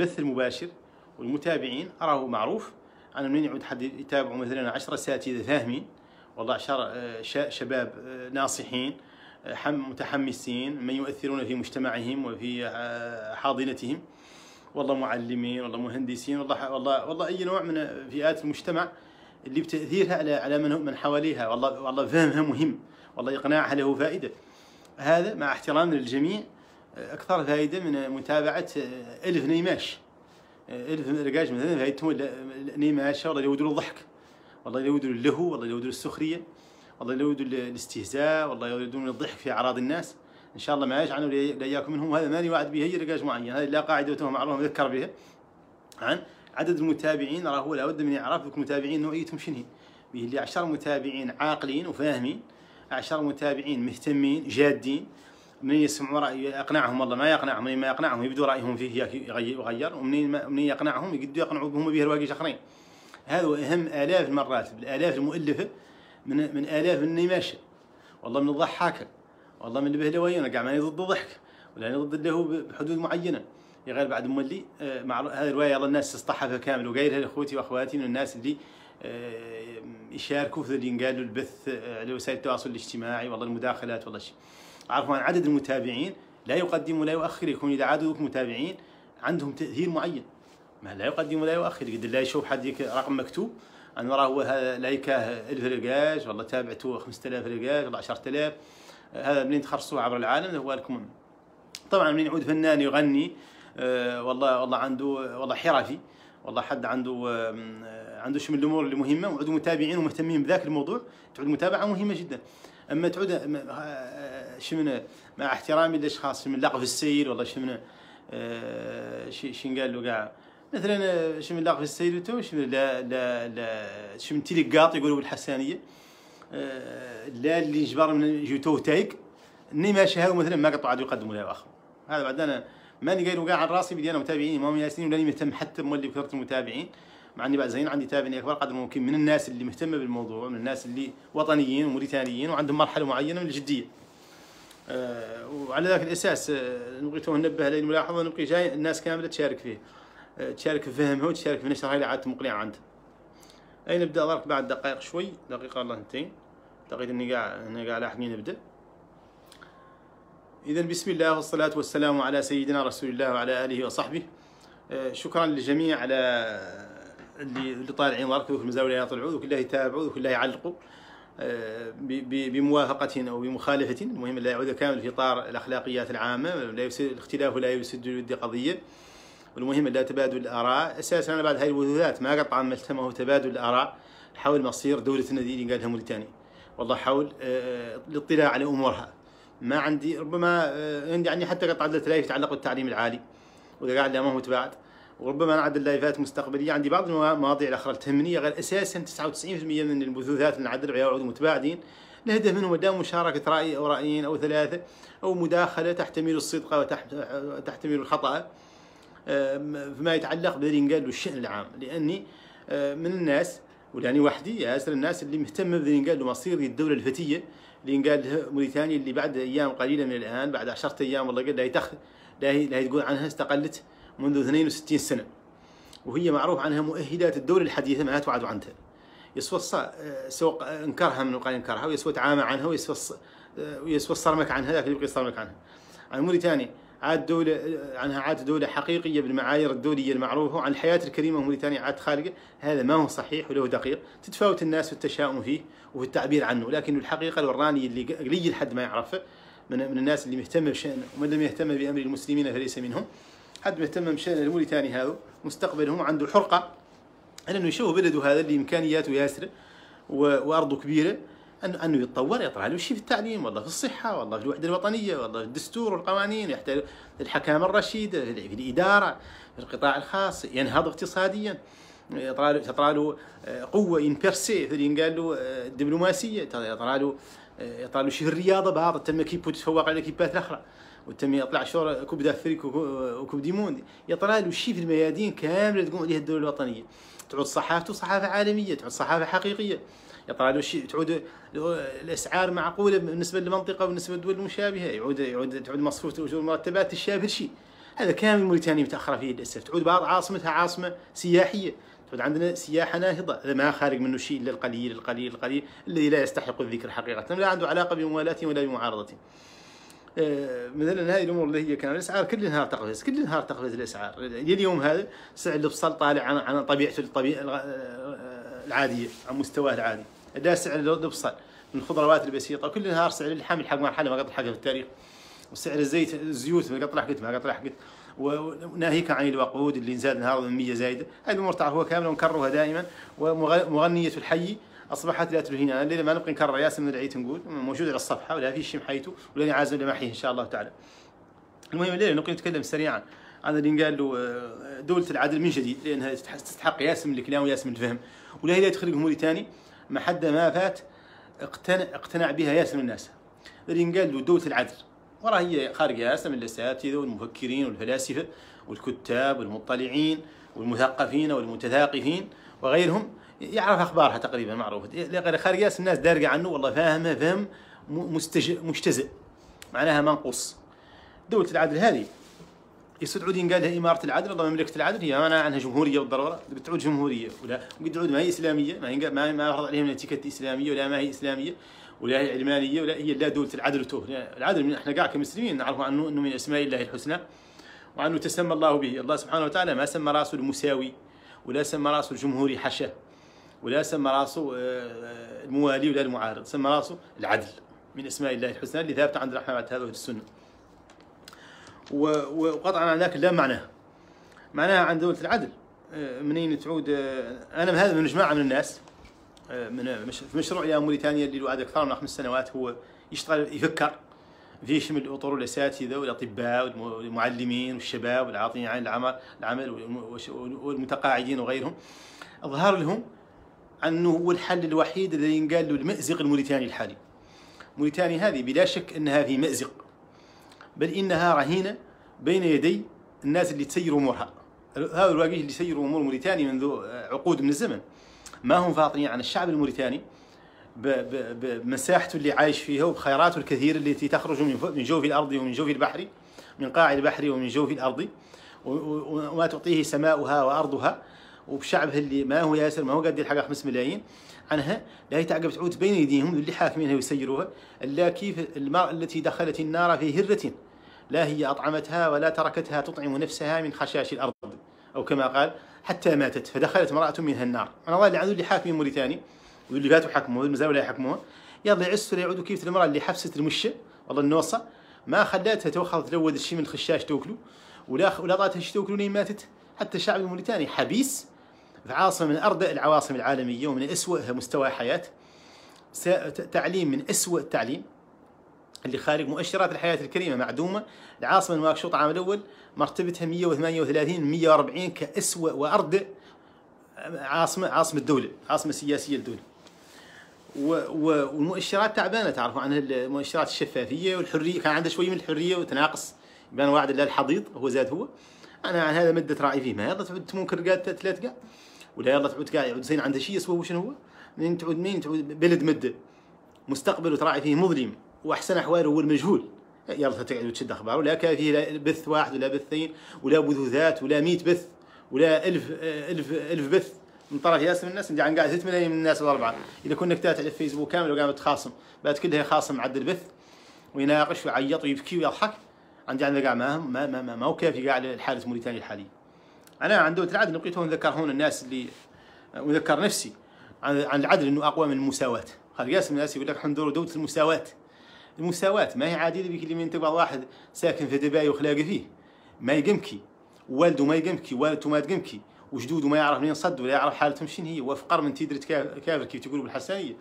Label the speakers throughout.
Speaker 1: البث المباشر والمتابعين أراه معروف أنا من يعود حد يتابعوا مثلا 10 أساتذة فاهمين والله عشرة آه، شباب آه، ناصحين آه، متحمسين من يؤثرون في مجتمعهم وفي حاضنتهم والله معلمين والله مهندسين والله والله والله اي نوع من فئات المجتمع اللي بتاثيرها على على من من حواليها والله والله فهمها مهم والله اقناعها له فائده هذا مع احترام للجميع اكثر فائده من متابعه الف نيماش الف رقاج مثلا فائدتهم نيماش والله يودوا الضحك والله يودوا اللهو والله يودوا السخريه والله يودوا الاستهزاء والله يودوا الضحك في اعراض الناس ان شاء الله ما يجعلوا واياكم منهم هذا ماني واعد به رقاج معين هذه لا وتوها معروفه مذكر بها عن عدد المتابعين راهو لابد من اعراف المتابعين نوعيتهم شنو هي اللي عشر متابعين عاقلين وفاهمين عشر متابعين مهتمين جادين من يسمعوا رأي يقنعهم والله ما يقنعهم منين ما يقنعهم يبدو رأيهم فيه يغير ومنين ما منين يقنعهم يقدوا يقنعوا بهم به رواقي آخرين هذا أهم آلاف المرات بالالاف المؤلفة من من آلاف النماشة والله من الضحاك والله من البهلويين قاع ماني ضد الضحك ولا ضد اللي هو بحدود معينة غير بعد مولي آه، مع هذه الرواية الله الناس تصطحفها كامل وقايلها لأخوتي وأخواتي من الناس اللي آه، يشاركوا في اللي قالوا البث آه، على وسائل التواصل الاجتماعي والله المداخلات والله شيء عفوا عن عدد المتابعين لا يقدم ولا يؤخر يكون إذا عددك متابعين عندهم تأثير معين ما لا يقدم ولا يؤخر قد لا يشوف حد رقم مكتوب أنا راه هو لايكه 1000 رقاج والله تابعته 5000 رقاج والله 10000 هذا منين تخرصوا عبر العالم هو لكم طبعا منين يعود فنان يغني أه والله والله عنده والله حرفي والله حد عنده عنده شو من الامور المهمه وعنده متابعين ومهتمين بذاك الموضوع تعود متابعه مهمه جدا اما تعود آه، شمن مع احترامي للاشخاص شمن لقف السير والله شمنه آه شن قال له قاع مثلا آه، شمن في السير تو شمن لا لا لا شمن تيليكاط يقولوا بالحسانيه آه لا اللي جبار من جوتو تايك ني ما شهاو مثلا ما قطعوا عاد يقدموا له اخر هذا بعد انا ماني قايل وقاع على راسي بدي انا متابعين ما ياسين ولا مهتم حتى مولي كثره المتابعين مع اني بعد زين عندي تابعين اكبر قدر ممكن من الناس اللي مهتمه بالموضوع من الناس اللي وطنيين وموريتانيين وعندهم مرحله معينه من الجديه آه، وعلى ذاك الاساس آه، نبغي تو ننبه على الملاحظه نبغي جاي الناس كامله تشارك فيه آه، تشارك في فهمه وتشارك في نشرها الى عاد مقنعة عنده اي نبدا درك بعد دقائق شوي دقيقه الله انتين تقيت اني قاع انا قاع لاحقني نبدا اذا بسم الله والصلاه والسلام على سيدنا رسول الله وعلى اله وصحبه شكرا للجميع على اللي اللي طالعين دارك المزاولة المزاولين يطلعوا وكل اللي يتابعوا وكل اللي يعلقوا بموافقة أو بمخالفة المهم لا يعود كامل في إطار الأخلاقيات العامة لا الاختلاف لا يسد الود قضية والمهم لا تبادل الآراء أساسا أنا بعد هذه الوجودات ما قطع ما التمه تبادل الآراء حول مصير دولة النديد اللي قالها موريتانيا والله حول آه، آه، الاطلاع على أمورها ما عندي ربما آه، عندي يعني حتى قطعة لا يتعلق بالتعليم العالي وإذا قاعد لا ما هو متباعد وربما نعد لايفات مستقبليه عندي بعض المواضيع الاخرى تهمني غير اساسا 99% من البثوثات اللي نعدل عود متباعدين الهدف منهم دام مشاركه راي او رايين او ثلاثه او مداخله تحتمل الصدق وتحتمل الخطا فيما يتعلق باللي قال الشان العام لاني من الناس ولاني وحدي ياسر الناس اللي مهتمه باللي له مصير الدوله الفتيه اللي قال موريتانيا اللي بعد ايام قليله من الان بعد 10 ايام والله قال لا تخ لا تقول عنها استقلت منذ 62 سنة وهي معروف عنها مؤهدات الدولة الحديثة ما توعد عنها يسوى آه، سواء انكرها من قال انكرها ويسوى تعامى عنها ويسوى آه، ويسوى الصرمك عنها ذاك اللي يبقي الصرمك عنها عن موريتانيا عاد دولة آه، عنها عاد دولة حقيقية بالمعايير الدولية المعروفة عن الحياة الكريمة موريتانيا عاد خالقة هذا ما هو صحيح ولا هو دقيق تتفاوت الناس في التشاؤم فيه وفي التعبير عنه لكن الحقيقة الوراني اللي قليل حد ما يعرفه من, من الناس اللي مهتمة بشأن ومن لم يهتم بأمر المسلمين فليس منهم حد ما اهتم بشان الموريتاني هذا مستقبلهم عنده الحرقه على انه يشوف بلده هذا اللي امكانياته ياسره وارضه كبيره انه انه يتطور يطلع له شيء في التعليم والله في الصحه والله في الوحده الوطنيه والله في الدستور والقوانين يحتاج الحكامه الرشيده في الاداره في القطاع الخاص ينهض اقتصاديا يطلع له آه، قوه ان بيرسي ينقال له آه، الدبلوماسيه يطلع له يطلع له آه، شيء الرياضه بعض تم كيبو تتفوق على كيبات الاخرى وتم يطلع شور كوب دافريك وكوب ديموند يطلع له شيء في الميادين كامله تقوم عليها الدوله الوطنيه تعود صحافته صحافه عالميه تعود صحافه حقيقيه يطلع له شيء تعود الاسعار معقوله بالنسبه للمنطقه وبالنسبه للدول المشابهه يعود يعود تعود مصروف الاجور المرتبات الشابه شيء هذا كامل موريتانيا متاخره فيه للاسف تعود بعض عاصمتها عاصمه سياحيه تعود عندنا سياحه ناهضه هذا ما خارج منه شيء الا القليل القليل القليل الذي لا يستحق الذكر حقيقه لا عنده علاقه بموالاتهم ولا بمعارضتهم مثلا هذه الامور اللي هي كان الاسعار كل نهار تقفز كل نهار تقفز الاسعار يعني اليوم هذا سعر البصل طالع عن عن طبيعته الطبيعه آه، العاديه عن مستواه العادي ده سعر البصل من الخضروات البسيطه كل نهار سعر اللحم الحق مرحله ما قد حقه في التاريخ وسعر الزيت الزيوت ما قد حقت ما قد حقت وناهيك عن الوقود اللي زاد نهار 100 زايده هذه الامور تعرفوها كامله ونكررها دائما ومغنيه الحي اصبحت لا تلهينا انا ما نبقى نكرر ياسم العيد نقول موجود على الصفحه ولا في شيء محيته ولا عازم اللي محيه ان شاء الله تعالى المهم الليله نبقى نتكلم سريعا عن اللي قال له آه، دولة العدل من جديد لأنها تستحق ياسم الكلام وياسم الفهم ولا هي تخرج أموري ثاني ما حد ما فات اقتنع, اقتنع بها ياسم الناس اللي قال له دولة العدل وراه هي ياسر ياسم الأساتذة والمفكرين والفلاسفة والكتاب والمطلعين والمثقفين والمتثاقفين وغيرهم يعرف اخبارها تقريبا معروف خارجياس الناس دارقه عنه والله فاهمه فهم مجتزئ معناها منقوص دولة العدل هذه يسود عودين قالها إمارة العدل والله مملكة العدل هي معناها عنها جمهورية بالضرورة بتعود جمهورية ولا وقد تعود ما هي إسلامية ما هي ما, ما فرض عليهم الاتيكيت إسلامية ولا ما هي إسلامية ولا هي علمانية ولا هي لا دولة العدل توه العدل من احنا قاع كمسلمين نعرفه عنه أنه من أسماء الله الحسنى وأنه تسمى الله به الله سبحانه وتعالى ما سمى راسه المساوي ولا سمى راسه الجمهوري حشا ولا سمى راسه آه، آه، الموالي ولا المعارض سمى راسه العدل من اسماء الله الحسنى اللي ثابته عند الرحمن بعد هذا السنه وقطعا هناك لا معناه معناها عند دوله العدل آه، منين تعود انا من هذا من جماعه من الناس من في مشروع يا موريتانيا اللي له اكثر من خمس سنوات هو يشتغل يفكر في يشمل الاطر الاساتذه والاطباء والمعلمين والشباب والعاطين عن العمل العمل والمتقاعدين وغيرهم اظهر لهم أنه هو الحل الوحيد الذي ينقال له المأزق الموريتاني الحالي موريتانيا هذه بلا شك أنها في مأزق بل إنها رهينة بين يدي الناس اللي تسير أمورها هذا الواقيه اللي يسيروا أمور موريتانيا منذ عقود من الزمن ما هم فاطنين عن الشعب الموريتاني بمساحته اللي عايش فيها وبخيراته الكثيرة التي تخرج من جوف الأرض ومن جوف البحر من قاع البحر ومن جوف الأرض وما تعطيه سماؤها وأرضها وبشعبها اللي ما هو ياسر ما هو قد حاجه 5 ملايين عنها لا يتعقب تعود بين ايديهم اللي حاكمينها ويسيروها الا كيف الماء التي دخلت النار في هره لا هي اطعمتها ولا تركتها تطعم نفسها من خشاش الارض او كما قال حتى ماتت فدخلت امراه منها النار انا والله اللي عنده اللي حاكمين موريتاني واللي فاتوا حكموه مازالوا لا يحكموها يلا يعسوا يعودوا كيف المراه اللي حبست المشه والله النوصه ما خلاتها توخذ تلود الشيء من الخشاش توكلوا ولا ولا طاتها شي توكلوا ماتت حتى الشعب الموريتاني حبيس عاصمة من أردأ العواصم العالمية ومن أسوأها مستوى حياة تعليم من أسوأ التعليم اللي خارج مؤشرات الحياة الكريمة معدومة العاصمة نواكشوط عام الأول مرتبتها 138 140 كأسوأ وأردأ عاصمة عاصمة الدولة عاصمة سياسية الدولة والمؤشرات تعبانة تعرفوا عنها المؤشرات الشفافية والحرية كان عنده شوية من الحرية وتناقص بين واحد الله الحضيض هو زاد هو أنا عن هذا مدة رأيي فيه ما هذا تمون كرقات ثلاث قاع ولا يلا تعود قاعد يعود زين عنده شيء اسمه شنو هو؟ من تعود مين تعود بلد مد مستقبله تراعي فيه مظلم واحسن احواله هو المجهول يلا تقعد وتشد اخباره ولا كان فيه بث واحد ولا بثين ولا بثوثات ولا 100 بث ولا 1000 1000 1000 بث من طرف ياسر من الناس انت قاعد 6 ملايين من الناس الاربعه اذا كنا كتبت على الفيسبوك كامل وقامت تخاصم بعد كلها خاصم عد البث ويناقش ويعيط ويبكي ويضحك عندي عندنا قاع ما ما ما ما, كافي قاع حاله موريتانيا الحاليه انا عن دولة العدل نقيت هون ذكر هون الناس اللي وذكر نفسي عن العدل انه اقوى من المساواة قال من الناس يقول لك حندور دولة المساواة المساواة ما هي عادلة بكلمة انت بعض واحد ساكن في دبي وخلاقي فيه ما يقمكي والده ما يقمكي والدته ما تقمكي وجدوده ما يعرف منين صد ولا يعرف حالتهم شنو هي وافقر من تدري كافر كيف تقولوا بالحسنيه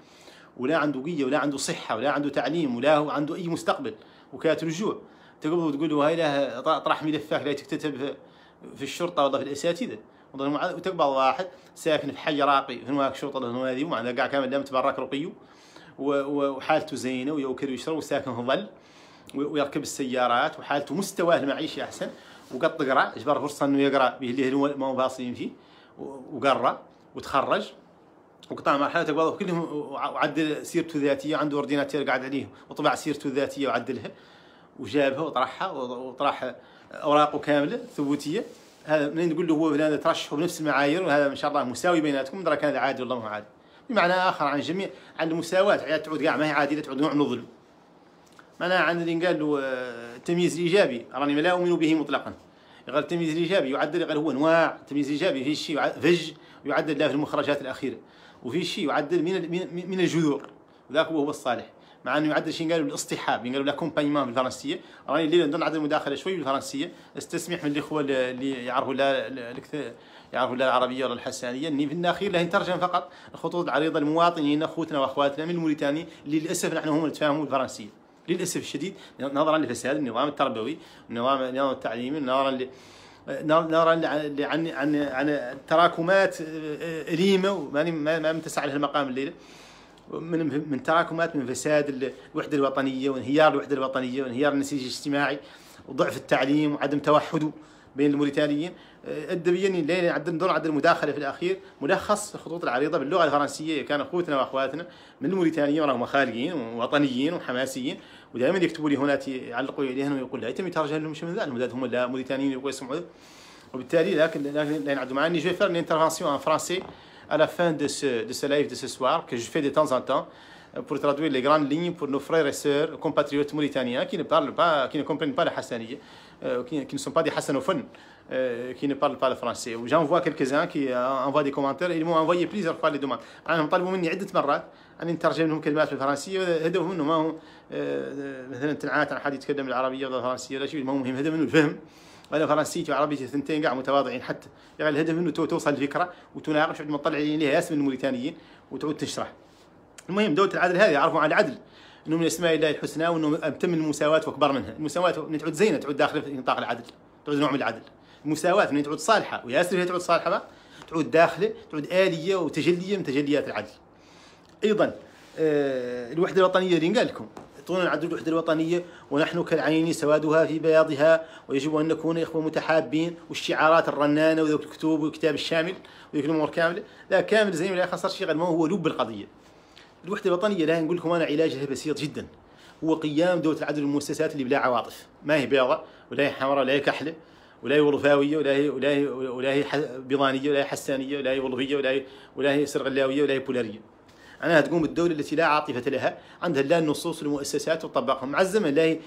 Speaker 1: ولا عنده قيه ولا عنده صحه ولا عنده تعليم ولا هو عنده اي مستقبل وكانت رجوع تقبل تقول له هاي له طرح ملفك لا تكتتب في الشرطه ولا في الاساتذه وتقبل واحد ساكن في حي راقي في هناك شرطه ولا هذه ومعناها كاع كامل دام تبرك رقيو وحالته زينه وياكل ويشرب وساكن في ظل ويركب السيارات وحالته مستواه المعيشي احسن وقط قرا جبر فرصه انه يقرا به اللي هو ما فاصلين فيه وقرا وتخرج وقطع مرحله تقبض كلهم وعدل سيرته الذاتيه عنده اورديناتير قاعد عليه وطبع سيرته الذاتيه وعدلها وجابها وطرحها وطرح اوراقه كامله ثبوتيه هذا منين تقول له هو هذا ترشحوا بنفس المعايير وهذا ان شاء الله مساوي بيناتكم درك هذا عادي والله ما عادي بمعنى اخر عن الجميع عند مساواه عيال تعود كاع ما هي عادله تعود نوع من الظلم معناها عند اللي قال له آه، التمييز الايجابي راني لا اؤمن به مطلقا قال التمييز الايجابي يعدل قال هو انواع التمييز الايجابي في شيء فج يعدل له في المخرجات الاخيره وفي شيء يعدل من من الجذور ذاك هو الصالح مع انه يعد شيء ينقلب بالاصطحاب ينقالوا يعني لاكومبانيمون بالفرنسيه راني الليله ندير عدد المداخله شوي بالفرنسيه استسمح من الاخوه اللي يعرفوا لا يعرفوا لا العربيه ولا الحسانيه اني في الاخير لهي ترجم فقط الخطوط العريضه المواطنين اخوتنا واخواتنا من موريتانيا اللي للاسف نحن هم نتفاهموا بالفرنسيه للاسف الشديد نظرا لفساد النظام التربوي النظام النظام التعليمي نظرا ل... نرى عن عن عن تراكمات آه، آه، اليمه ما ما متسع لها المقام الليله من من تراكمات من فساد الوحده الوطنيه وانهيار الوحده الوطنيه وانهيار النسيج الاجتماعي وضعف التعليم وعدم توحده بين الموريتانيين آه، ادى بيني لين عدم دور عدم المداخله في الاخير ملخص الخطوط العريضه باللغه الفرنسيه كان اخوتنا واخواتنا من الموريتانيين وراهم خالقين ووطنيين وحماسيين ودائما يكتبوا لي هنا يعلقوا اليهم ويقول لا يتم يترجم لهم شيء من ذلك هم لا موريتانيين يبغوا يسمعوا وبالتالي لكن لكن لان عندهم معاني جو فير انترفانسيون ان فرونسي à la fin de ce, de ce live de ce soir, que je fais de temps en temps, euh, pour traduire les grandes lignes pour nos frères et sœurs, compatriotes mauritaniens qui ne parlent pas, qui ne comprennent pas la hassaniya, euh, qui, ne sont pas des hassanophones, euh, qui ne parlent pas le français. J'en vois quelques-uns qui envoient des commentaires, et ils m'ont envoyé plusieurs fois les demandes. وانا فرنسيتي وعربيتي ثنتين قاع متواضعين حتى يعني الهدف تو توصل الفكره وتناقش بعد ما تطلع ياس من الموريتانيين وتعود تشرح المهم دوله العدل هذه يعرفوا عن العدل انه من اسماء الله الحسنى وانه تم المساواه واكبر منها المساواه من تعود زينه تعود داخل في نطاق العدل تعود نوع من العدل المساواه من تعود صالحه وياسر هي تعود صالحه تعود داخله تعود اليه وتجليه من تجليات العدل ايضا آه، الوحده الوطنيه اللي قال لكم يسقطون عن الوحدة الوطنية ونحن كالعين سوادها في بياضها ويجب أن نكون إخوة متحابين والشعارات الرنانة وذوك الكتب والكتاب الشامل وذوك الأمور كاملة لا كامل زي ما لا خسر شيء ما هو لب القضية الوحدة الوطنية لا نقول لكم أنا علاجها بسيط جدا هو قيام دولة العدل والمؤسسات اللي بلا عواطف ما هي بيضاء ولا هي حمراء ولا هي كحلة ولا هي ولفاويه ولا هي ولا هي ولا هي بيضانيه ولا هي حسانيه ولا هي ولفيه ولا هي ولا هي سرغلاويه ولا هي بولاريه معناها تقوم الدولة التي لا عاطفة لها عندها لا النصوص والمؤسسات وتطبقهم الزمن لا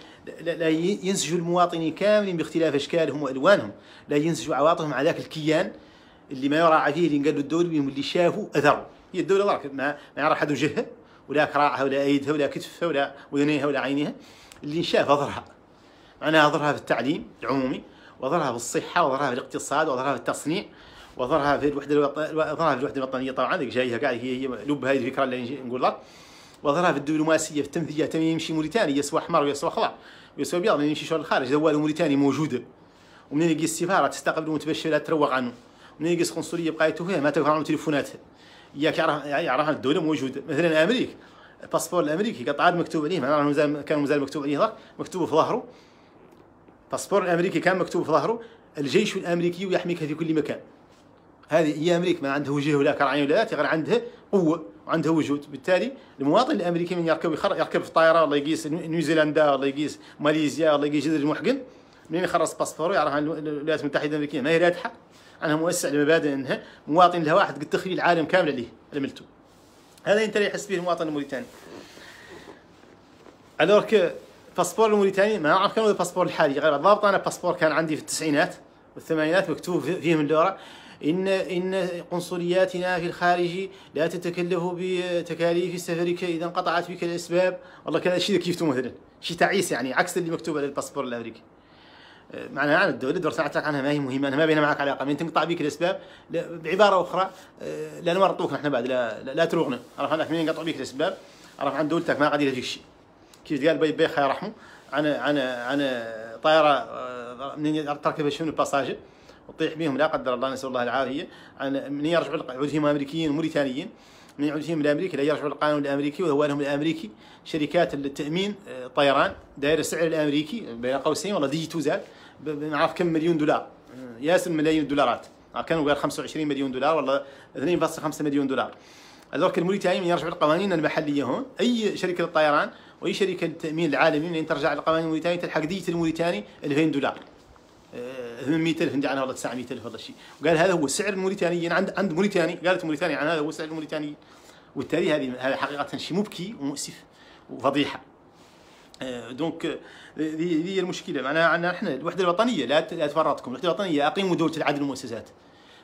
Speaker 1: لا ينسج المواطنين كاملين باختلاف أشكالهم وألوانهم لا ينسج عواطفهم على ذاك الكيان اللي ما يراعى فيه اللي قالوا الدولة اللي شافوا أثروا هي الدولة ضرك ما, ما يعرف حد وجهها ولا كراعها ولا أيدها ولا كتفها ولا أذنيها ولا عينيها اللي شاف أثرها معناها أثرها في التعليم العمومي وأثرها في الصحة وأثرها في الاقتصاد وأثرها في التصنيع وظهرها في الوحده ظهرها في الوحده الوطنيه طبعا جايها قاعد هي هي لب هذه الفكره اللي نقول لك وظهرها في الدبلوماسيه في التمثيليه تم يمشي موريتاني يسوى احمر ويسوى اخضر ويسوى ابيض من يعني يمشي شغل الخارج دوال موريتاني موجوده ومنين يجي السفاره تستقبله لا تروق عنه منين يجي القنصليه بقايته فيها ما تقهر عنه تليفوناتها ياك يعرف يعني يعرف الدوله موجوده مثلا امريكا الباسبور الامريكي قطع مكتوب عليه معناها مازال كان مازال مكتوب عليه مكتوب في ظهره الباسبور الامريكي كان مكتوب في ظهره الجيش الامريكي يحميك في كل مكان هذه هي امريكا ما عندها وجه ولا كرعين ولا غير عندها قوه وعندها وجود بالتالي المواطن الامريكي من يركب يخر... يركب في الطائره ولا يقيس نيوزيلندا ولا يقيس ماليزيا ولا يقيس جزر المحقن منين يخلص باسبورو يعرف عن الولايات المتحده الامريكيه ما هي رادحه عنها موسع لمبادئ انها مواطن لها واحد قد تخلي العالم كامل عليه عملته هذا انت اللي يحس به المواطن الموريتاني الوغ باسبور الموريتاني ما اعرف كان هو الباسبور الحالي غير الضابط انا باسبور كان عندي في التسعينات والثمانينات مكتوب فيه من لورا إن إن قنصلياتنا في الخارج لا تتكلف بتكاليف سفرك إذا انقطعت بك الأسباب والله كذا شيء كيف مثلا شيء تعيس يعني عكس اللي مكتوب على الباسبور الأمريكي معناها عن الدولة الدور ساعات عنها ما هي مهمة أنا ما بينها معك علاقة من تنقطع بك الأسباب بعبارة أخرى آه، لا ما رطوك نحن بعد لا لا, تروغنا عرف عنك من ينقطع بك الأسباب عرف عن دولتك ما غادي يجيك شيء كيف قال بي بيخ يرحمه عن عن عن طائرة آه، من تركب شنو باساجر وطيح بهم لا قدر الله نسال الله العافيه عن من يرجعوا يعودهم امريكيين وموريتانيين من يعودهم الامريكي لا يرجعوا القانون الامريكي لهم الامريكي شركات التامين الطيران آه، داير السعر الامريكي بين قوسين والله ديجي توزال ما عارف كم مليون دولار آه، ياسر ملايين الدولارات كانوا غير 25 مليون دولار ولا 2.5 مليون دولار هذوك الموريتانيين يرجعوا القوانين المحليه هون اي شركه للطيران واي شركه التامين العالمي من ترجع القوانين الموريتانيه تلحق ديجيتال الموريتاني 2000 دولار 800000 عنها ولا 900000 ولا شيء وقال هذا هو سعر الموريتانيين عند عند موريتاني قالت موريتاني عن هذا هو سعر الموريتانيين وبالتالي هذه هذا حقيقه شيء مبكي ومؤسف وفضيحه آه، دونك هذه آه، هي المشكله معناها احنا الوحده الوطنيه لا تفرطكم الوحده الوطنيه اقيموا دوله العدل والمؤسسات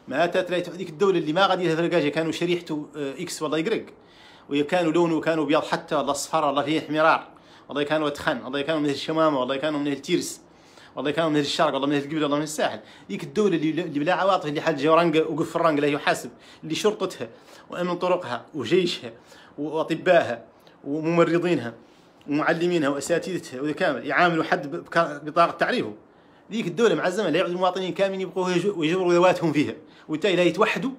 Speaker 1: ما تلاقي هذيك الدوله اللي ما غادي لها كانوا شريحته آه، اكس والله يقرق وكانوا لونه كانوا ابيض حتى والله اصفر والله فيه احمرار والله كانوا تخن والله كانوا من الشمامه والله كانوا من التيرس والله كانوا من اهل الشرق والله من اهل القبله والله من الساحل ذيك الدوله اللي بلا عواطف اللي حد جورانقة وقف الرنق لا يحاسب اللي شرطتها وامن طرقها وجيشها واطبائها وممرضينها ومعلمينها واساتذتها وذا كامل يعاملوا حد بطاقه تعريفه ذيك الدوله مع الزمن لا يعود المواطنين كاملين يبقوا ويجبروا ذواتهم فيها وبالتالي لا يتوحدوا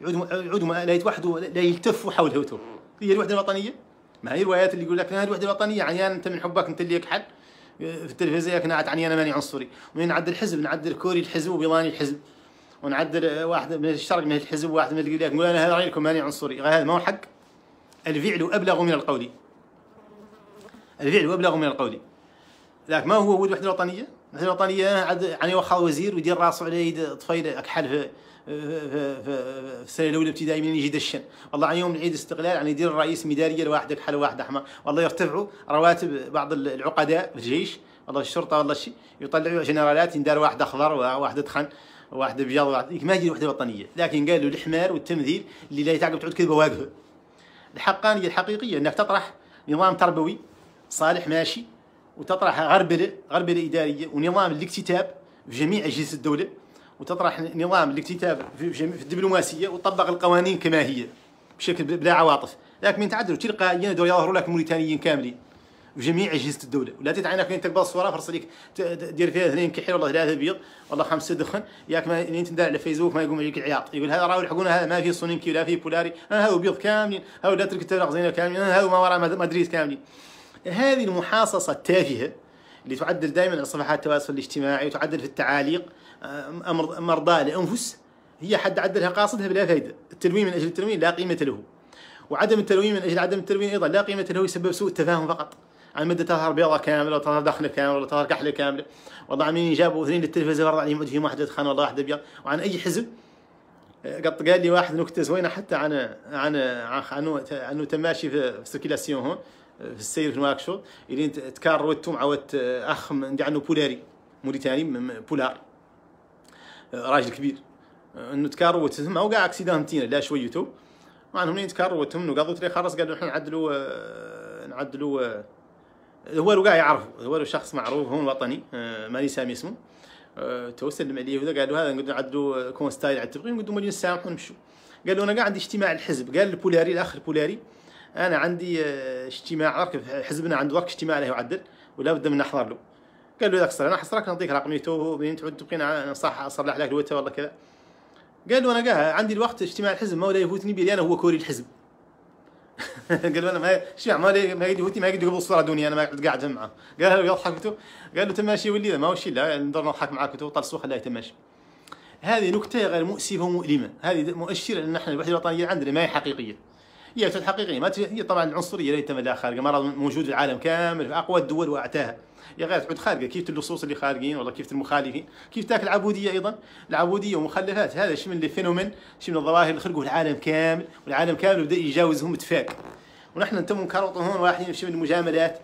Speaker 1: يعودوا يعودوا لا يتوحدوا لا يلتفوا حول هوتهم هي الوحده الوطنيه ما هي الروايات اللي يقول لك الوحده الوطنيه عيان انت من حبك انت اللي يكحل في التلفزيون نعت عني انا ماني عنصري ومن نعدل الحزب نعدل كوري الحزب وبيلاني الحزب ونعدل آه، واحد من الشرق من الحزب وواحد من القبيله نقول انا هذا رايكم ماني عنصري هذا ما هو حق الفعل ابلغ من القول الفعل ابلغ من القول لكن ما هو وجود وحده الوطنيه مثل الوطنية عاد يعني وخا وزير ويدير راسه على يد طفيل اكحل في في في السنه الاولى ابتدائي من يجي دشن والله عن يوم العيد الاستقلال يعني يدير الرئيس ميداليه لواحد اكحل واحد احمر والله يرتفعوا رواتب بعض العقداء في الجيش والله الشرطه والله شيء يطلعوا جنرالات يندار واحد اخضر وواحد دخن وواحد ابيض واحد ما يجي وحده وطنيه لكن قالوا الحمار والتمثيل اللي لا يتعقب تعود كذبه واقفه الحقانيه الحقيقيه انك تطرح نظام تربوي صالح ماشي وتطرح غربله غربله اداريه ونظام الاكتتاب في جميع اجهزه الدوله وتطرح نظام الاكتتاب في, في الدبلوماسيه وتطبق القوانين كما هي بشكل بلا عواطف لكن من تعدلوا تلقائيا دول يظهروا لك موريتانيين كاملين في جميع اجهزه الدوله ولا تتعنى كي تقبل الصوره فرصه ليك تدير فيها اثنين كحل والله ثلاثه بيض والله خمسه دخن ياك ما انت على فيسبوك ما يقوم عليك العياط يقول هذا راهو يلحقونا هذا ما في سونينكي ولا في بولاري هذا بيض كاملين هذا لا ترك التلفزيون كاملين هذا ما وراء مدريد كاملين هذه المحاصصة التافهة اللي تعدل دائما على صفحات التواصل الاجتماعي وتعدل في التعاليق مرضاة لأنفس هي حد عدلها قاصدها بلا فائدة التلوين من أجل التلوين لا قيمة له وعدم التلوين من أجل عدم التلوين أيضا لا قيمة له يسبب سوء التفاهم فقط على مدة تظهر بيضة كاملة ولا تظهر دخنة كاملة ولا تظهر كحلة كاملة والله مين جابوا اثنين للتلفزيون ورد عليهم وجههم واحد دخان والله واحد أبيض وعن أي حزب آه، قط قال لي واحد نكته زوينه حتى عن عن عن انه تماشي في سيركيلاسيون هون في السير في نواكشو اللي تكار رويت معوت آه، أخ من عنه بولاري موريتاني بولار آه، راجل كبير آه، انه تكاروت تسمع وكاع اكسيدان تينا لا شويتو معناهم منين تكاروتهم انه قالوا تري خلاص قالوا احنا نعدلوا نعدلوا هو كاع يعرفوا هو شخص معروف هون وطني ماني سامي اسمه تو سلم عليه وذا قالوا هذا نقدر نعدلوا كون ستايل عاد تبغي نقدروا نسامحوا نمشوا قالوا انا كاع عندي اجتماع الحزب قال البولاري الاخ البولاري انا عندي آه، اجتماع حزبنا عنده ورك اجتماع له يعدل ولا بد من نحضر له قال له اذا خسر انا حصرك نعطيك رقميته وبعدين تعود تبقينا صح اصلح لك الوته والله كذا قال له انا قاها عندي الوقت اجتماع الحزب ما ولا يفوتني بي انا هو كوري الحزب قال له انا ما شو يعني، ما لي ما يفوتني ما يقدر قبل الصوره دوني انا ما قاعد معه قال له يضحك قال له تماشي ولي ما شيء لا ندور نضحك معاك تو طلسوا خلاه يتماشي هذه نكته غير مؤسفه ومؤلمه هذه مؤشر ان نحن الوحده الوطنيه عندنا ما هي حقيقيه هي الحقيقيه ما هي طبعا العنصريه اللي تم خارجه مرض موجود في العالم كامل في اقوى الدول واعتاها يا غير تعود خارجه كيف اللصوص اللي خارجين والله كيف المخالفين كيف تاكل العبوديه ايضا العبوديه ومخلفات هذا شيء من الفينومين شيء من الظواهر اللي خلقوا العالم كامل والعالم كامل بدا يجاوزهم اتفاق ونحن نتم هون واحد شيء من المجاملات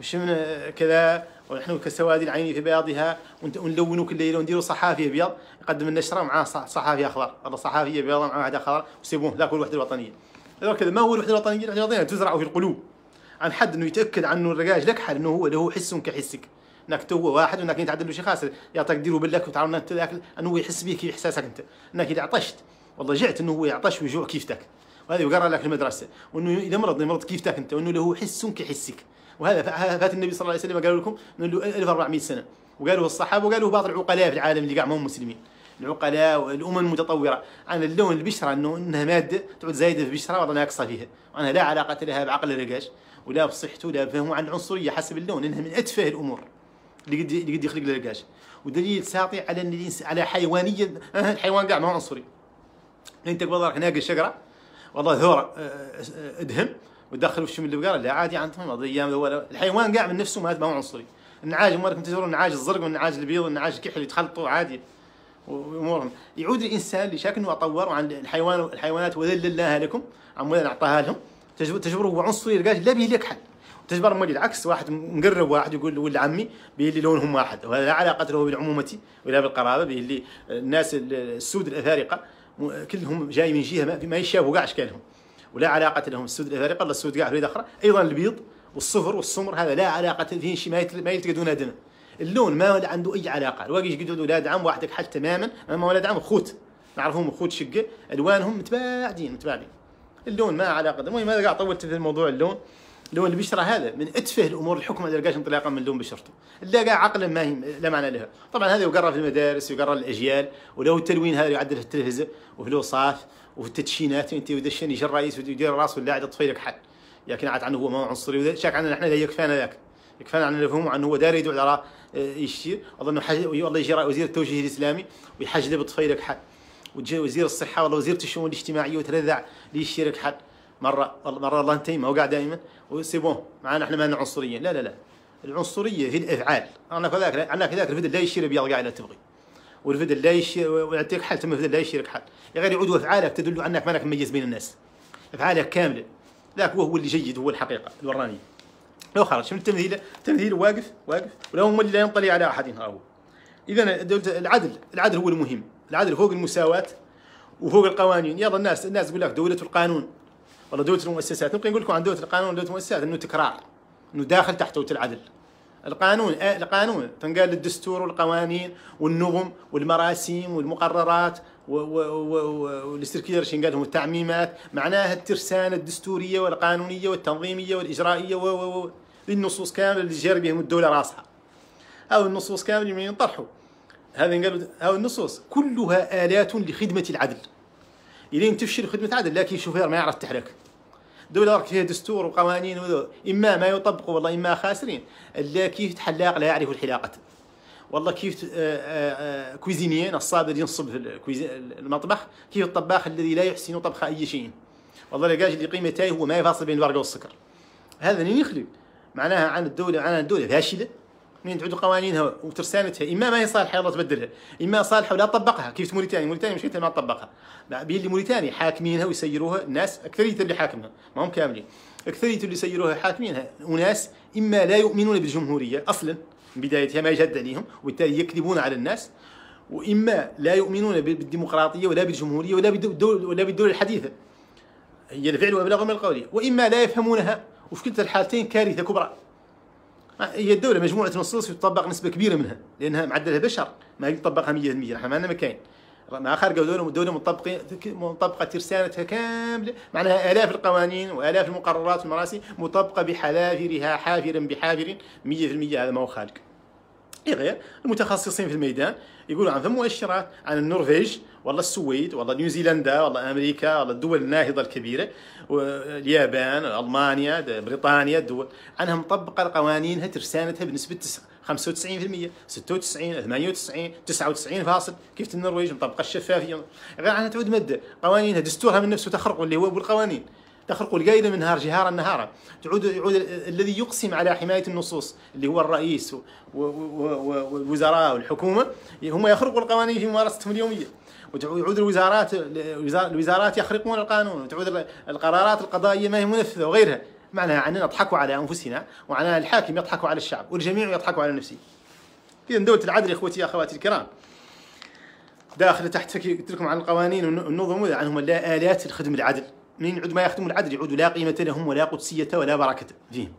Speaker 1: وشيء من كذا ونحن كسواد العين في بياضها ونلونوا كل ليله ونديروا صحافي ابيض يقدم النشره مع صحافي اخضر ولا صحافي بيضاء مع واحد اخضر وسيبوه ذاك الوحده الوطنيه هذاك ما هو الوحده الوطنيه الوحده الوطنيه تزرع في القلوب عن حد انه يتاكد عنه الرجاج لك حال انه هو له حس كحسك انك هو واحد وانك انت عندك شي خاسر يعطيك ديرو بالك وتعاون انت انه يحس بك احساسك انت انك اذا عطشت والله جعت انه هو يعطش ويجوع كيفتك وهذا يقرا لك المدرسه وانه اذا مرض مرض كيفتك انت وانه له حس كحسك وهذا فات النبي صلى الله عليه وسلم قالوا لكم انه له 1400 سنه وقالوا الصحابه وقالوا بعض العقلاء في العالم اللي قاع ما هم مسلمين العقلاء والامم المتطوره عن اللون البشره انه انها ماده تعود زايده في البشره ولا ناقصه فيها وانها لا علاقه لها بعقل الرجاج ولا بصحته ولا بفهمه عن العنصريه حسب اللون انها من اتفه الامور اللي قد اللي قد يخلق الرجاج ودليل ساطع على ان الانسان على حيوانيه الحيوان قاع ما هو عنصري انت قبل راك ناقل شجره والله ثوره أه، أه، ادهم وتدخله في شمل البقره لا عادي عندهم ايام ولا الحيوان قاع من نفسه ما هو عنصري النعاج مرات تزور النعاج الزرق والنعاج البيض والنعاج الكحل يتخلطوا عادي وامورهم يعود الانسان لشكل واطور وعن الحيوان الحيوانات وذللناها لكم عم نعطاها لهم تجبره عنصري قال لا به لك حل تجبر مولي العكس واحد مقرب واحد يقول ولد عمي به اللي لونهم واحد وهذا لا علاقه له بالعمومه ولا بالقرابه به اللي الناس السود الافارقه كلهم جاي من جهه ما يشافوا كاع اشكالهم ولا علاقه لهم السود الافارقه ولا السود كاع في اخرى ايضا البيض والصفر والسمر هذا لا علاقه فيه شيء ما دون ادنى اللون ما عنده اي علاقه الواقي يقعدوا ولاد عم واحدك حل تماما اما ولاد عم خوت نعرفهم خوت شقه الوانهم متباعدين متباعدين اللون ما علاقه المهم انا قاعد طولت في الموضوع اللون لون البشره هذا من اتفه الامور الحكم ما تلقاش انطلاقا من لون بشرته قاعد عقلا ما هي لا معنى لها طبعا هذا يقرا في المدارس ويقرا الاجيال ولو التلوين هذا يعدل في التلفزه وفي الوصاف وفي التدشينات انت ودشني يجي الرئيس ويدير راسه ولا عاد لك حل لكن عاد عنه هو ما عنصري شاك عندنا احنا لا يكفانا ذاك كفانا اللي نفهموا عنه هو دار يدعو على آه، يشير اظن والله يجي وزير التوجيه الاسلامي ويحج بطفيلك حد وتجي وزير الصحه والله وزيره الشؤون الاجتماعيه وترذع ليشترك حد مره مره الله انتي ما هو قاعد دائما وسي بون معنا احنا ما عنصريين لا لا لا العنصريه هي الافعال انا كذاك انا كذاك الفدل لا يشير بيض قاعد تبغي والفدل لا يشير ويعطيك حل ثم الفدل لا يشيرك حل يا غير يعود افعالك تدل انك مانك مميز بين الناس افعالك كامله ذاك هو اللي جيد هو الحقيقه الورانيه لو خرج شفت التمثيل التمثيل واقف واقف ولا اللي لا ينطلي على احد ها هو اذا العدل العدل هو المهم العدل فوق المساواه وفوق القوانين يلا الناس الناس تقول لك دوله القانون والله دوله المؤسسات نبقى نقول لكم عن دوله القانون ودوله المؤسسات انه تكرار انه داخل دوله العدل القانون آه، القانون تنقال للدستور والقوانين والنظم والمراسيم والمقررات والاستركير قالهم التعميمات معناها الترسانة الدستورية والقانونية والتنظيمية والإجرائية و و للنصوص كاملة اللي جاري بهم الدولة راسها أو النصوص كاملة اللي ينطرحوا هذا قالوا أو النصوص كلها آلات لخدمة العدل إلين تفشل خدمة العدل لكن شوفير ما يعرف تحرك دولة راك فيها دستور وقوانين وذو إما ما يطبقوا والله إما خاسرين لكن حلاق لا يعرف الحلاقة والله كيف آه، آه، آه، كويزينيين اللي ينصب في المطبخ كيف الطباخ الذي لا يحسن طبخ أي شيء والله لقاش اللي قيمته هو ما يفاصل بين الورقة والسكر هذا اللي يخلي معناها عن الدولة عن الدولة فاشلة منين تعود قوانينها وترسانتها اما ما هي صالحه يلا تبدلها اما صالحه ولا تطبقها كيف موريتانيا موريتانيا مشكلتها ما تطبقها بين اللي موريتانيا حاكمينها ويسيروها الناس اكثريه اللي حاكمها ما هم كاملين اكثريه اللي يسيروها حاكمينها وناس اما لا يؤمنون بالجمهوريه اصلا بدايتها ما جاد عليهم وبالتالي يكذبون على الناس واما لا يؤمنون بالديمقراطيه ولا بالجمهوريه ولا بالدول ولا بالدول الحديثه هي الفعل وابلغ من القول واما لا يفهمونها وفي كلتا الحالتين كارثه كبرى هي الدولة مجموعة نصوص يطبق نسبة كبيرة منها لأنها معدلها بشر ما يطبقها 100% احنا ما عندنا مكان ما خارجة دولة دولة مطبقة مطبقة ترسانتها كاملة معناها آلاف القوانين وآلاف المقررات والمراسي مطبقة بحذافرها حافر بحافر 100% هذا ما هو خالق غير إيه، المتخصصين في الميدان يقولوا عن ثم مؤشرات عن النرويج والله السويد والله نيوزيلندا والله امريكا والله الدول الناهضه الكبيره اليابان المانيا بريطانيا الدول عنها مطبقه قوانينها ترسانتها بنسبه 95% 96 98 99 فاصل كيف النرويج مطبقه الشفافيه غير عنها تعود ماده قوانينها دستورها من نفسه تخرق اللي هو بالقوانين تخرق القائد من نهار جهارا نهارا تعود يعود الذي يقسم على حمايه النصوص اللي هو الرئيس والوزراء والحكومه هم يخرقوا القوانين في ممارستهم اليوميه وتعود الوزارات الوزارات يخرقون القانون وتعود القرارات القضائيه ما هي منفذه وغيرها معناها أننا نضحك على أنفسنا ومعناها الحاكم يضحك على الشعب والجميع يضحك على نفسه إذا دولة العدل إخوتي يا أخواتي الكرام داخل تحت قلت لكم عن القوانين والنظم عنهم الالات لخدم العدل منين يعود ما يخدم العدل يعود لا قيمة لهم ولا قدسية ولا بركة فيهم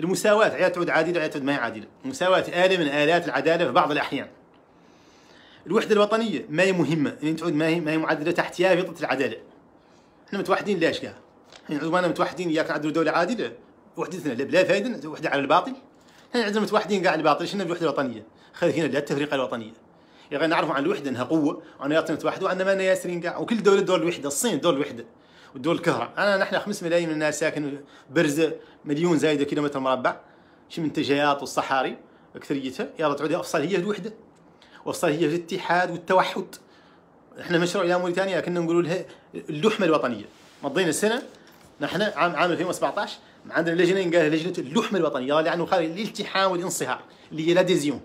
Speaker 1: المساواة عيات تعود عادلة عيات تعود ما هي عادلة المساواة آلة من آلات العدالة في بعض الأحيان الوحدة الوطنية ما هي مهمة يعني تعود ما هي ما هي معدلة تحتها فطرة العدالة احنا متوحدين لا اشكال يعني عندنا متوحدين ياك نعدلوا دولة عادلة وحدتنا لا بلا فائدة وحدة على الباطل احنا عندنا متوحدين كاع الباطل شنو الوحدة الوطنية هنا لا التفرقة الوطنية يعني نعرفوا عن الوحده انها قوه انها نتوحدوا عندنا انا ياسرين كاع وكل دوله دور الوحده الصين دور الوحده والدول الكهرة انا نحن 5 ملايين من الناس ساكن برزة مليون زايده كيلومتر مربع شي تجيات والصحاري اكثريتها يلا تعود افصل هي الوحده وافصل هي الاتحاد والتوحد احنا مشروع الى موريتانيا كنا نقولوا لها اللحمه الوطنيه مضينا سنه نحن عام عام 2017 عندنا لجنه قالها لجنه اللحمه الوطنيه اللي عنده خارج الالتحام والانصهار اللي هي لاديزيون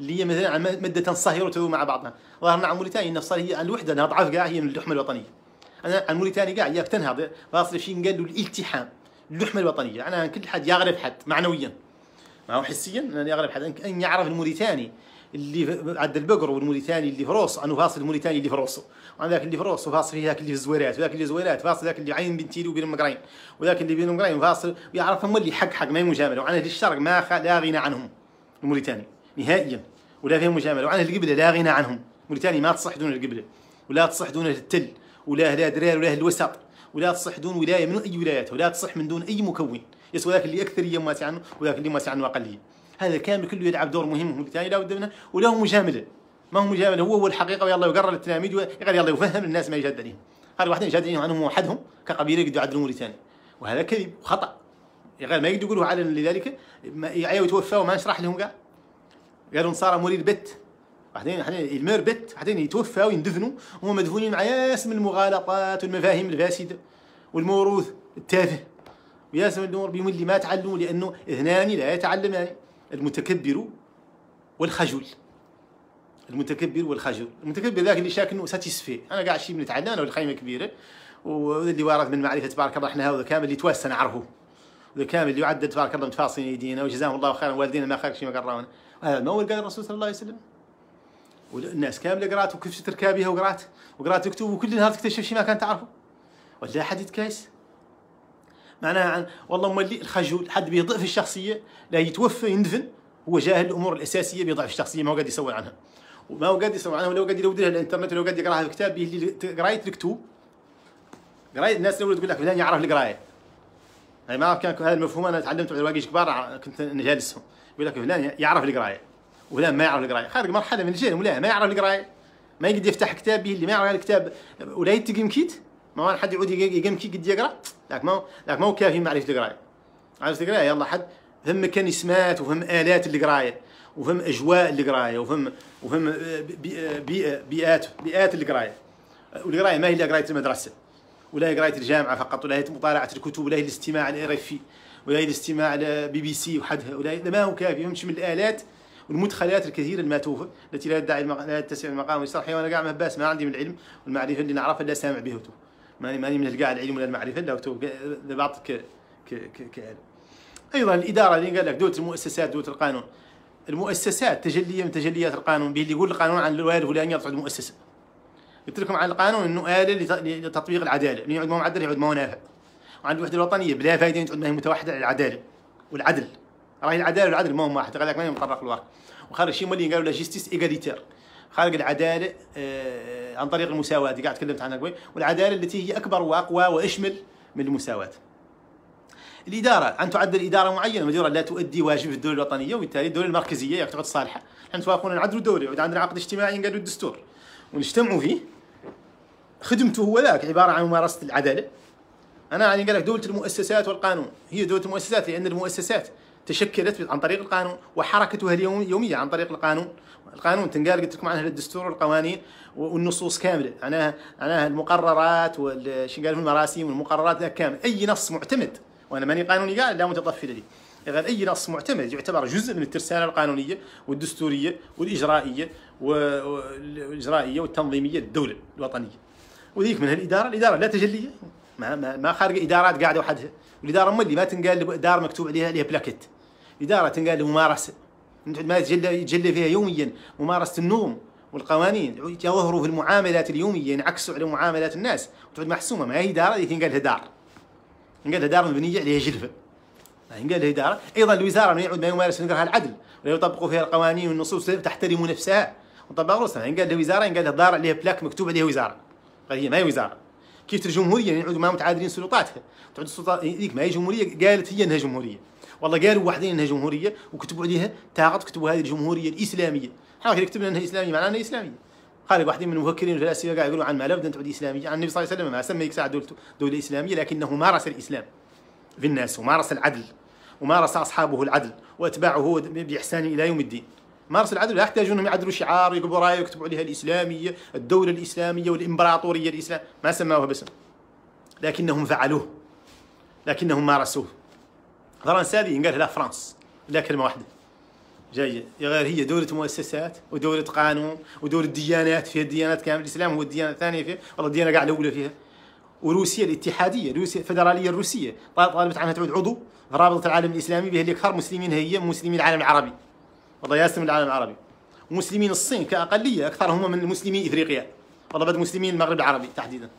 Speaker 1: اللي هي مثلا ماده الصهي مع بعضها ظهرنا عن موريتانيا ان الصهي هي الوحده انها ضعف كاع هي من اللحمه الوطنيه انا عن موريتانيا كاع ياك تنهض واصل شي قالوا الالتحام اللحمه الوطنيه انا يعني كل حد يغرب حد معنويا ما هو حسيا انا يغرب حد ان يعرف الموريتاني اللي عند البقر والموريتاني اللي في روسو انا فاصل الموريتاني اللي في روسو وانا ذاك اللي في روسو فيه ذاك اللي في الزويرات وذاك اللي في الزويرات فاصل ذاك اللي عين بين تيلو وبين المقرين وذاك اللي بين المقرين فاصل ويعرف هم اللي حق حق ما مجامله وعن الشرق ما لا غنى عنهم الموريتاني نهائيا ولا فيهم مجامله وعن القبله لا غنى عنهم موريتانيا ما تصح دون القبله ولا تصح دون التل ولا لا درير ولا الوسط ولا تصح دون ولايه من اي ولايات ولا تصح من دون اي مكون يسوى ذاك اللي اكثريه ماسي عنه وذاك اللي ماسي عنه اقليه هذا كامل كله يلعب دور مهم موريتانيا لا بد منه ولا هو مجامله ما هو مجامله هو هو الحقيقه ويلا يقرر التلاميذ ويقرر يلا يفهم الناس ما يجاد عليهم هذا واحد يجاد عليهم عنهم وحدهم كقبيله يقدروا يعدلوا موريتانيا وهذا كذب وخطا غير يعني ما يقدروا يقولوه علنا لذلك يتوفوا ما نشرح لهم كاع قالوا نصارى مولي البت بعدين المير بت بعدين يتوفى ويندفنوا هما مدفونين مع ياس من المغالطات والمفاهيم الفاسده والموروث التافه وياس من الامور بهم اللي ما تعلموا لانه اثنان لا يتعلمان يعني. المتكبر والخجول المتكبر والخجول المتكبر ذاك اللي شاك انه ساتيسفي انا قاعد شي بنتعلم انا والخيمه كبيره واللي وارث من معرفه تبارك الله احنا هذا كامل اللي توسع نعرفه كامل اللي يعدد تبارك الله متفاصلين ايدينا وجزاهم الله خيرا والدينا ما خير شي ما قراونا هذا آه، ما هو اللي قال الرسول صلى الله عليه وسلم والناس كامله قرات وكيف تركابيها وقرات وقرات كتب وكل نهار تكتشف شيء ما كان تعرفه ولا حد كايس معناها عن والله مولي الخجول حد به ضعف الشخصيه لا يتوفى يندفن هو جاهل الامور الاساسيه بضعف الشخصيه ما هو قاعد يسول عنها وما هو قاعد يسول عنها ولا هو قاعد يدور لها الانترنت ولا هو قاعد يقراها في كتاب به اللي قرايه الكتب قرايه الناس الاولى تقول لك فلان يعرف القرايه هاي ما كان هذا المفهوم انا تعلمته على الواقيش كبار كنت جالسهم يقول لك فلان يعرف القرايه وفلان ما يعرف القرايه خارج مرحله من الجهل ولا ما يعرف القرايه ما يقدر يفتح كتاب به اللي ما يعرف الكتاب ولا يتقم كيت ما هو حد يعود يقم كيت قد يقرا لك ما لك ما هو كافي معرفه القرايه عرفت القرايه يلا حد فهم مكانيسمات وفهم الات القرايه وفهم اجواء القرايه وفهم وفهم آه، آه، آه، بيئات بيئات القرايه والقرايه ما هي قرايه المدرسه ولا هي قرايه الجامعه فقط ولا هي مطالعه الكتب ولا هي الاستماع الاريفي ولا الاستماع على بي بي سي وحدها ولا ما هو كافي يمشي من الالات والمدخلات الكثيره الماتوفه التي لا يدعي المق... لا يتسع المقام ويصرحي أيوة، وانا كاع مهباس ما عندي من العلم والمعرفه اللي نعرفها لا سامع بها تو ماني ماني من كاع العلم ولا المعرفه لا تو بعطيك ك... ك... ك... ك... ايضا الاداره اللي قال لك دوله المؤسسات دوله القانون المؤسسات تجليه من تجليات القانون به اللي يقول القانون عن الوالد الفلاني يطلع مؤسسه قلت لكم عن القانون انه اله لتطبيق العداله اللي يعود ما معدل يعود ما نافع وعند الوحده الوطنيه بلا فائده تقول ما هي متوحده على العداله والعدل راهي العداله والعدل ما هم واحد لك ما مطرق الواقع وخارج شي مولين قالوا لا جيستيس ايغاليتير خارج العداله آه، عن طريق المساواه اللي قاعد تكلمت عنها قبل والعداله التي هي اكبر واقوى واشمل من المساواه الاداره ان تعد الاداره معينه مديره لا تؤدي واجب في الدوله الوطنيه وبالتالي الدوله المركزيه تقعد صالحه نحن توافقون العدل الدوله يعود عندنا عقد اجتماعي قالوا الدستور ونجتمعوا فيه خدمته هو ذاك عباره عن ممارسه العداله انا يعني قال لك دوله المؤسسات والقانون هي دوله المؤسسات لان المؤسسات تشكلت عن طريق القانون وحركتها اليوميه عن طريق القانون القانون تنقال قلت لكم عنها الدستور والقوانين والنصوص كامله معناها معناها المقررات وش قال المراسيم والمقررات كامله اي نص معتمد وانا ماني قانوني قال لا متطفل لي غير اي نص معتمد يعتبر جزء من الترسانه القانونيه والدستوريه والاجرائيه والاجرائيه والتنظيميه للدوله الوطنيه وذيك منها الاداره الاداره لا تجليه ما ما, ما خارج ادارات قاعده وحدها والاداره مولي ما تنقال دار مكتوب عليها عليها بلاكيت الاداره تنقال ممارسه ما يتجلى يتجلى فيها يوميا ممارسه النوم والقوانين يظهروا في المعاملات اليوميه ينعكسوا على معاملات الناس وتعود محسومه ما هي اداره اللي تنقال لها دار تنقال لها دار مبنيه عليها جلفه لها الاداره ايضا الوزاره ما يعود ما يمارس نقرها العدل ولا يطبقوا فيها القوانين والنصوص تحترم نفسها وطبق رؤوسها وزاره الوزاره لها دار عليها بلاك مكتوب عليها وزاره هي ما هي وزاره كيف الجمهوريه يعني ما متعادلين سلطاتها تعود السلطات هذيك ما هي جمهوريه قالت هي انها جمهوريه والله قالوا واحدين انها جمهوريه وكتبوا عليها تاغط كتبوا هذه الجمهوريه الاسلاميه حاجه كتبنا انها اسلاميه معناها انها اسلاميه قال واحد من المفكرين الفلاسفه قاعد يقولوا عن ما لابد ان تعود اسلاميه عن يعني النبي صلى الله عليه وسلم ما سمى ساعه دولته دوله اسلاميه لكنه مارس الاسلام في الناس ومارس العدل ومارس اصحابه العدل واتباعه باحسان الى يوم الدين مارس العدل لا يحتاج انهم يعدلوا شعار يقبوا رايه ويكتبوا عليها الاسلاميه، الدوله الاسلاميه والامبراطوريه الاسلام، ما سماوها باسم. لكنهم فعلوه. لكنهم مارسوه. فرنسا هذه ينقال لا فرانس، لا كلمه واحده. جايه يا غير هي دولة مؤسسات ودولة قانون ودولة ديانات فيها الديانات كامل الإسلام هو الديانة الثانية فيها والله الديانة قاعدة الأولى فيها وروسيا الاتحادية روسيا الفدرالية الروسية طالبت عنها تعود عضو رابطة العالم الإسلامي بها اللي أكثر مسلمين هي مسلمين العالم العربي والله من العالم العربي ومسلمين الصين كأقلية أكثر هم من المسلمين إفريقيا والله بعد مسلمين المغرب العربي تحديدا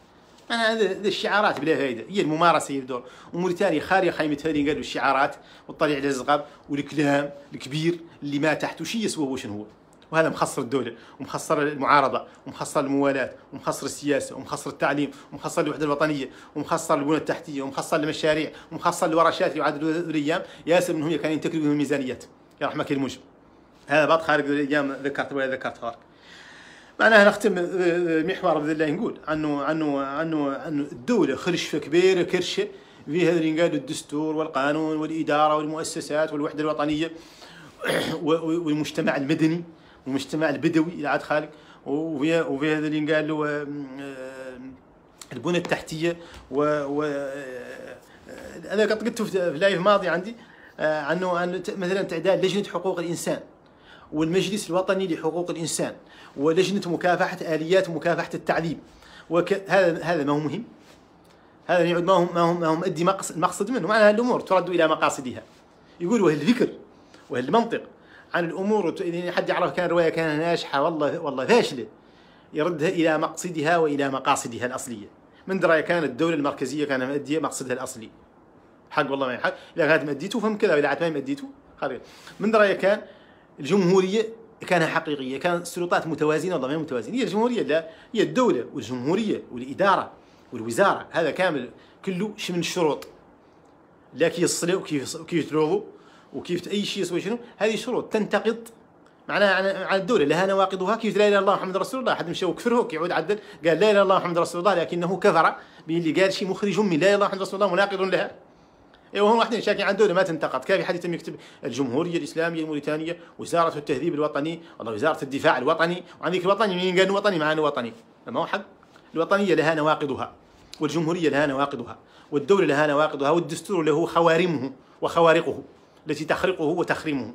Speaker 1: أنا هذه الشعارات بلا فائدة هي الممارسة هي الدور وموريتانيا خالية خيمة هذه قالوا الشعارات والطليع على والكلام الكبير اللي ما تحته شي يسوى هو شنو هو وهذا مخسر الدولة ومخسر المعارضة ومخسر الموالاة ومخسر السياسة ومخسر التعليم ومخسر الوحدة الوطنية ومخسر البنى التحتية ومخسر المشاريع ومخسر الورشات اللي عاد الأيام ياسر منهم كانوا ينتكلوا من الميزانيات يا رحمك الموجب هذا بعض خارج الايام ذكرت ولا ذكرت خارج معناها نختم آه، آه، محور باذن الله نقول انه انه انه انه الدوله خرشفه كبيره كرشه في هذا اللي قالوا الدستور والقانون والاداره والمؤسسات والوحده الوطنيه والمجتمع المدني والمجتمع البدوي الى عاد خالق وفي وفي هذا اللي قالوا آه، البنى التحتيه و, و انا قلت في لايف ماضي عندي انه مثلا تعداد لجنه حقوق الانسان والمجلس الوطني لحقوق الإنسان ولجنة مكافحة آليات مكافحة التعذيب وك... هذا هذا ما هو مهم هذا يعود ما هو ما هو ما هو مؤدي مقصد منه معناها الأمور ترد إلى مقاصدها يقول وهل الفكر وهل المنطق عن الأمور حد يعرف كان رواية كان ناجحة والله والله فاشلة يردها إلى مقصدها وإلى مقاصدها الأصلية من دراية كانت الدولة المركزية كان مؤدي مقصدها الأصلي حق والله ما حق إذا كانت مأديته فهم كذا اذا عاد ما مأديته من دراية كان الجمهورية كانها حقيقية كان السلطات متوازنة ولا غير متوازنة هي الجمهورية لا هي الدولة والجمهورية والإدارة والوزارة هذا كامل كله من الشروط لا كي يصلوا وكيف وكيف تروضوا وكيف اي شيء يسوي شنو هذه شروط تنتقد معناها على الدوله لها نواقضها كيف لا اله الا الله محمد رسول الله حد مشى وكفره كيعود عدل قال لا اله الا الله محمد رسول الله لكنه كفر باللي قال شيء مخرج من لا اله الا الله محمد رسول الله مناقض لها إيه، وهم واحدين شاكي عنده ما تنتقد كافي حد يتم يكتب الجمهوريه الاسلاميه الموريتانيه وزاره التهذيب الوطني والله وزاره الدفاع الوطني وعندك الوطني من قال وطني معنا وطني ما هو حق الوطنيه لها نواقضها والجمهوريه لها نواقضها والدوله لها نواقضها والدستور له خوارمه وخوارقه التي تخرقه وتخرمه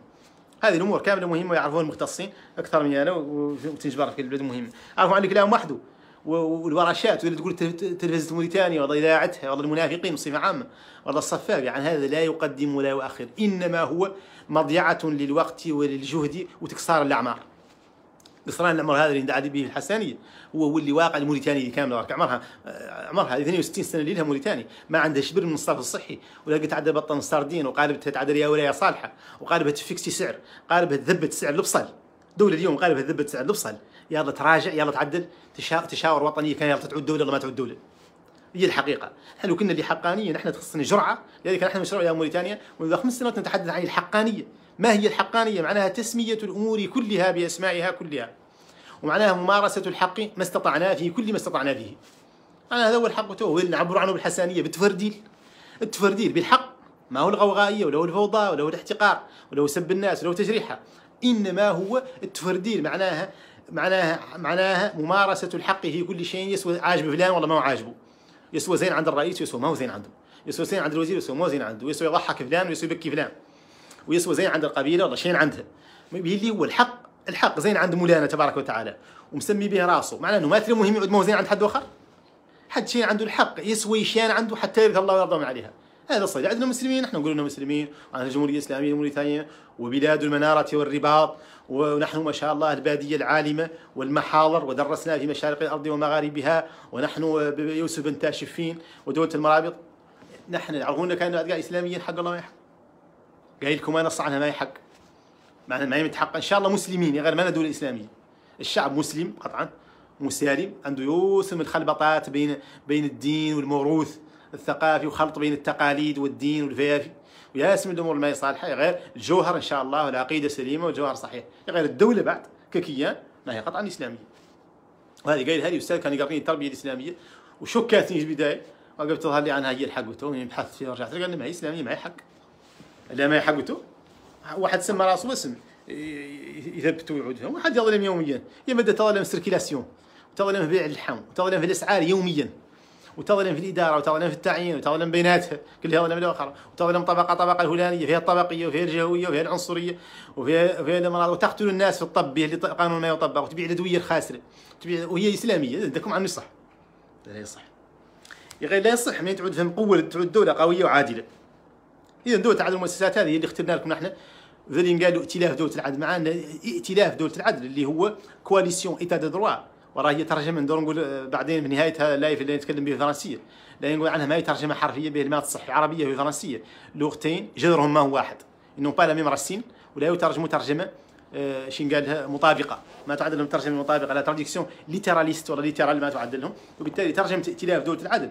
Speaker 1: هذه الامور كامله مهمه يعرفون المختصين اكثر من انا وتنجبر في البلاد مهمه عرفوا عندك كلام وحده والورشات ولا تقول تلفزه موريتانيا والله اذاعتها والله المنافقين بصفه عامه والله الصفافي يعني هذا لا يقدم ولا يؤخر انما هو مضيعه للوقت وللجهد وتكسار الاعمار قصران العمر هذا اللي ندعي به الحسانيه هو هو اللي واقع الموريتانيه كامله عمرها عمرها 62 سنه لها موريتاني ما عندها شبر من الصرف الصحي ولا تعدى بطن السردين وقالبتها تعدى يا ولا صالحه وقالبت تفكسي سعر قالبها تذبت سعر البصل دوله اليوم غالبا ذبت سعر البصل يلا تراجع يلا تعدل تشاور وطنيه كان يلا تعود دوله ولا ما تعود دوله هي الحقيقه احنا لو كنا اللي حقانيه نحن تخصنا جرعه لذلك نحن مشروع يا موريتانيا منذ خمس سنوات نتحدث عن الحقانيه ما هي الحقانيه معناها تسميه الامور كلها باسمائها كلها ومعناها ممارسه الحق ما استطعناه في كل ما استطعنا فيه انا هذا هو الحق وين نعبر عنه بالحسانيه بالتفرديل التفرديل بالحق ما هو الغوغائيه ولا هو الفوضى ولا هو الاحتقار ولا هو سب الناس ولا هو تجريحها إنما هو التفرديل معناها معناها معناها ممارسة الحق في كل شيء يسوى عاجبه فلان والله ما هو عاجبه يسوى زين عند الرئيس ويسوى ما هو زين عنده يسوى زين عند الوزير ويسوى ما هو زين عنده يسوى يضحك فلان ويسوى يبكي فلان ويسوى زين عند القبيلة والله شين عندها اللي هو الحق الحق زين عند مولانا تبارك وتعالى ومسمي به راسه معناه انه ما مهم يعود ما هو زين عند حد اخر حد شين عنده الحق يسوي شين عنده حتى يرث الله ويرضى عليها هذا الصيد عندنا مسلمين نحن نقول اننا مسلمين عن الجمهوريه الاسلاميه الموريتانيه وبلاد المناره والرباط ونحن ما شاء الله الباديه العالمه والمحاضر ودرسنا في مشارق الارض ومغاربها ونحن يوسف بن تاشفين ودوله المرابط نحن يعرفون كان اسلاميين حق الله ما يحق قايل لكم انا عنها ما يحق معنا ما يمتحق ان شاء الله مسلمين يا غير ما دوله اسلاميه الشعب مسلم قطعا مسالم عنده من الخلبطات بين بين الدين والموروث الثقافي وخلط بين التقاليد والدين والفيافي ويا اسم الامور ما صالحه غير الجوهر ان شاء الله والعقيده سليمه والجوهر صحيح غير الدوله بعد ككيان ما هي قطعا اسلاميه وهذه قايل هذه استاذ كان يقرني التربيه الاسلاميه وشكاتني في البدايه وقفت تظهر لي عنها هي الحقته بحثت فيها رجعت قال لي ما هي اسلاميه ما هي حق لا ما هي حقته واحد سمى راسه باسم يثبت ويعودهم واحد يظلم يوميا يا مدى تظلم سيركيلاسيون تظلم بيع اللحم تظلم في الاسعار يوميا وتظلم في الاداره وتظلم في التعيين وتظلم بيناتها كل ظلم من الاخر وتظلم طبقه طبقه الفلانيه فيها الطبقيه وفيها الجهويه وفيها العنصريه وفيها فيها الامراض وتقتل الناس في الطب اللي قانون ما يطبق وتبيع الادويه الخاسره تبيع وهي اسلاميه عندكم عم يصح لا يصح يا غير لا يصح ما تعود فهم قوه تعود دوله قويه وعادله اذا دوله العدل المؤسسات هذه اللي اخترنا لكم نحن ذلك قالوا ائتلاف دوله العدل معنا ائتلاف دوله العدل اللي هو كواليسيون ايتا دو دروا وراه هي ترجمه ندور نقول آه، بعدين في نهايه اللايف اللي نتكلم به فرنسيه لا نقول عنها ما هي ترجمه حرفيه به ما تصح العربيه والفرنسيه لغتين جذرهم ما هو واحد انه با لا ميم راسين ولا يترجموا ترجمه آه، شين قالها مطابقه ما تعدلهم ترجمه مطابقه لا تراديكسيون ليتراليست ولا ليترال ما تعدلهم وبالتالي ترجمه ائتلاف دوله العدل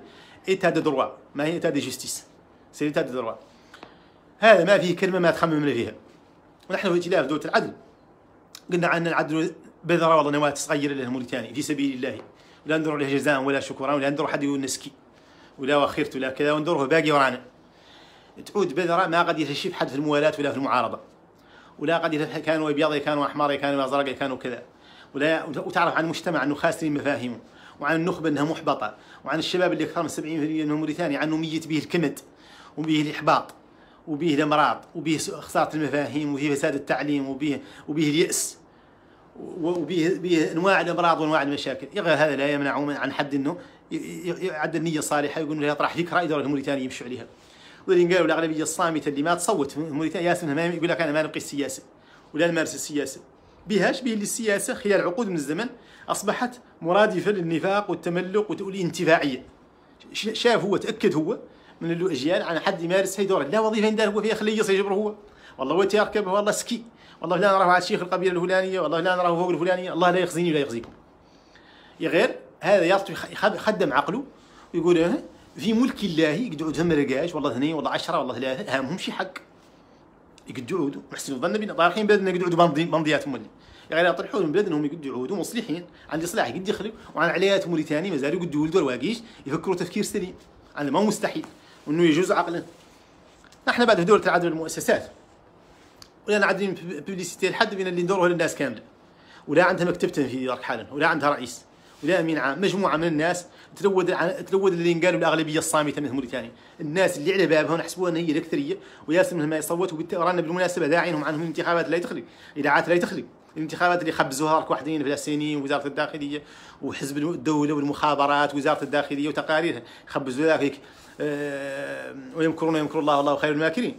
Speaker 1: ايتا دو دروا ما هي ايتا دي جوستيس سي ايتا دو دروا هذا ما فيه كلمه ما تخمم فيها ونحن في ائتلاف دوله العدل قلنا عن العدل بذره والله نواه صغيره لها موريتانيا في سبيل الله ولا ندور عليه جزاء ولا شكرا ولا ندور حد يونسكي ولا وخيرت ولا كذا وندوره باقي ورانا تعود بذره ما قد يشف حد في الموالاه ولا في المعارضه ولا قد كانوا ابيض كانوا احمر كانوا ازرق كانوا كذا ولا وتعرف عن المجتمع انه خاسرين مفاهيمه وعن النخبه انها محبطه وعن الشباب اللي اكثر من 70% من موريتانيا عنه ميت به الكمد وبه الاحباط وبه الامراض وبه خساره المفاهيم وبه فساد التعليم وبه وبه الياس وبيه بيه انواع الامراض وانواع المشاكل غير هذا لا يمنع عن حد انه يعد النيه صالحه يقول له طرح ذكرى يدور الموريتانيه يمشوا عليها والذين قالوا الاغلبيه الصامته اللي ما تصوت في موريتانيا ما يقول لك انا ما نبقي السياسه ولا نمارس السياسه بهاش به للسياسه خلال عقود من الزمن اصبحت مرادفه للنفاق والتملق والانتفاعيه شاف هو تاكد هو من الاجيال عن حد يمارس هي دوره لا وظيفه يندار هو فيها خليه يصير هو والله وين يركبه والله سكي والله لا نراه هذا شيخ القبيله الفلانيه والله لا نراه فوق الفلانيه الله لا يخزيني ولا يخزيكم يا غير هذا يخدم عقله ويقول أه، في ملك الله يقعدوا ثم رقاش والله اثنين والله عشرة والله ثلاثة هامهم شي حق يقعدوا محسن الظن بنا طارحين بلادنا يقعدوا بمضياتهم يا يعني يطرحوا من بلادهم يقعدوا يعودوا مصلحين عندي صلاح قد يخلوا وعن عليات موريتاني مازالوا يقعدوا يولدوا الواقيش يفكروا تفكير سليم هذا ما مستحيل وانه يجوز عقلا نحن بعد في دوله العدل المؤسسات ولا عندي بيبليسيتي لحد من اللي ندوروا للناس كامله ولا عندها مكتبتهم في دارك حالا ولا عندها رئيس ولا امين عام مجموعه من الناس تلود تلود اللي قالوا الاغلبيه الصامته من موريتانيا الناس اللي على بابها ونحسبوها ان هي الاكثريه وياسر منهم ما يصوت ورانا بالمناسبه داعينهم عنهم الانتخابات لا تخلي اذاعات لا تخلي الانتخابات اللي خبزوها راك واحدين فلسطينيين وزاره الداخليه وحزب الدوله والمخابرات وزاره الداخليه وتقاريرها خبزوا ذاك آه، ويمكرون يمكر الله والله خير الماكرين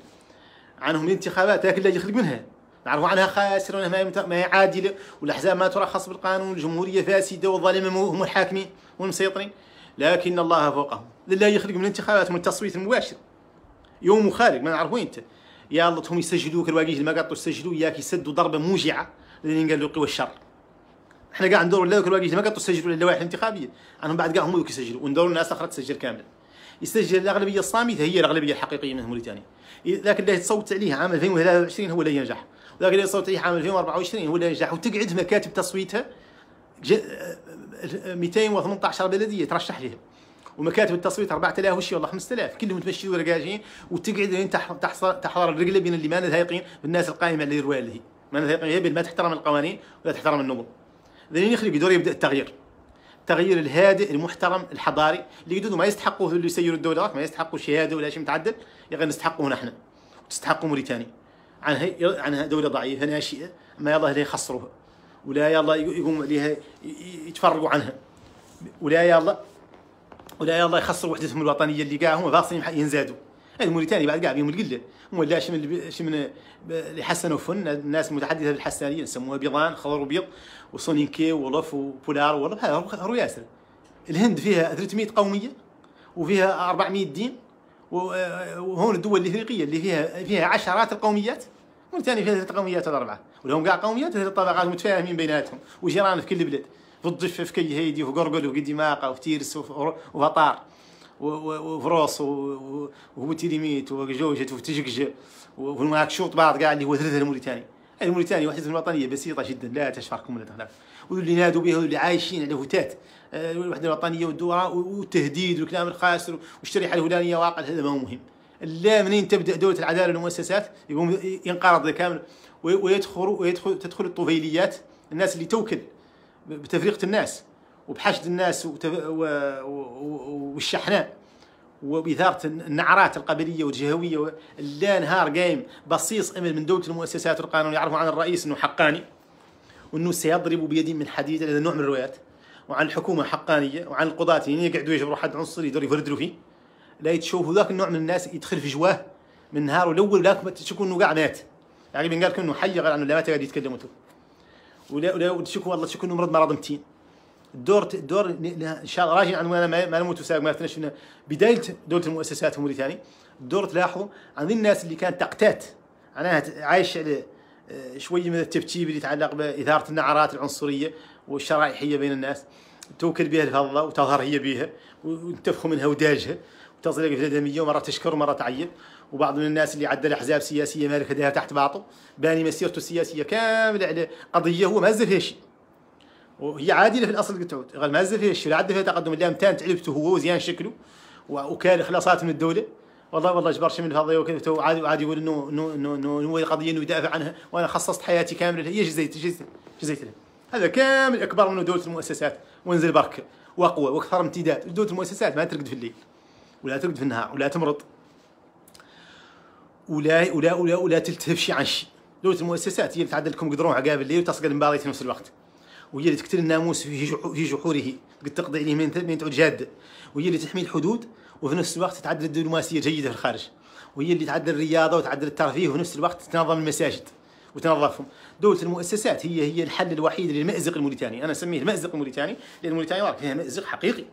Speaker 1: عنهم الانتخابات لكن اللي يخرج منها نعرفوا عنها خاسر وانها ما هي عادله والاحزاب ما ترخص بالقانون الجمهوريه فاسده والظالمه هم الحاكمين والمسيطرين لكن الله فوقهم لله يخرج من الانتخابات من التصويت المباشر يوم خارج ما نعرف وين انت يا الله هم يسجلوك الواقيج اللي ما قطوا يسجلوا ياك يسدوا ضربه موجعه لان قالوا قوى الشر احنا قاعد ندور لذوك الواقيج ما قطوا يسجلوا للوائح الانتخابيه عنهم بعد قاعد هم يسجلوا وندور الناس اخرى تسجل كامله يسجل الاغلبيه الصامته هي الاغلبيه الحقيقيه من موريتانيا لكن اللي تصوت عليه عام 2023 هو اللي ينجح ولكن اللي تصوت عليه عام 2024 هو اللي ينجح وتقعد مكاتب تصويتها 218 آه، بلديه ترشح لهم ومكاتب التصويت 4000 وشي والله 5000 كلهم تمشي ورقاجين وتقعد انت تحضر الرجله بين اللي ما ذايقين بالناس القائمه اللي رواله ما ذايقين ما تحترم القوانين ولا تحترم النظم. ذلك يخلق يدور يبدا التغيير. التغيير الهادئ المحترم الحضاري اللي يدودوا ما يستحقوه اللي يسيروا الدولة ما يستحقوا شهاده ولا شيء متعدل يا غير نستحقوه نحن تستحقوا موريتانيا هي عن دوله ضعيفه ناشئه ما يلا ليه يخسروها ولا يلا يقوم عليها يتفرقوا عنها ولا يلا ولا يلا يخسروا وحدتهم الوطنيه اللي قاعهم باصين ينزادوا الموريتاني بعد كاع بهم القله ولا شمن شمن اللي حسنوا فن الناس المتحدثه بالحسانيه يسموها بيضان خضر وبيض وسونينكي ولف وبولار ولف هرو ياسر الهند فيها 300 قوميه وفيها 400 دين وهون الدول الافريقيه اللي فيها فيها عشرات القوميات موريتانيا فيها ثلاث قوميات ولا اربعه ولهم كاع قوميات ثلاث طبقات متفاهمين بيناتهم وجيران في كل بلاد في الضفه في كي هيدي وفي قرقل وفي دماقه وفي تيرس وفي وطار وفي راسه وتلميت وجوجة وفي تشقجة وفي المناكشوط بعض كاع اللي هو ثلاثة الموريتاني الموريتاني وحدة الوطنية بسيطة جدا لا تشفعكم ولا تهلاك واللي نادوا بها واللي عايشين على فتات آه، الوحدة الوطنية والدورة والتهديد والكلام الخاسر والشريحة الهولانية واقع هذا ما هو مهم لا منين تبدا دوله العداله والمؤسسات يقوم ينقرض كامل ويدخل ويدخل تدخل الطفيليات الناس اللي توكل بتفريقه الناس وبحشد الناس والشحناء وإثارة النعرات القبلية والجهوية لا نهار قايم بصيص أمل من دولة المؤسسات والقانون يعرفوا عن الرئيس أنه حقاني وأنه سيضرب بيد من حديد هذا نوع من الروايات وعن الحكومة حقانية وعن القضاة يعني يقعدوا يجبروا حد عنصري يدور يفردلوا فيه لا تشوفوا ذاك النوع من الناس يدخل في جواه من نهار الأول لكن تشكوا أنه قاع مات يعني بن قال لكم أنه حي غير أنه لا مات قاعد يتكلموا ولا ولا والله تشكوا أنه مرض مرض متين الدور الدور ان شاء الله راجع عنوانه ما نموت وسابق ما فتناش بدايه دوله المؤسسات موريتانيا الدور تلاحظوا عند الناس اللي كانت تقتات معناها عايش على آه، شويه من التبتيب اللي يتعلق باثاره النعرات العنصريه والشرائحيه بين الناس توكل بها الفضه وتظهر هي بها وتفخوا منها وداجها وتصل في الادميه ومره تشكر ومره تعيط وبعض من الناس اللي عدل احزاب سياسيه مالك داها تحت باطو باني مسيرته السياسيه كامله على قضيه هو ما زال فيها شيء وهي عادله في الاصل قلت ما زال فيها الشيء عاد فيها تقدم الامتان تعبته هو زيان شكله وكان خلاصات من الدوله والله والله جبرش شمل الفضيه وكذا تو عاد عاد يقول انه انه انه انه هو قضيه انه يدافع عنها وانا خصصت حياتي كامله هي جزيت جزيت جزيت لها هذا كامل اكبر من دوله المؤسسات وانزل برك واقوى واكثر امتداد دوله المؤسسات ما ترقد في الليل ولا ترقد في النهار ولا تمرض ولا ولا ولا ولا تلتهب شي عن شي دوله المؤسسات هي اللي تعدل لكم قدروها عقاب الليل وتصقل المباريات في نفس الوقت وهي اللي تقتل الناموس في جحوره قد تقضي عليه من تعود جاده وهي اللي تحمي الحدود وفي نفس الوقت تعدل الدبلوماسيه جيده في الخارج وهي اللي تعدل الرياضه وتعدل الترفيه وفي نفس الوقت تنظم المساجد وتنظفهم دوله المؤسسات هي هي الحل الوحيد للمازق الموريتاني انا اسميه المازق الموريتاني لان موريتانيا فيها مازق حقيقي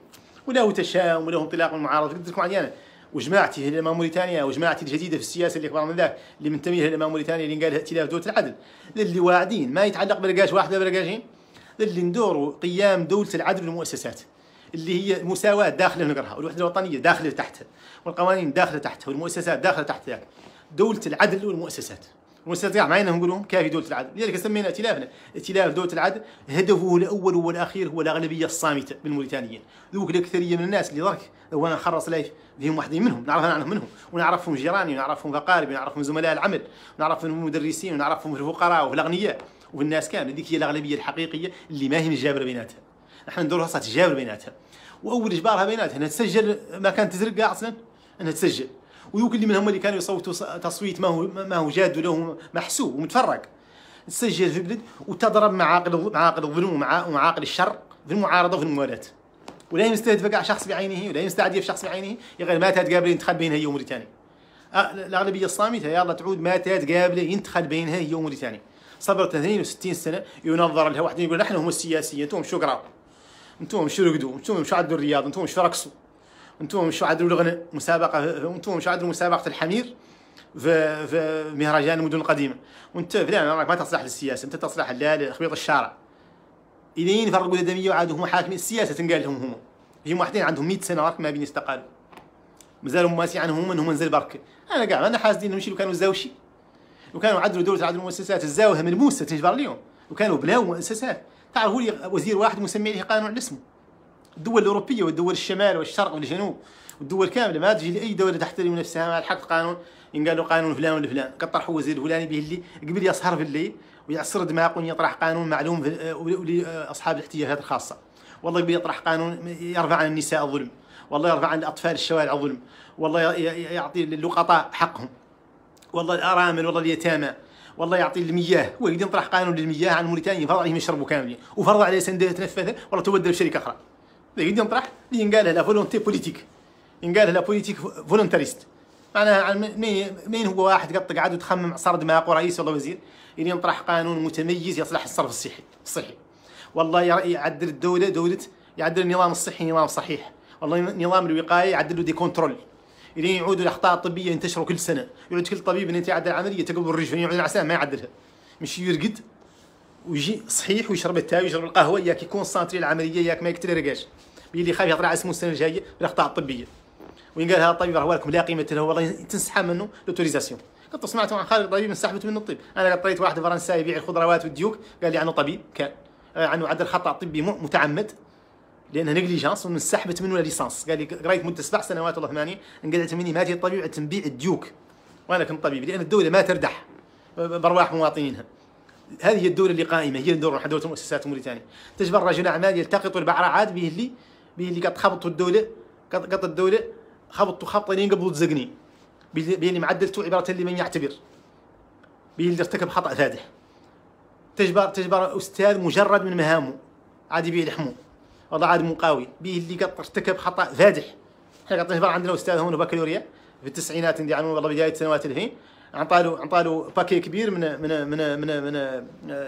Speaker 1: وله تشاؤم وله انطلاق من المعارضه قلت لكم انا وجماعتي الامام موريتانيا وجماعتي الجديده في السياسه اللي اكبر من ذاك اللي منتميه للامام موريتانيا اللي قال ائتلاف دوله العدل للي واعدين ما يتعلق برقاش واحده برقاشين اللي ندوروا قيام دولة العدل والمؤسسات اللي هي المساواه داخل نقرها والوحدة الوطنية داخلة تحتها والقوانين داخلة تحتها والمؤسسات داخلة تحتها دولة العدل والمؤسسات المؤسسات المستطيع نقول لهم كافي دولة العدل لذلك سمينا ائتلافنا ائتلاف دولة العدل هدفه الأول والأخير هو الأغلبية الصامتة من الموريتانيين ذوك الأكثرية من الناس اللي ضرك لو أنا نخرص لايف فيهم واحدين منهم نعرف أنا منهم ونعرفهم جيراني ونعرفهم أقاربي ونعرفهم زملاء العمل ونعرفهم المدرسين ونعرفهم الفقراء والأغنياء والناس كامل هذيك هي الاغلبيه الحقيقيه اللي ما هي متجابره بيناتها احنا ندورها صارت تجابر بيناتها واول اجبارها بيناتها انها تسجل ما كانت تزرق اصلا انها تسجل ويمكن اللي من هم اللي كانوا يصوتوا تصويت ما هو ما هو جاد ولا محسوب ومتفرق تسجل في البلد وتضرب معاقل معاقل الظلم ومعاقل الشر في المعارضه وفي الموالاه ولا يستهدف كاع شخص بعينه ولا يستعدي في شخص بعينه يا غير ما تتقابل ينتخب بينها هي وموريتانيا الاغلبيه الصامته يلا تعود ما تتقابل ينتخب بينها هي وموريتانيا صبر 62 سنه ينظر لها واحد يقول نحن هم السياسيين انتم شو قراوا انتم شو رقدوا انتم شو عدوا الرياض انتم شو رقصوا انتم شو عدلوا الغناء مسابقه انتم شو عدلوا مسابقه الحمير في في مهرجان المدن القديمه وانت فلان راك ما تصلح للسياسه انت تصلح لخبيط الشارع الين فرقوا الادميه وعادوا هم حاكمين السياسه تنقال لهم هما هم واحدين عندهم 100 سنه راك ما بين استقالوا مازالوا ماسي عنهم هم انهم نزل برك انا كاع انا حاسدين انهم لو كانوا زاوشي وكانوا عدلوا دوله عدلوا المؤسسات الزاويه ملموسه تجبر اليوم وكانوا بلاو مؤسسات تعرفوا لي وزير واحد مسمي عليه قانون على اسمه الدول الاوروبيه والدول الشمال والشرق والجنوب والدول كامله ما تجي لاي دوله تحترم نفسها مع الحق قانون ان قالوا قانون فلان ولا فلان كطرحوا وزير فلاني به اللي قبل يسهر في الليل ويعصر دماغه يطرح قانون معلوم لاصحاب الاحتياجات الخاصه والله قبل يطرح قانون يرفع عن النساء الظلم والله يرفع عن الاطفال الشوارع الظلم والله يعطي اللقطاء حقهم والله الارامل والله اليتامى والله يعطي المياه ويقدر يطرح قانون للمياه عن موريتانيا يفرض عليهم يشربوا كاملين وفرض عليه سندات تنفذ والله تبدل بشركه اخرى يقدر يطرح ينقال ينقالها لا فولونتي بوليتيك ينقالها لا بوليتيك فولونتاريست معناها مين هو واحد قط قعد وتخمم صار دماغ رئيس ولا وزير اللي يطرح قانون متميز يصلح الصرف الصحي الصحي والله يعدل الدوله دوله يعدل النظام الصحي نظام صحيح والله نظام الوقايه يعدل له دي كونترول الين يعود الاخطاء الطبيه ينتشروا كل سنه يقول كل طبيب ان انت العمليه تقبل الرجل يعود العسل ما يعدلها مش يرقد ويجي صحيح ويشرب التاي ويشرب القهوه ياك يكون سانتري العمليه ياك ما بين اللي خايف يطلع اسمه السنه الجايه بالاخطاء الطبيه وين قال هذا الطبيب راه لكم لا قيمه له والله تنسحب منه لوتوريزاسيون قلت سمعت عن خالد طبيب انسحبت منه الطب انا قريت واحد فرنساوي يبيع الخضروات والديوك قال لي عنه طبيب كان آه، عنه عدل خطا طبي متعمد لانها نيجليجانس وانسحبت منه ليسانس قال لي قريت مده سبع سنوات ولا ثمانيه انقلعت مني ما تجي الطبيب تنبيع الديوك وانا كنت طبيب لان الدوله ما تردح بارواح مواطنينها هذه هي الدوله اللي قائمه هي الدوله دوله المؤسسات موريتانيا تجبر رجل اعمال يلتقط البعرعات به اللي به اللي قد خبطوا الدوله قد قد الدوله خبطوا خبطه لين قبل تزقني به اللي معدلته عباره لمن يعتبر به اللي ارتكب خطا فادح تجبر تجبر استاذ مجرد من مهامه عاد يبيع لحمه والله عاد مقاوي به اللي قد ارتكب خطا فادح حنا كنعطيه نهضر عندنا استاذ هون بكالوريا في التسعينات ندي عنه والله بدايه سنوات الفين عطالو عطالو باكي كبير من من من من, من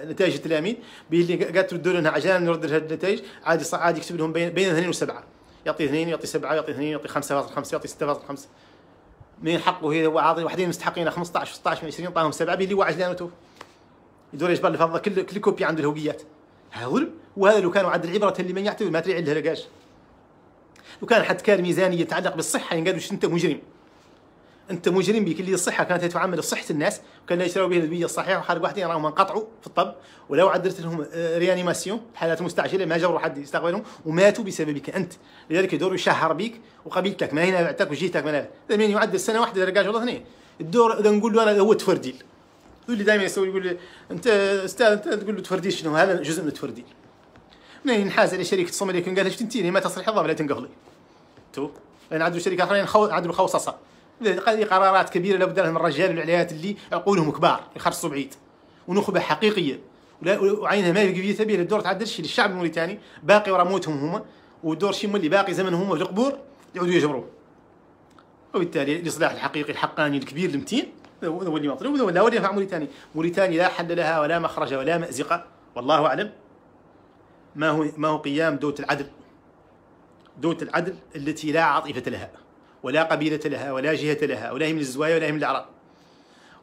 Speaker 1: نتائج التلاميذ به اللي قاعد تردوا لنا عجلان نرد لها النتائج عادي عادي يكتب لهم بين بين اثنين وسبعه يعطي اثنين يعطي سبعه يعطي اثنين يعطي 5.5 يعطي 6.5 من حقه هي هو عاطي واحدين مستحقين 15 16 من 20 عطاهم سبعه به اللي هو عجلان وتو يدور يجبر الفضه كل كل كوبي عنده الهويات هذا ظلم وهذا لو كان عد العبرة لمن يعتبر ما تريع اللي لقاش لو كان حد كان ميزانية يتعلق بالصحة ينقال يعني واش أنت مجرم أنت مجرم بكل الصحة كانت تعمل صحة الناس وكان يشتروا به الأدوية الصحيحة وحرق واحدين راهم انقطعوا في الطب ولو عدلت لهم ريانيماسيون آه، الحالات المستعجلة ما جروا حد يستقبلهم وماتوا بسببك أنت لذلك يدور يشهر بيك وقبيلتك ما هنا بعتك وجيتك من هذا من يعدل سنة واحدة رجاج والله اثنين الدور إذا نقول له أنا هو تفرديل اللي دائما يسوي يقول لي انت استاذ انت تقول له تفرديل شنو هذا جزء من التفرديل منين نحاز على شركه الصوماليه كون قالها لها شتنتيني ما تصلح الضبع لا تنقفلي تو لان عندو شركه اخرين عندو خوصصه هذه قرارات كبيره لابد لها من الرجال والعليات اللي عقولهم كبار يخرصوا بعيد ونخبه حقيقيه وعينها ما يبقى فيها سبيل الدور تعدل شي للشعب الموريتاني باقي ورا موتهم هما ودور شي اللي باقي زمنهم هما في القبور يعودوا يجبروا وبالتالي الاصلاح الحقيقي الحقاني الكبير المتين هو اللي مطلوب ولا ولا ينفع موريتانيا موريتانيا لا حل لها ولا مخرج ولا مازقه والله اعلم ما هو ما هو قيام دوله العدل دوله العدل التي لا عاطفه لها ولا قبيله لها ولا جهه لها ولا هي من الزوايا ولا هي من الأعراق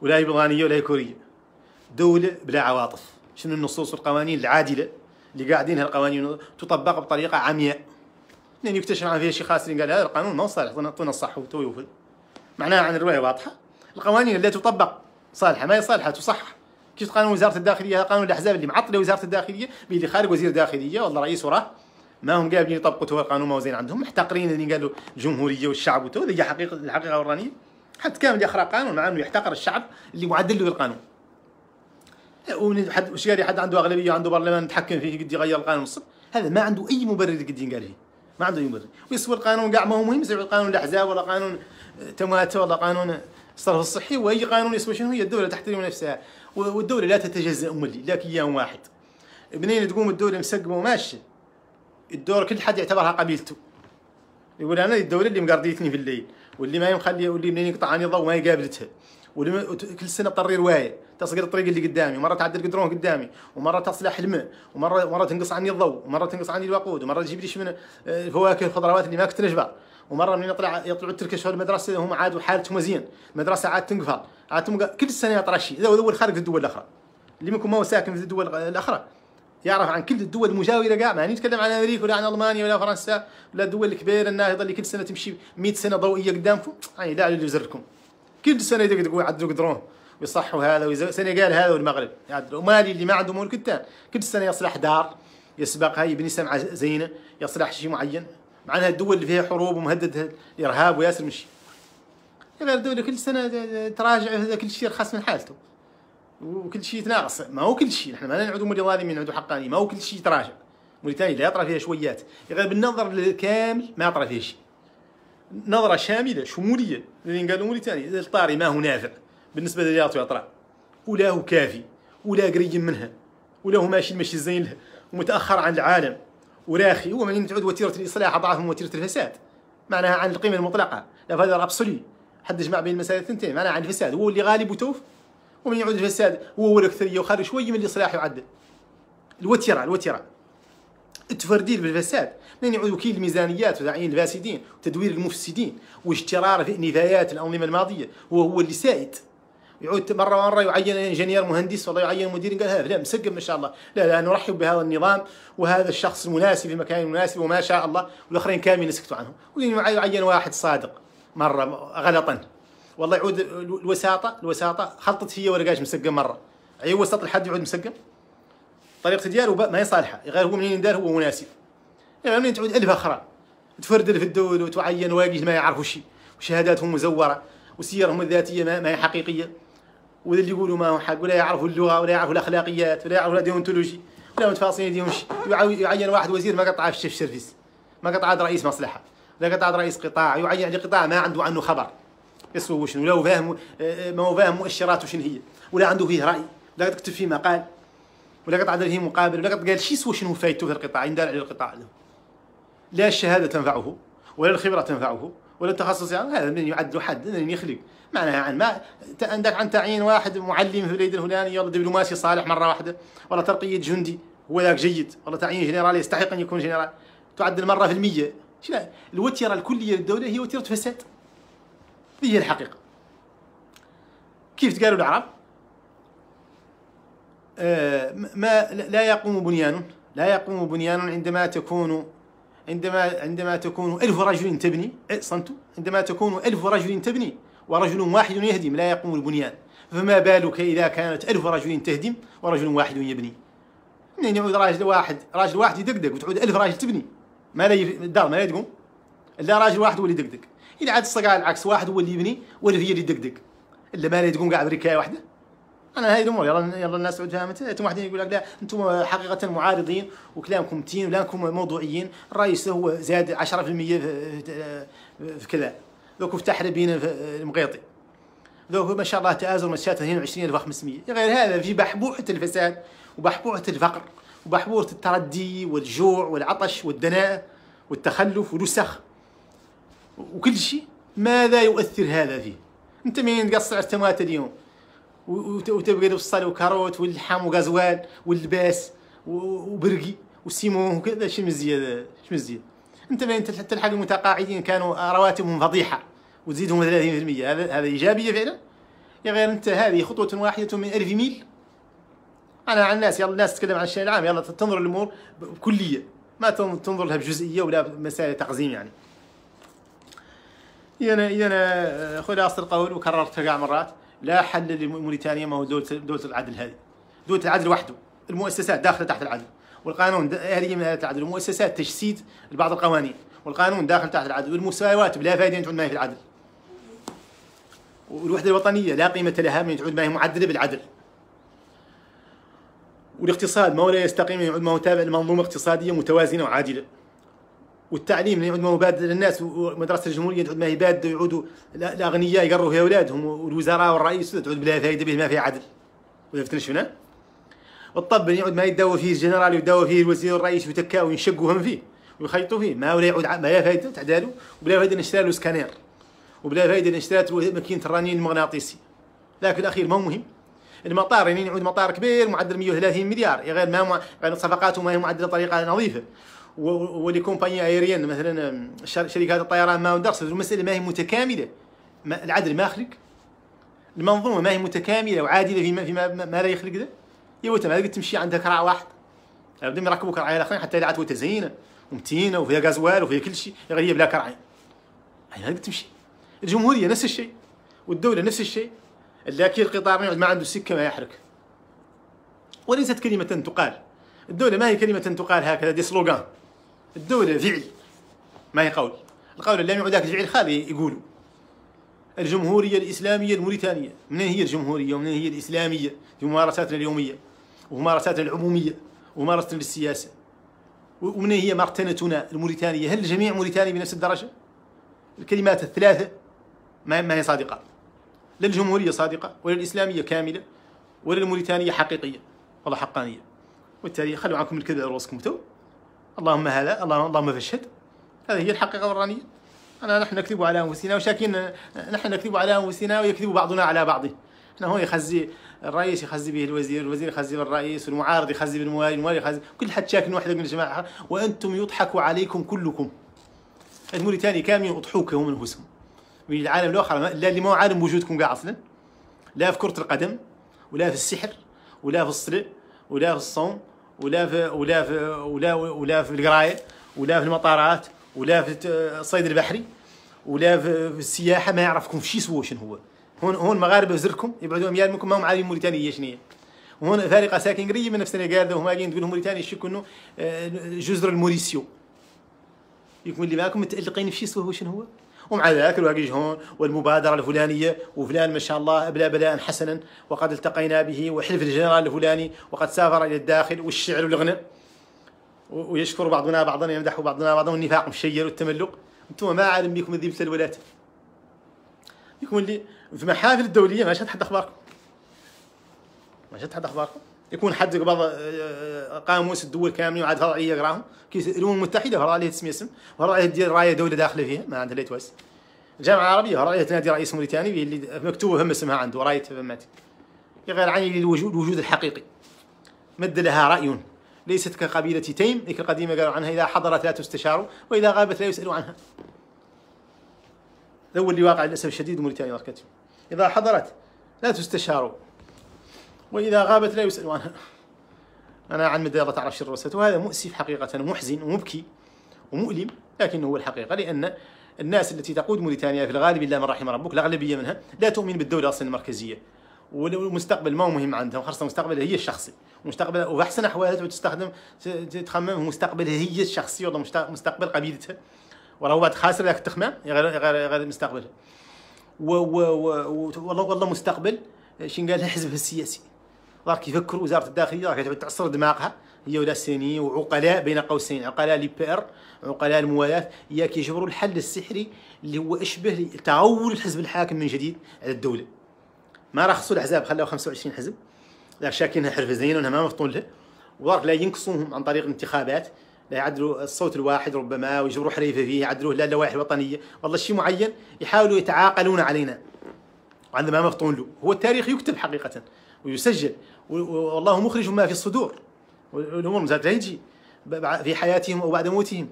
Speaker 1: ولا هي بلغانية ولا هي كوريه دوله بلا عواطف شنو النصوص والقوانين العادله اللي قاعدين هالقوانين تطبق بطريقه عمياء لان يكتشف عن فيها شيء خاص قال هذا القانون ما هو صالح طونا الصح وتو معناها عن الروايه واضحه القوانين اللي تطبق صالحه ما هي صالحه تصحح كي قانون وزاره الداخليه هذا قانون الاحزاب اللي معطله وزاره الداخليه بيدي خارج وزير داخليه والله رئيس وراه ما هم قابلين يطبقوا تو القانون ما وزين عندهم محتقرين اللي قالوا الجمهوريه والشعب وتو هذه حقيقه الحقيقه الورانيه حد كامل يقرا قانون مع انه يحتقر الشعب اللي معدل له القانون وش قال حد عنده اغلبيه وعنده برلمان يتحكم فيه قد يغير القانون الصف هذا ما عنده اي مبرر قد ينقال فيه ما عنده اي مبرر ويسوي القانون كاع ما هو مهم يسوي قانون الاحزاب ولا قانون تمواته ولا قانون الصرف الصحي واي قانون يسوي شنو هي الدوله تحترم نفسها والدولة لا تتجزأ ملي لي لك واحد منين تقوم الدولة مسقمة وماشية الدور كل حد يعتبرها قبيلته يقول أنا الدولة اللي مقرضيتني في الليل واللي ما يمخلي واللي منين يقطع عني ما يقابلتها كل سنة طري رواية تسقط الطريق اللي قدامي ومرة تعدل القدرون قدامي ومرة تصلح الماء ومرة مرة تنقص عني الضوء ومرة تنقص عني الوقود ومرة تجيب ليش من الفواكه آه، والخضروات اللي ما كنت نجبع ومره من يطلع يطلعوا التركي شهور المدرسه هم عادوا حالتهم زين المدرسه عاد تنقفل كل سنه شيء هذا هو الخارج في الدول الاخرى اللي منكم ما هو ساكن في الدول الاخرى يعرف عن كل الدول المجاوره كاع ما نتكلم عن امريكا ولا عن المانيا ولا فرنسا ولا الدول الكبيره الناهضه اللي كل سنه تمشي 100 سنه ضوئيه قدامكم يعني لا على كل سنه تقول عدلوا قدرون ويصحوا هذا السنغال هذا والمغرب يعدلوا يعني مالي اللي ما عنده مول كتان كل سنه يصلح دار يسبقها يبني سمعه زينه يصلح شيء معين معناها الدول اللي فيها حروب ومهدده الارهاب وياسر مشي غير الدوله كل سنه تراجع هذا كل شيء رخص من حالته وكل شيء يتناقص ما هو كل شيء احنا ما نعدو مولي ظالمين نعدو حقاني ما هو كل شيء يتراجع موريتانيا لا يطرى فيها شويات غير بالنظر الكامل ما يطرى فيها شيء نظره شامله شموليه اللي قالوا موريتانيا الطاري ما هو نافع بالنسبه للرياض يطرى ولا هو كافي ولا قريب منها ولا هو ماشي المشي الزين لها ومتاخر عن العالم وراخي هو من تعود وتيره الاصلاح ضعف وتيره الفساد معناها عن القيمه المطلقه لا فادر ابسولي حد يجمع بين المسائل الثنتين معناها عن الفساد هو اللي غالب وتوف ومن يعود الفساد هو هو الاكثريه وخارج شويه من الاصلاح يعدل الوتيره الوتيره التفرديل بالفساد من يعود وكيل الميزانيات وتعيين الفاسدين وتدوير المفسدين واشترار في نفايات الانظمه الماضيه وهو اللي سائد يعود مره مره يعين انجينير مهندس والله يعين مدير قال هذا لا مسقم ما شاء الله لا لا نرحب بهذا النظام وهذا الشخص المناسب في مكان المناسب وما شاء الله والاخرين كاملين يسكتوا عنهم ويعين واحد صادق مره غلطا والله يعود الوساطه الوساطه خلطت فيا قاش مسقم مره اي وسط الحد يعود مسقم طريقه ديالو ما هي صالحه غير هو منين دار هو مناسب يعني منين تعود الف اخرى تفردل في الدول وتعين واجد ما يعرفوا شيء وشهاداتهم مزوره وسيرهم الذاتيه ما هي حقيقيه وذا اللي يقولوا ما هو حق ولا يعرفوا اللغه ولا يعرفوا الاخلاقيات ولا يعرفوا الديونتولوجي ولا متفاصيل ديهم يعين واحد وزير ما قطعه في الشيف سيرفيس ما قطعه رئيس مصلحه لا قطعت رئيس قطاع يعين قطاع ما عنده عنه خبر اسمه شنو لا فاهم آه، ما هو فاهم مؤشراته شنو هي ولا عنده فيه راي ولا تكتب فيه مقال ولا قد عدل فيه مقابل ولا قد قال شي سوى شنو فايته في القطاع يندال على القطاع له لا الشهاده تنفعه ولا الخبره تنفعه ولا التخصص يعني هذا من يعد حد من يخلق معناها عن ما عندك عن تعيين واحد معلم في البلاد الفلاني ولا دبلوماسي صالح مره واحده ولا ترقيه جندي هو ذاك جيد ولا تعيين جنرال يستحق ان يكون جنرال تعدل مره في المية شنو الوتيره الكليه للدوله هي وتيره فساد هذه هي الحقيقه كيف قالوا العرب آه ما لا يقوم بنيان لا يقوم بنيان عندما تكون عندما عندما تكون ألف رجل تبني إيه، صمتوا عندما تكون ألف رجل تبني ورجل واحد يهدم لا يقوم البنيان فما بالك إذا كانت ألف رجل تهدم ورجل واحد يبني منين يعود راجل واحد راجل واحد يدقدق وتعود ألف راجل تبني ما لا يف... الدار ما لا تقوم الا راجل واحد هو اللي يدقدق الا عاد الصقع العكس واحد هو اللي يبني ولا هي اللي دقدق الا ما لا تقوم قاعد بركايه واحده انا هاي الامور يلا يلا الناس تعود فهمت انتم واحدين يقول لك لا انتم حقيقه معارضين وكلامكم تين وكلامكم موضوعيين الرئيس هو زاد 10% في, كذا ذوك فتح بين المقيطي ذوك ما شاء الله تآزر مسات 22500 غير هذا في بحبوحه الفساد وبحبوحه الفقر وبحبورة التردي والجوع والعطش والدناءة والتخلف والوسخ وكل شيء ماذا يؤثر هذا فيه انت مين تقصع تمات اليوم وتبقى البصل وكاروت واللحم وغزوال واللباس وبرقي وسيمون وكذا شو مزيان شو مزيان انت مين تلحق المتقاعدين كانوا رواتبهم فضيحة وتزيدهم 30% هذا هذا ايجابيه فعلا يا غير انت هذه خطوه واحده من 1000 ميل انا على الناس يلا الناس تتكلم عن الشيء العام يلا تنظر الامور بكليه ما تنظر لها بجزئيه ولا مسائل تعظيم يعني يعني يعني خلاصه القول وكررتها كاع مرات لا حل لموريتانيا ما هو دوله دوله العدل هذه دوله العدل وحده المؤسسات داخله تحت العدل والقانون آلية من العدل المؤسسات تجسيد لبعض القوانين والقانون داخل تحت العدل والمساواة بلا فائدة تعود ما هي في العدل والوحدة الوطنية لا قيمة لها من تعود ما هي معدلة بالعدل والاقتصاد ما هو لا يستقيم يعود ما هو تابع لمنظومة اقتصادية متوازنة وعادلة والتعليم يعود ما هو بادر للناس ومدرسة الجمهورية تعود ما هي بادة يعود الأغنياء يقروا فيها أولادهم والوزراء والرئيس تعود بلا فائدة به ما فيها عدل ولا شفنا والطب يعود ما يداوى فيه الجنرال ويداوى فيه الوزير والرئيس ويتكا وينشقوا هم فيه ويخيطوا فيه ما ولا يعود ما لا فائدة تعدالوا وبلا فائدة نشتري له سكانير وبلا فائدة نشتري ماكينة الرنين المغناطيسي لكن الأخير ما هو مهم المطار يعني يعود مطار كبير معدل 130 مليار غير ما مع... غير الصفقات وما هي معدله بطريقه نظيفه ولي كومباني ايريان مثلا شركات الطيران ما درس المساله ما هي متكامله ما العدل ما خلق المنظومه ما هي متكامله وعادله فيما فيما ما لا يخلق ذا يا ما تمشي عندك راع واحد بدهم يركبوا كراعي الاخرين حتى لعبت تزينه ومتينه وفيها غازوال وفيها كل شيء غير هي بلا كراعي هاي ما تمشي الجمهوريه نفس الشيء والدوله نفس الشيء لكن القطار ما عنده سكه ما يحرك وليست كلمه تقال الدوله ما هي كلمه تقال هكذا دي سلوغان الدوله فعل ما هي قول القول لم يعد فعل خالي يقولوا الجمهورية الإسلامية الموريتانية منين هي الجمهورية ومنين هي الإسلامية في ممارساتنا اليومية وممارساتنا العمومية وممارستنا للسياسة ومنين هي مرتنتنا الموريتانية هل الجميع موريتاني بنفس الدرجة؟ الكلمات الثلاثة ما هي صادقة للجمهورية صادقة وللإسلامية كاملة وللموريتانية حقيقية والله حقانية وبالتالي خلوا عنكم الكذب على راسكم تو اللهم هذا اللهم اللهم فشهد هذه هي الحقيقة الورانيه أنا نحن نكذب على أنفسنا وشاكين نحن نكذب على أنفسنا ويكذب بعضنا على بعض احنا هو يخزي الرئيس يخزي به الوزير الوزير يخزي بالرئيس والمعارض يخزي بالموالي الموالي يخزي كل حد شاكن واحدة من الجماعة وأنتم يضحك عليكم كلكم الموريتاني كامل يضحوك انفسهم من العالم الاخر لا اللي ما عالم وجودكم كاع اصلا لا في كره القدم ولا في السحر ولا في الصلاه ولا في الصوم ولا في ولا في ولا ولا في القرايه ولا في المطارات ولا في الصيد البحري ولا في السياحه ما يعرفكم في شي سوا شنو هو هون هون المغاربه زركم يبعدوا اميال منكم ما هم عارفين موريتانيا شنو هي وهون فارقه ساكن قريب من السنغال وهم قاعدين تقول لهم موريتانيا يشكوا انه جزر الموريسيو يكون اللي معكم متالقين في شي سوا شنو هو ومع ذلك الواقي هون والمبادرة الفلانية وفلان ما شاء الله بلا بلاء حسنا وقد التقينا به وحلف الجنرال الفلاني وقد سافر إلى الداخل والشعر والغنى ويشكر بعضنا بعضا يمدح بعضنا بعضا والنفاق مشير والتملق انتم ما عالم بكم ذي مثل الولات بكم اللي في المحافل الدولية ما شفت حد أخباركم ما شفت حد أخباركم يكون حد قبض آه، آه، قاموس الدول كاملين وعاد فرعيه يقراهم كي الامم المتحده فرع عليها تسمي اسم فرع عليها تدير رايه دوله داخله فيها ما عندها لا الجامعه العربيه فرع عليها تنادي رئيس موريتاني اللي مكتوبه هم اسمها عنده رايه فمات غير عن الوجود الوجود الحقيقي مد لها راي ليست كقبيله تيم ذيك القديمه قالوا عنها اذا حضرت لا تستشار واذا غابت لا يسال عنها هو اللي واقع للاسف الشديد موريتانيا اذا حضرت لا تستشار وإذا غابت لا يسأل عنها أنا عن مدار تعرف شر رسالته وهذا مؤسف حقيقة ومحزن ومبكي ومؤلم لكنه هو الحقيقة لأن الناس التي تقود موريتانيا في الغالب إلا من رحم ربك الأغلبية منها لا تؤمن بالدولة أصلا المركزية والمستقبل ما هو مهم عندهم خاصة مستقبلها هي الشخصي مستقبل وأحسن أحوالها تستخدم تخمم مستقبلها هي الشخصي ولا مستقبل قبيلتها وراه بعد خاسر ذاك التخمام غير غير غير مستقبلها والله والله مستقبل شين قال حزبها السياسي راك يفكر وزاره الداخليه راك تعود تعصر دماغها هي ولا الصينيين وعقلاء بين قوسين عقلاء لي بي ار عقلاء الموالاه يا كيجبروا الحل السحري اللي هو اشبه تعول الحزب الحاكم من جديد على الدوله ما رخصوا الاحزاب خلاو 25 حزب لا شاكينها زينه وانها ما مفطون له وراك لا ينقصوهم عن طريق الانتخابات لا يعدلوا الصوت الواحد ربما ويجبروا حريفه فيه يعدلوه لا لوائح وطنيه والله شيء معين يحاولوا يتعاقلون علينا وعندما ما مفطون له هو التاريخ يكتب حقيقه ويسجل والله مخرج ما في الصدور والامور مازالت تجي في حياتهم او بعد موتهم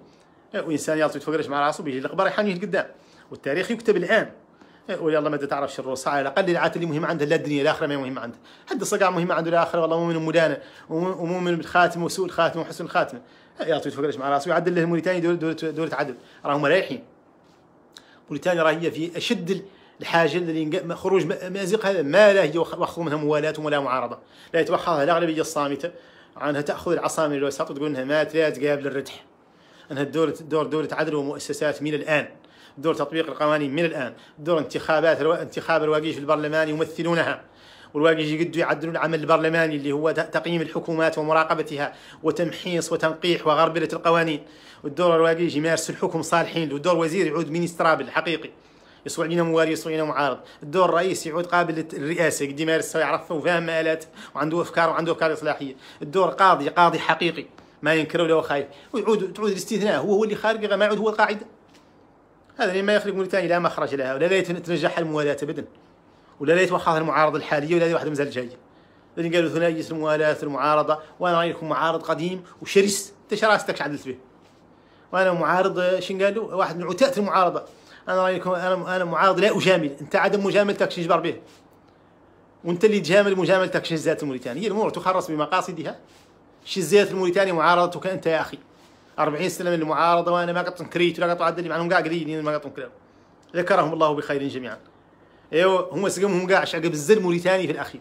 Speaker 1: وانسان يلطف يتفقرش مع راسه بيجي القبر يحانيه لقدام والتاريخ يكتب الان ولا الله ما تعرف شر الساعه على الاقل العات اللي مهم عنده لا الدنيا الاخره ما مهم عنده حد الصقع مهم عنده الاخره والله مؤمن مولانا ومؤمن بالخاتم وسوء الخاتم وحسن الخاتمه يعطي يتفقرش مع راسه ويعدل له موريتانيا دوله دوله عدل راهم رايحين موريتانيا راهي في اشد الحاجه اللي خروج مازق هذا ما لا يتوخى منها موالاه ولا معارضه لا يتوخاها الاغلبيه الصامته عنها تاخذ العصا من الوسط وتقول انها ما تقابل الردح انها الدور دور دوله عدل ومؤسسات من الان دور تطبيق القوانين من الان دور انتخابات الو... انتخاب الواقيش البرلماني يمثلونها والواقيش يقدوا يعدلوا العمل البرلماني اللي هو تقييم الحكومات ومراقبتها وتمحيص وتنقيح وغربله القوانين والدور الواقيش يمارس الحكم صالحين ودور وزير يعود مينسترابل حقيقي يصبح علينا موالي يصبح علينا معارض الدور الرئيس يعود قابل للرئاسه قد يمارسها ويعرفها وفاهم مآلات وعنده افكار وعنده افكار اصلاحيه الدور قاضي قاضي حقيقي ما ينكر ولا هو خايف ويعود تعود الاستثناء هو هو اللي خارج ما يعود هو القاعده هذا اللي ما يخرج موريتانيا لا مخرج لها ولا لا يتنجح الموالاه ابدا ولا لا يتوخاها المعارضه الحاليه ولا واحد مازال جايه لان قالوا ثنائيه الموالاه المعارضه وانا رايكم معارض قديم وشرس انت شراستك عدلت به وانا معارض شنو قالوا واحد من عتاة المعارضه انا رايكم انا انا معارض لا اجامل انت عدم مجاملتك جبر به وانت اللي تجامل مجاملتك شزات الموريتانيه الامور تخرص بمقاصدها شزات الموريتانيه معارضتك انت يا اخي 40 سنه من المعارضه وانا ما كريت ولا عدلي معهم كاع قليلين ما كلام ذكرهم الله بخير جميعا ايوا هما سقمهم كاع شعب الزل موريتاني في الاخير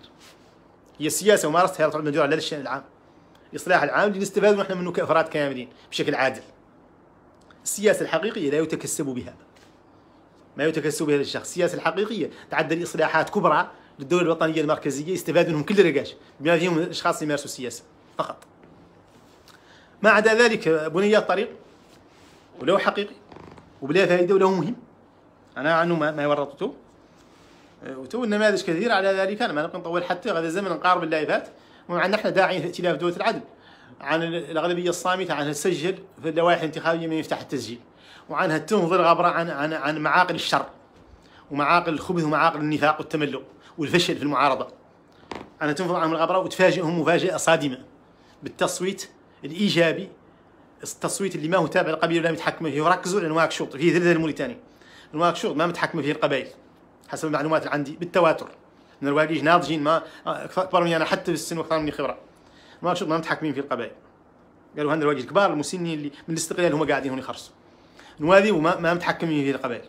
Speaker 1: هي السياسه ومارستها على طول الشان العام الاصلاح العام اللي نستفادوا احنا منه كافراد كاملين بشكل عادل السياسه الحقيقيه لا يتكسب بها ما يتكسب به الشخص السياسه الحقيقيه تعدل اصلاحات كبرى للدوله الوطنيه المركزيه استفاد منهم كل الرجاج بما فيهم الاشخاص اللي يمارسوا السياسه فقط ما عدا ذلك بني الطريق ولو حقيقي وبلا فائده ولو مهم انا عنه ما, ما ورطته أه، وتو النماذج كثيرة على ذلك انا ما نبقى نطول حتى هذا الزمن نقارب اللايفات ومع ان احنا داعين ائتلاف دوله العدل عن الاغلبيه الصامته عن تسجل في اللوائح الانتخابيه من يفتح التسجيل وعنها تنظر غبرة عن عن عن معاقل الشر ومعاقل الخبث ومعاقل النفاق والتملق والفشل في المعارضة أنا تنفض عنهم الغبرة وتفاجئهم مفاجأة صادمة بالتصويت الإيجابي التصويت اللي ما هو تابع للقبيلة ولا متحكمة فيه وركزوا على نواكشوط فيه ثلاثة الموريتاني نواكشوط ما متحكمة فيه القبائل حسب المعلومات اللي عندي بالتواتر من الواليج ناضجين ما آه، أكبر مني أنا حتى في السن وأكثر مني خبرة نواكشوط ما متحكمين فيه القبائل قالوا هذا الواجد الكبار المسنين اللي من الاستقلال هم قاعدين هون يخرصوا نوادي وما ما متحكم فيه القبائل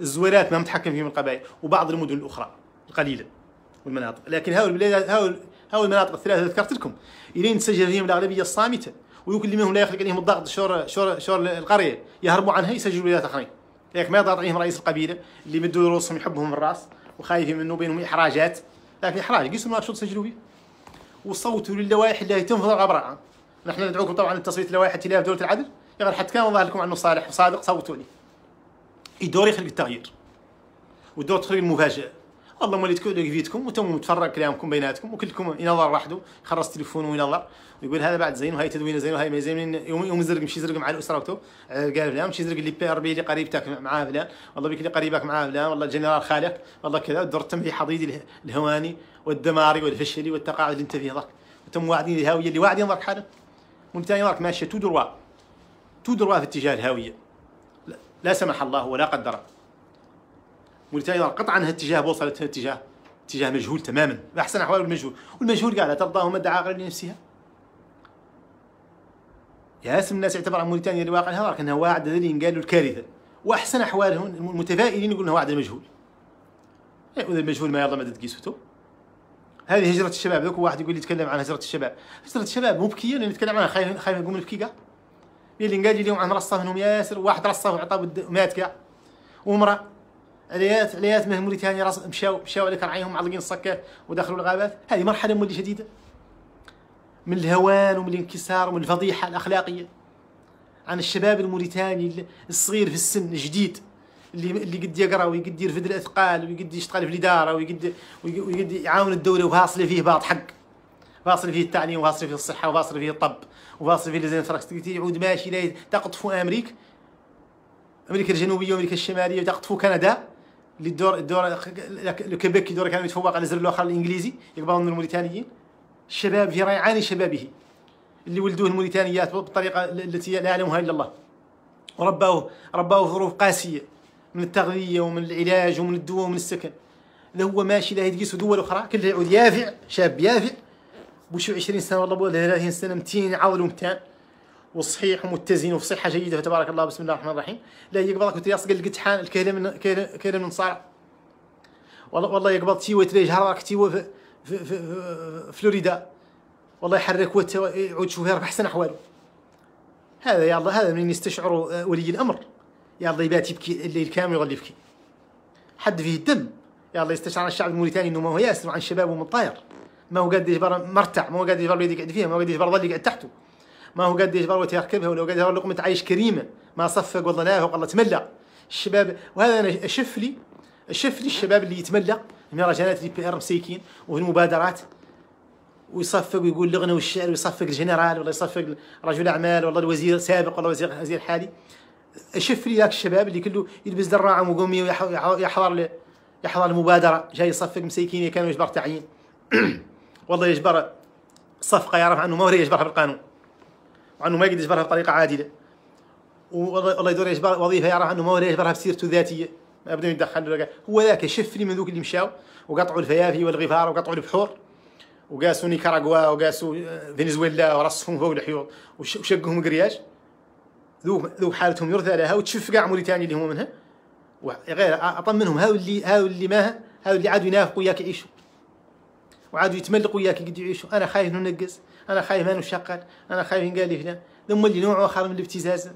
Speaker 1: الزويرات ما متحكم فيهم القبائل وبعض المدن الاخرى القليله والمناطق لكن هؤلاء البلاد هؤلاء المناطق الثلاثه ذكرت لكم الين تسجل فيهم الاغلبيه الصامته منهم لا يخلق عليهم الضغط شور شور شور القريه يهربوا عنها يسجلوا ولايات اخرين لكن ما يضغط عليهم رئيس القبيله اللي مدوا رؤوسهم يحبهم الراس وخايفين منه بينهم احراجات لكن احراج قيسوا ما شو تسجلوا فيه وصوتوا للوائح اللي تنفض عبرها نحن ندعوكم طبعا لتصويت لوائح ائتلاف دوله العدل غير حتى كان وضع لكم انه صالح وصادق صوتوا لي يدور يخلق التغيير ودور تخلق المفاجاه اللهم مولي تكون فيتكم وتم متفرق كلامكم بيناتكم وكلكم ينظر وحده يخرج تليفونه وينظر ويقول هذا بعد زين وهي تدوينه زين وهي ما زين يوم زرق مشي زرق مع اسرته قال فلان مشي زرق اللي بي اللي قريبتك مع فلان والله بيك اللي قريبك مع فلان والله الجنرال خالك والله كذا الدور تم في حضيض الهواني والدماري والفشلي والتقاعد اللي انت فيه ضرك تم واعدين الهاويه اللي واعد ينظرك حاله وانت ينظرك ماشيه تو دروا دروا في اتجاه الهاويه لا سمح الله ولا قدر موريتانيا قطعا اتجاه بوصلتها اتجاه اتجاه مجهول تماما احسن احوال المجهول والمجهول قال ترضاه من دعا غير لنفسها ياسم الناس يعتبر موريتانيا الواقع هذا كانها واعد الذي قالوا الكارثه واحسن احوالهم المتفائلين يقولون واعد المجهول يقول إيه، المجهول ما يلا مدد قيسوته هذه هجره الشباب ذوك واحد يقول لي يتكلم عن هجره الشباب هجره الشباب مبكيه لان يتكلم عنها خايف خايف يقوم البكيقه اللي قاجي اليوم عن رصه منهم ياسر واحد رصه وعطاه مات كاع ومرأة عليات عليات من موريتانيا راس مشاو مشاو عليك رعيهم معلقين الصكات ودخلوا الغابات هذه مرحله مولي جديده من الهوان ومن الانكسار ومن الفضيحه الاخلاقيه عن الشباب الموريتاني الصغير في السن الجديد اللي اللي قد يقرا ويقد يرفد الاثقال ويقد يشتغل في الاداره ويقد ويقد يعاون الدوله وفاصله فيه باط حق واصل فيه التعليم واصل فيه الصحه واصل فيه الطب وفاسيفيليزين فراسك تعود ماشي لا تقطفوا امريكا امريكا الجنوبيه وامريكا الشماليه وتقطفوا كندا اللي الدور الدور لو الكيبيك دور كان يتفوق على الزر الاخر الانجليزي يقبلون من الموريتانيين الشباب في ريعان شبابه اللي ولدوه الموريتانيات بالطريقه التي لا يعلمها الا الله ورباوه رباوه في ظروف قاسيه من التغذيه ومن العلاج ومن الدواء ومن السكن لا هو ماشي لا يدقيس دول اخرى كلها يعود يافع شاب يافع بوشوا 20 سنه والله ولا 30 سنه متين عاود ومتان وصحيح ومتزن وفي صحه جيده فتبارك الله بسم الله الرحمن الرحيم لا يقبضك وتيصق القتحان الكهله من كهله من صارع والله والله يقبض تي وتري هراك تي في, في, في, فلوريدا والله يحرك وت يعود شوف يربح احسن احوال هذا يا الله هذا من يستشعر آه، ولي الامر يا الله يبات يبكي الليل كامل يظل يبكي حد فيه الدم يا الله يستشعر الشعب الموريتاني انه ما هو ياسر عن شبابه من طاير ما هو قد يجبر مرتع ما هو قد يجبر بيدي يقعد فيها ما هو قد يجبر ظل يقعد تحته ما هو قد يجبر وتيركبها ولا قد يجبر لقمة عيش كريمة ما صفق والله نافق والله تملى الشباب وهذا أنا أشف لي أشف لي الشباب اللي يتملى المهرجانات اللي بي ار مسيكين والمبادرات ويصفق ويقول لغنا والشعر ويصفق الجنرال ولا يصفق رجل اعمال ولا الوزير السابق ولا الوزير الحالي حالي اشف لي ذاك الشباب اللي كله يلبس دراعه وقوميه ويحضر يحضر المبادره جاي يصفق مسيكين كانوا يجبر تعيين والله يجبر صفقة يعرف عنه ما هو يجبرها بالقانون وعنه ما يقدر يجبرها بطريقة عادلة والله يدور يجبر وظيفة يعرف عنه ما هو يجبرها بسيرته الذاتية ما بدهم يتدخلوا هو ذاك شفني من ذوك اللي مشاو وقطعوا الفيافي والغفار وقطعوا البحور وقاسوا نيكاراغوا وقاسوا فنزويلا ورصهم فوق الحيوط وشقهم قرياش ذوك ذوك حالتهم يرثى لها وتشف كاع موريتانيا اللي هما منها غير اطمنهم هاو اللي هاو اللي ما هاو اللي عادوا ينافقوا ياك يعيشوا وعاد يتملق وياك يقعدوا يعيشوا انا خايف ننقص انا خايف انا نشقل انا خايف ينقال لي فلان ثم اللي نوع اخر من الابتزاز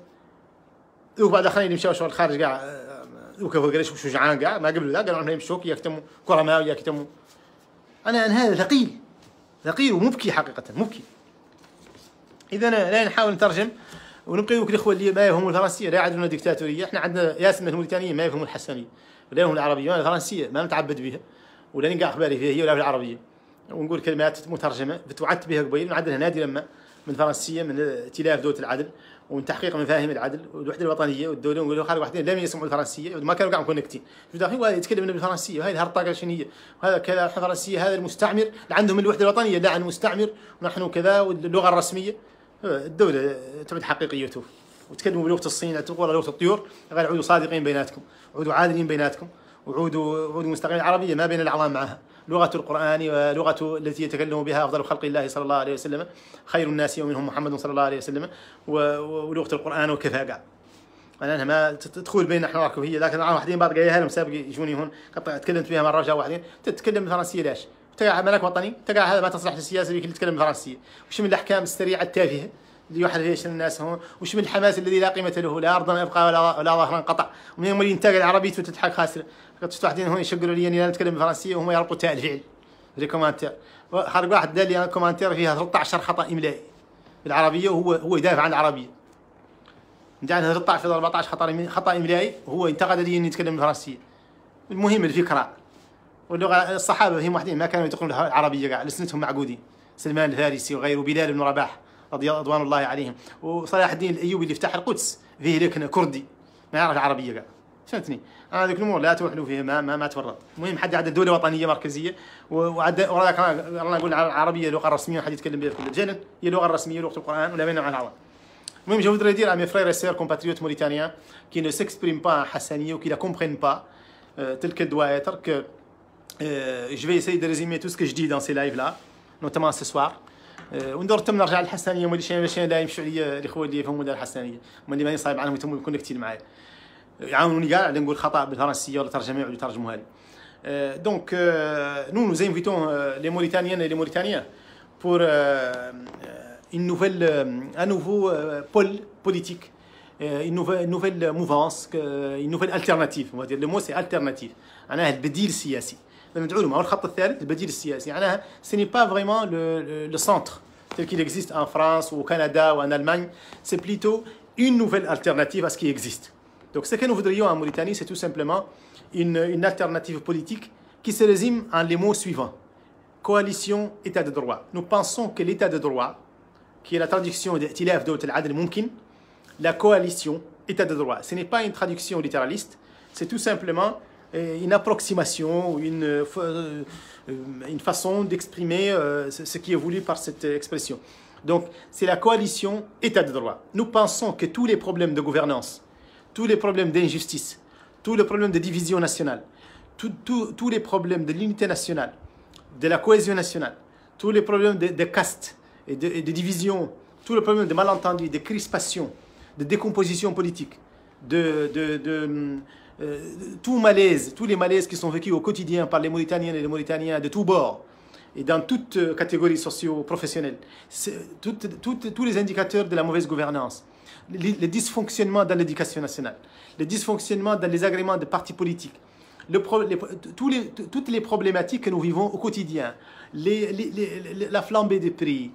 Speaker 1: وبعد اخرين يمشوا شغل الخارج كاع آه، وكيف قال شو شجعان كاع ما قبل لا قالوا عمرهم يمشوا يكتموا كره ما يكتموا انا انا هذا ثقيل ثقيل ومبكي حقيقه مبكي اذا لا نحاول نترجم ونبقيوك الاخوه اللي ما يفهموا الفرنسيه لا يعدلون الدكتاتوريه احنا عندنا ياسر من الموريتانيين ما يفهموا الحسنيه ولا يفهموا العربيه الفرنسيه ما نتعبد بها ولا نقع اخباري فيها هي ولا في العربيه ونقول كلمات مترجمه بتوعدت بها قبيل نعدلها نادي لما من فرنسيه من ائتلاف دوله العدل ومن تحقيق مفاهيم العدل والوحده الوطنيه والدوله ونقول خالد واحدين لم يسمعوا الفرنسيه ما كانوا كونكتين شو داخلين وهذا يتكلم بالفرنسيه وهذه الهرطقه شنو هي وهذا كذا فرنسيه هذا المستعمر عندهم الوحده الوطنيه لعن المستعمر ونحن كذا واللغه الرسميه الدوله تعود حقيقيته وتكلموا بلغه الصين تقول لغه الطيور غير عودوا صادقين بيناتكم عودوا عادلين بيناتكم وعودوا عودوا مستقلين العربيه ما بين الاعوام معها لغة القرآن ولغة التي يتكلم بها أفضل خلق الله صلى الله عليه وسلم خير الناس ومنهم محمد صلى الله عليه وسلم ولغة القرآن وكذا أنا معناها ما تدخل بين احنا وهي لكن انا واحدين بعد قايلها لهم سابق يجوني هون تكلمت فيها مره وجا واحدين تتكلم بالفرنسيه ليش؟ تقع ملك وطني تقع هذا ما تصلح للسياسه اللي تتكلم بالفرنسيه وش من الاحكام السريعه التافهه اللي يوحد فيها الناس هون وش من الحماس الذي لا قيمه له لا ارضا ابقى ولا ولا ظهرا قطع ومن يوم اللي ينتقل عربيته تضحك خاسرة قلت واحدين هون يشقلوا لي اني يعني انا نتكلم بالفرنسيه وهم يربطوا تاع الفعل في الكومنتير خرج واحد دار لي كومنتير فيها 13 خطا املائي بالعربيه وهو هو يدافع عن العربيه نتاع 13 في 14 خطا خطا املائي وهو انتقد لي اني نتكلم بالفرنسيه المهم الفكره واللغه الصحابه هم وحدين ما كانوا يتقنون العربيه كاع لسنتهم معقودين سلمان الفارسي وغيره بلال بن رباح رضي رضوان الله عليهم وصلاح الدين الايوبي اللي فتح القدس فيه لكن كردي ما يعرف العربيه كاع فهمتني انا ذوك الامور لا توحلوا فيها ما, ما, ما تفرط المهم حد عدد دوله وطنيه مركزيه وعد وراك الله يقول العربيه اللغه الرسميه حد يتكلم بها في الجنة هي اللغه الرسميه لغه القران ولا بين مع العرب المهم جو فودري دير امي فرير سير كومباتريوت موريتانيا كي نو سيكسبريم با حسانيه وكي لا كومبرين با تلك الدوائر ك جو في سي دي ريزيمي تو سكو جدي دان سي لايف لا نوتامون سي سوار وندور تم نرجع للحسانيه مولي شي لا يمشي عليا الاخوه اللي يفهموا الحسانيه مولي ماني صايب عنهم يتم كونكتي معايا donc, nous, nous invitons euh, les Mauritaniennes et les Mauritaniens pour euh, euh, un nouveau pôle politique, une nouvelle, mouvance, une nouvelle alternative. Le mot, c'est alternative. le ce n'est pas vraiment le centre tel qu'il existe en France ou au Canada ou en Allemagne c'est plutôt une nouvelle alternative à ce qui existe donc ce que nous voudrions en Mauritanie, c'est tout simplement une, alternative politique qui se résume en les mots suivants. Coalition État de droit. Nous pensons que l'État de droit, qui est la traduction d'Etilaf de al la coalition État de droit, ce n'est pas une traduction littéraliste, c'est tout simplement euh, une approximation, euh, euh, une façon d'exprimer ce qui est voulu par cette expression. Donc c'est la coalition État de droit. Nous pensons que tous les problèmes de gouvernance tous les problèmes d'injustice, tous les problèmes de division nationale, tous les problèmes de l'unité nationale, de la cohésion nationale, tous les problèmes de, caste et de, division, tous les problèmes de malentendus, de crispation, de décomposition politique, de, euh, tout malaise, tous les malaises qui sont vécus au quotidien par les Mauritaniens et les Mauritaniens de tous bords et dans toutes catégories socio-professionnelles. Tous les indicateurs de la mauvaise gouvernance, les, dysfonctionnement dysfonctionnements dans l'éducation nationale, le dysfonctionnement dans les agréments de partis politiques, toutes les problématiques que nous vivons au quotidien, la flambée des prix,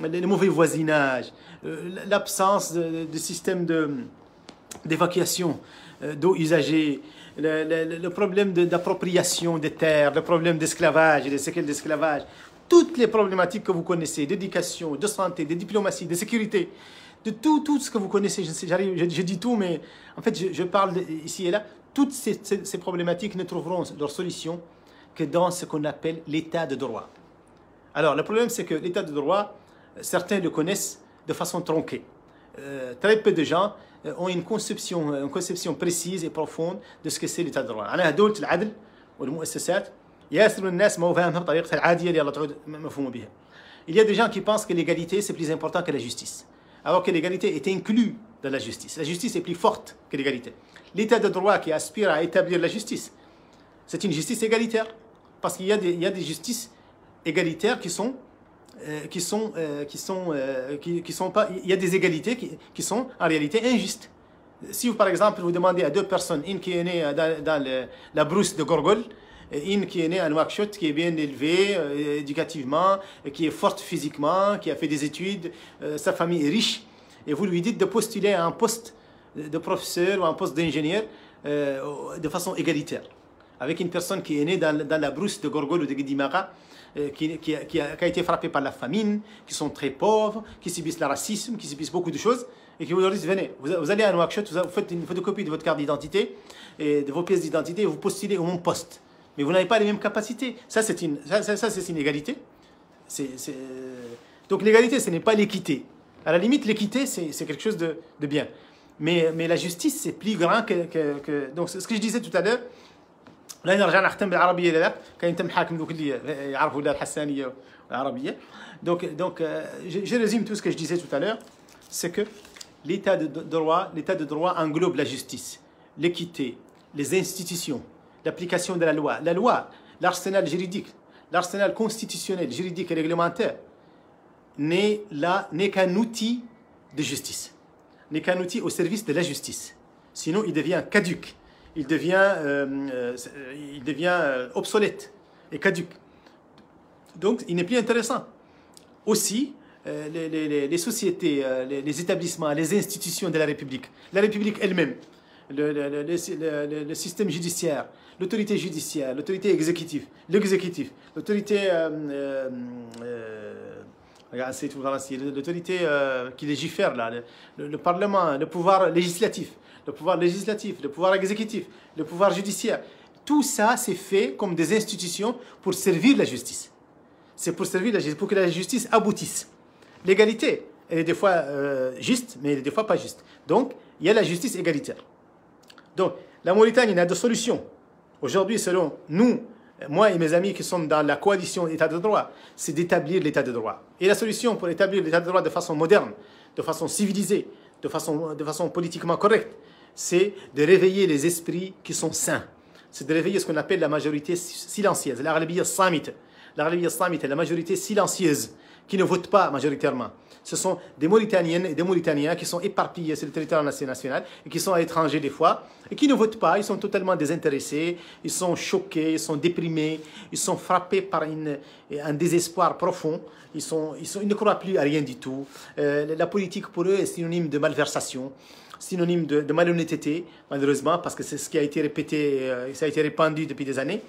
Speaker 1: le mauvais voisinage, euh, l'absence de, de, système d'évacuation euh, d'eau usagée, le, problème d'appropriation des terres, le problème d'esclavage et des séquelles d'esclavage, toutes les problématiques que vous connaissez, d'éducation, de santé, de diplomatie, de sécurité, de tout, tout ce que vous connaissez. Je, dis tout, mais en fait, je, parle ici et là. Toutes ces, problématiques ne trouveront leur solution que dans ce qu'on appelle l'état de droit. Alors, le problème, c'est que l'état de droit, certains le connaissent de façon tronquée. Euh, très peu de gens euh, ont une conception, euh, une conception précise et profonde de ce que c'est l'état de droit. Il y a des gens qui pensent que l'égalité c'est plus important que la justice alors que l'égalité est inclue dans la justice. La justice est plus forte que l'égalité. L'état de droit qui aspire à établir la justice, c'est une justice égalitaire. Parce qu'il y, a des justices égalitaires qui sont... Euh, qui sont, euh, qui sont, euh, qui, sont pas, il y a des égalités qui, sont en réalité injustes. Si vous, par exemple, vous demandez à deux personnes, une qui est née dans, la brousse de Gorgol une qui est née à Nouakchott, qui est bien élevée, euh, éducativement, qui est forte physiquement, qui a fait des études, euh, sa famille est riche, et vous lui dites de postuler à un poste de professeur ou un poste d'ingénieur euh, de façon égalitaire, avec une personne qui est née dans, la brousse de Gorgol ou de Guidimara, qui, a, été frappée par la famine, qui sont très pauvres, qui subissent le racisme, qui subissent beaucoup de choses, et qui vous leur venez, vous, allez à Nouakchott, vous, faites une photocopie de votre carte d'identité, et de vos pièces d'identité, vous postulez au mon poste mais vous n'avez pas les mêmes capacités. Ça, c'est une, ça, c'est une égalité. Donc l'égalité, ce n'est pas l'équité. À la limite, l'équité, c'est quelque chose de, bien. Mais, mais la justice, c'est plus grand que, Donc ce que je disais tout à l'heure, Donc, donc, euh, je Donc je résume tout ce que je disais tout à l'heure c'est que l'état de droit l'état de droit englobe la justice l'équité les institutions l'application de la loi. La loi, l'arsenal juridique, l'arsenal constitutionnel, juridique et réglementaire n'est là n'est qu'un outil de justice, n'est qu'un outil au service de la justice. Sinon, il devient caduque, il devient, euh, euh, il devient euh, obsolète et caduque. Donc, il n'est plus intéressant. Aussi, les, sociétés, les, établissements, les institutions de la République, la République elle-même, le, le, le, système judiciaire, l'autorité judiciaire, l'autorité exécutive, l'exécutif, l'autorité... l'autorité qui légifère, là, le, Parlement, le pouvoir législatif, le pouvoir législatif, le pouvoir exécutif, le pouvoir judiciaire. Tout ça, c'est fait comme des institutions pour servir la justice. C'est pour servir la justice, pour que la justice aboutisse. L'égalité, elle est des fois euh, juste, mais elle est des fois pas juste. Donc, il y a la justice égalitaire. Donc, la Mauritanie n'a de solution Aujourd'hui, selon nous, moi et mes amis qui sommes dans la coalition État de droit, c'est d'établir l'État de droit. Et la solution pour établir l'État de droit de façon moderne, de façon civilisée, de façon, politiquement correcte, c'est de réveiller les esprits qui sont sains. C'est de réveiller ce qu'on appelle la majorité silencieuse, l'arabie L'arabie est la majorité silencieuse, qui ne vote pas majoritairement ce sont des Mauritaniennes et des Mauritaniens qui sont éparpillés sur le territoire national et qui sont à l'étranger des fois et qui ne votent pas. Ils sont totalement désintéressés, ils sont choqués, ils sont déprimés, ils sont frappés par un désespoir profond. Ils, ne croient plus à rien du tout. Euh, la politique pour eux est synonyme de malversation synonyme de, malhonnêteté, malheureusement, parce que c'est ce qui a été répété, euh, ça a été répandu depuis des années.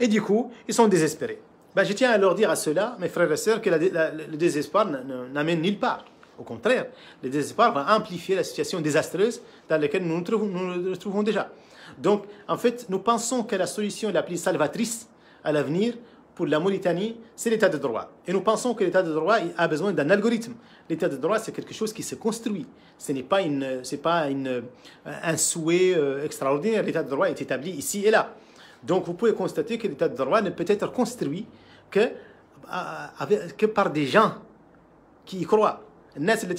Speaker 1: Et du coup, ils sont désespérés ben, je tiens à leur dire à cela, mes frères et sœurs, que le désespoir n'amène nulle part. Au contraire, le désespoir va amplifier la situation désastreuse dans laquelle nous nous, trouvons, déjà. Donc, en fait, nous pensons que la solution la plus salvatrice à l'avenir pour la Mauritanie, c'est l'état de droit. Et nous pensons que l'état de droit a besoin d'un algorithme. L'état de droit, c'est quelque chose qui se construit. Ce n'est pas, une, pas euh, un souhait euh, extraordinaire. L'état de droit est établi ici et là. Donc, vous pouvez constater que l'état de droit ne peut être construit que, euh, que par des gens qui y croient. Donc celui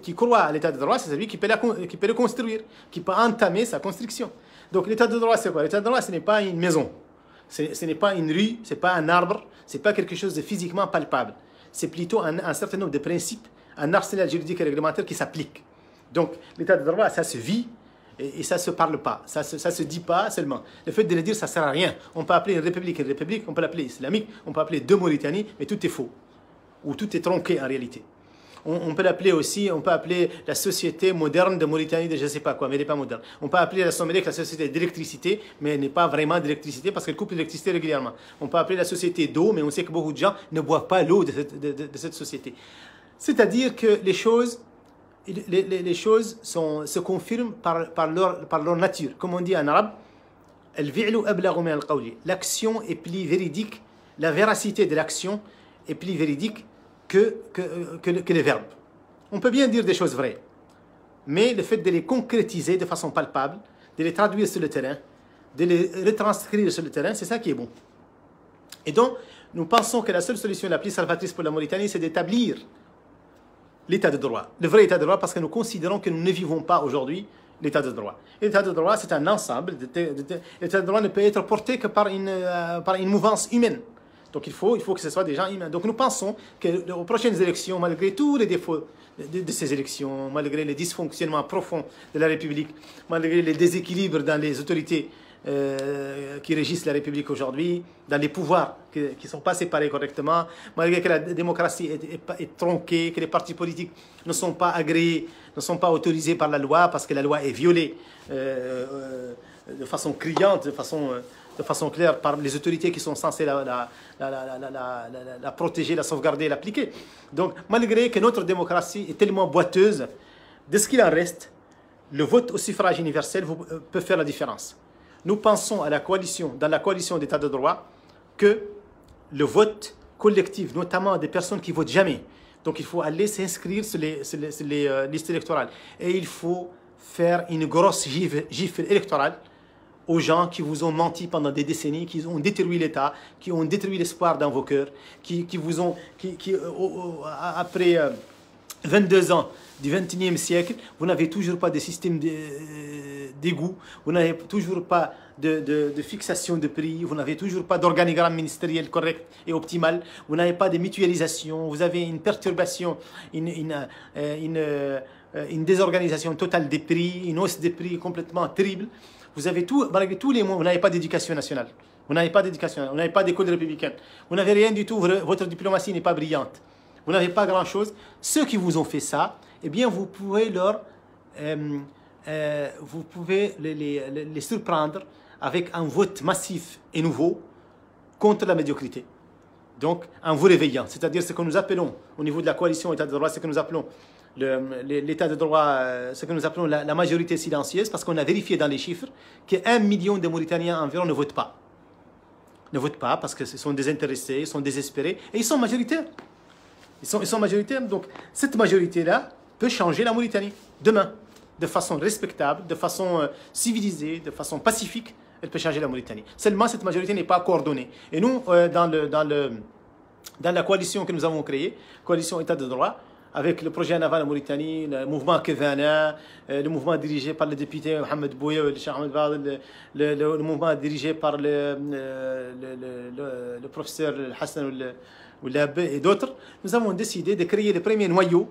Speaker 1: qui, croit à l'état de droit, c'est celui qui peut, qui le construire, qui peut entamer sa construction. Donc l'état de droit, c'est quoi L'état de droit, ce n'est pas une maison, ce n'est pas une rue, ce n'est pas un arbre, ce n'est pas quelque chose de physiquement palpable. C'est plutôt un, certain nombre de principes, un arsenal juridique et réglementaire qui s'applique. Donc l'état de droit, ça se vit, et, ça ne se parle pas, ça ne se, dit pas seulement. Le fait de le dire, ça ne sert à rien. On peut appeler une république une république, on peut l'appeler islamique, on peut appeler deux Mauritanie, mais tout est faux. Ou tout est tronqué en réalité. On, peut l'appeler aussi, on peut appeler la société moderne de Mauritanie, je ne sais pas quoi, mais elle n'est pas moderne. On peut appeler la la société d'électricité, mais elle n'est pas vraiment d'électricité parce qu'elle coupe l'électricité régulièrement. On peut appeler la société d'eau, mais on sait que beaucoup de gens ne boivent pas l'eau de cette société. C'est-à-dire que les choses les, choses sont, se confirment par, par, leur, nature. Comme on dit en arabe, L'action est plus véridique, la véracité de l'action est plus véridique que, que, que, que, les verbes. On peut bien dire des choses vraies, mais le fait de les concrétiser de façon palpable, de les traduire sur le terrain, de les retranscrire sur le terrain, c'est ça qui est bon. Et donc, nous pensons que la seule solution la plus salvatrice pour la Mauritanie, c'est d'établir l'état de droit, le vrai état de droit, parce que nous considérons que nous ne vivons pas aujourd'hui l'état de droit. L'état de droit, c'est un ensemble. L'état de droit ne peut être porté que par une, euh, par une mouvance humaine. Donc il faut, il faut que ce soit des gens humains. Donc nous pensons qu'aux prochaines élections, malgré tous les défauts de, de, ces élections, malgré les dysfonctionnements profonds de la République, malgré les déséquilibres dans les autorités euh, qui régissent la République aujourd'hui, dans les pouvoirs qui ne sont pas séparés correctement, malgré que la démocratie est, tronquée, que les partis politiques ne sont pas agréés, ne sont pas autorisés par la loi parce que la loi est violée euh, euh, de façon criante, de façon claire par les autorités qui sont censées la, protéger, la sauvegarder l'appliquer. Donc, malgré que notre démocratie est tellement boiteuse, de ce qu'il en reste, le vote au suffrage universel peut faire la différence nous pensons à la coalition, dans la coalition d'État de droit, que le vote collectif, notamment des personnes qui votent jamais, donc il faut aller s'inscrire sur les, euh, listes électorales et il faut faire une grosse gifle, électorale aux gens qui vous ont menti pendant des décennies, qui ont détruit l'État, qui ont détruit l'espoir dans vos cœurs, qui, vous ont, qui, euh, après 22 euh, ans du XXIe e siècle, vous n'avez toujours pas de système euh, d'égout, vous n'avez toujours pas de, fixation de prix, vous n'avez toujours pas d'organigramme ministériel correct et optimal, vous n'avez pas de mutualisation, vous avez une perturbation, euh, euh, une, désorganisation totale des prix, une hausse des prix complètement terrible. Vous avez tout, malgré tous les mois, vous n'avez pas d'éducation nationale, vous n'avez pas d'éducation, vous n'avez pas d'école républicaine, vous n'avez rien du tout, votre diplomatie n'est pas brillante. Vous n'avez pas grand-chose. Ceux qui vous ont fait ça, eh bien, vous pouvez leur, euh, euh, vous pouvez les, surprendre avec un vote massif et nouveau contre la médiocrité. Donc, en vous réveillant, c'est-à-dire ce que nous appelons au niveau de la coalition État de droit, ce que nous appelons l'état de droit, euh, ce que nous appelons la, majorité silencieuse, parce qu'on a vérifié dans les chiffres qu'un million de Mauritaniens environ ne votent pas. Ne votent pas parce que ce sont désintéressés, ils sont désespérés, et ils sont majoritaires. Ils sont, ils sont majoritaires. Donc, cette majorité-là, peut changer la Mauritanie demain, de façon respectable, de façon euh, civilisée, de façon pacifique. Elle peut changer la Mauritanie. Seulement, cette majorité n'est pas coordonnée. Et nous, euh, dans, le, dans, la coalition que nous avons créée, coalition État de droit, avec le projet En avant la Mauritanie, le mouvement Kevana, euh, le mouvement dirigé par le député Mohamed Bouya, le, mouvement dirigé par le, le, professeur Hassan Oulab et d'autres, nous avons décidé de créer le premier noyau,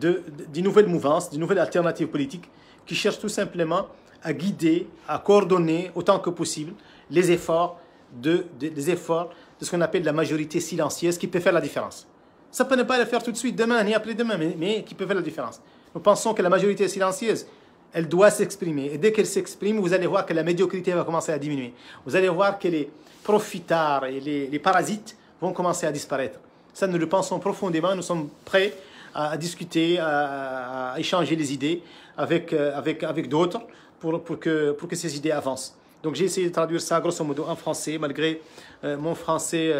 Speaker 1: de, nouvelles mouvances, de nouvelles alternatives politiques qui cherchent tout simplement à guider, à coordonner autant que possible les efforts de, des efforts de ce qu'on appelle la majorité silencieuse qui peut faire la différence. Ça peut ne pas le faire tout de suite demain ni après-demain, mais, qui peut faire la différence. Nous pensons que la majorité silencieuse, elle doit s'exprimer. Et dès qu'elle s'exprime, vous allez voir que la médiocrité va commencer à diminuer. Vous allez voir que les profitards et les, les parasites vont commencer à disparaître. Ça, nous le pensons profondément. Nous sommes prêts à, discuter, à, échanger les idées avec, euh, avec, avec d'autres pour, pour, que, pour que ces idées avancent. Donc j'ai essayé de traduire ça grosso modo en français, malgré euh, mon français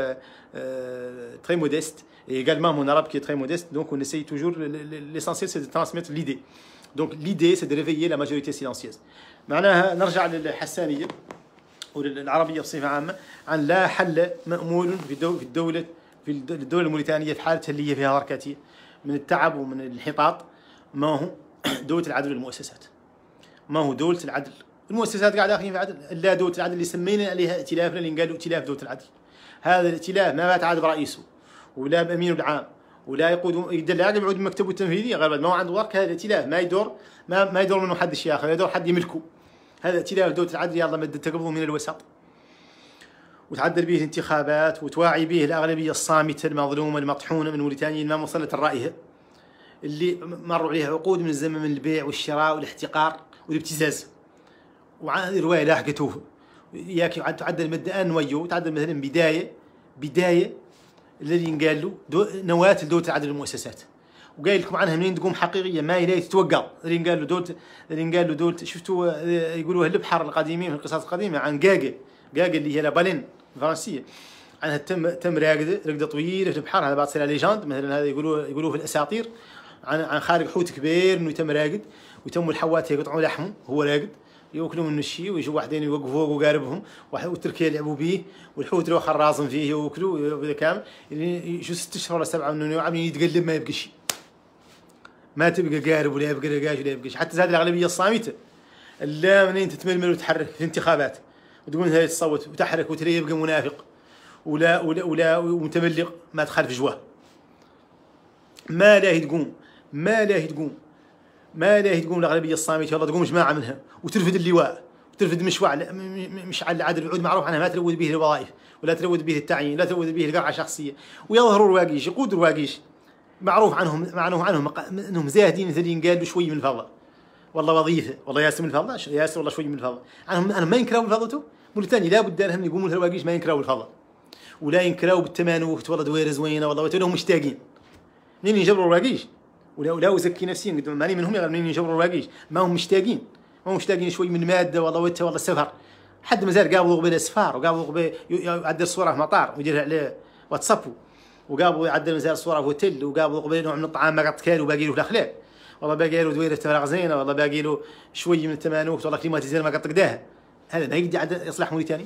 Speaker 1: euh, très modeste et également mon arabe qui est très modeste. Donc on essaye toujours, l'essentiel c'est de transmettre l'idée. Donc l'idée c'est de réveiller la majorité silencieuse. لا حل مأمول في في من التعب ومن الانحطاط ما هو دولة العدل والمؤسسات ما هو دولة العدل المؤسسات قاعدة داخلين في عدل لا دولة العدل اللي سمينا عليها ائتلافنا اللي قالوا ائتلاف دولة العدل هذا الائتلاف ما بات عاد برئيسه ولا بأمينه العام ولا يقود يدل لا يعود مكتبه التنفيذي غير ما هو عنده ورك هذا الائتلاف ما يدور ما, ما يدور منه حد الشياخ يدور حد يملكه هذا ائتلاف دولة العدل يلا مد قبضه من الوسط وتعدل به الانتخابات وتواعي به الأغلبية الصامتة المظلومة المطحونة من موريتانيين ما وصلت الرأيها اللي مروا عليها عقود من الزمن من البيع والشراء والاحتقار والابتزاز رواية لاحقتوه ياك تعدل أن نويو تعدل مثلا بداية بداية الذي ينقال له دو نواة لدولة عدد المؤسسات وقايل لكم عنها منين تقوم حقيقيه ما هي تتوقع اللي ينقال له دولة اللي ينقال له دولة شفتوا آه، يقولوا البحر القديمين في القصص القديمه عن جاجا جاجا اللي هي لابالين فرنسيه عندها تم تم راقده رقده طويله في البحر هذا بعد تصير ليجاند مثلا هذا يقولوه يقولوه في الاساطير عن عن خارج حوت كبير انه يتم راقد ويتم الحوات يقطعوا لحمه وهو راقد ياكلوا منه الشيء ويجوا واحدين فوق وقاربهم واحد والتركيه يلعبوا به والحوت الاخر رازم فيه ياكلوا كامل شو ست اشهر ولا سبعه انه عاملين يتقلب ما يبقى شيء ما تبقى قارب ولا يبقى رقاش ولا يبقى شيء حتى زاد الاغلبيه الصامته لا منين تتململ وتحرك في الانتخابات تقول انت تصوت وتحرك وتريه يبقى منافق ولا ولا ولا ومتبلغ ما تخالف جواه ما لاهي تقوم ما لاهي تقوم ما لاهي تقوم الاغلبيه الصامته والله تقوم جماعه منها وترفد اللواء وترفد مشوع على العدل العود معروف عنها ما تروذ به الوظائف ولا تروذ به التعيين ولا تروذ به القرعه الشخصيه ويظهروا رواقيش يقودوا رواقيش معروف عنهم معروف عنهم انهم زاهدين مثل قالوا شوي من الفضل والله وظيفه والله ياسر من الفضل ياسر والله شوي من الفضل عنهم انا ما ينكراوا الفضته موريتانيا لابد انهم يقومون الهواقيش ما ينكراوا الفضل ولا ينكراوا بالتمانوت والله دويره زوينه والله لهم مشتاقين منين يجبروا الواقيش ولا ولا وزكي نفسيا قد ماني منهم يلا منين يجبروا الواقيش ما هم مشتاقين ما هم مشتاقين شوي من ماده والله وتا والله سفر حد مازال قابلوا قبل اسفار وقابلوا قبل يعدل صوره في مطار ويديرها عليه واتساب وقابلوا يعدل مازال صوره في اوتيل وقابلوا قبل نوع من الطعام ما قد كان وباقي له الاخلاق والله باقي له دويره تفرغ زينه والله باقي له شويه من التمانوك والله كليماتيزير ما قط قداها هذا ما يقدر يصلح موريتاني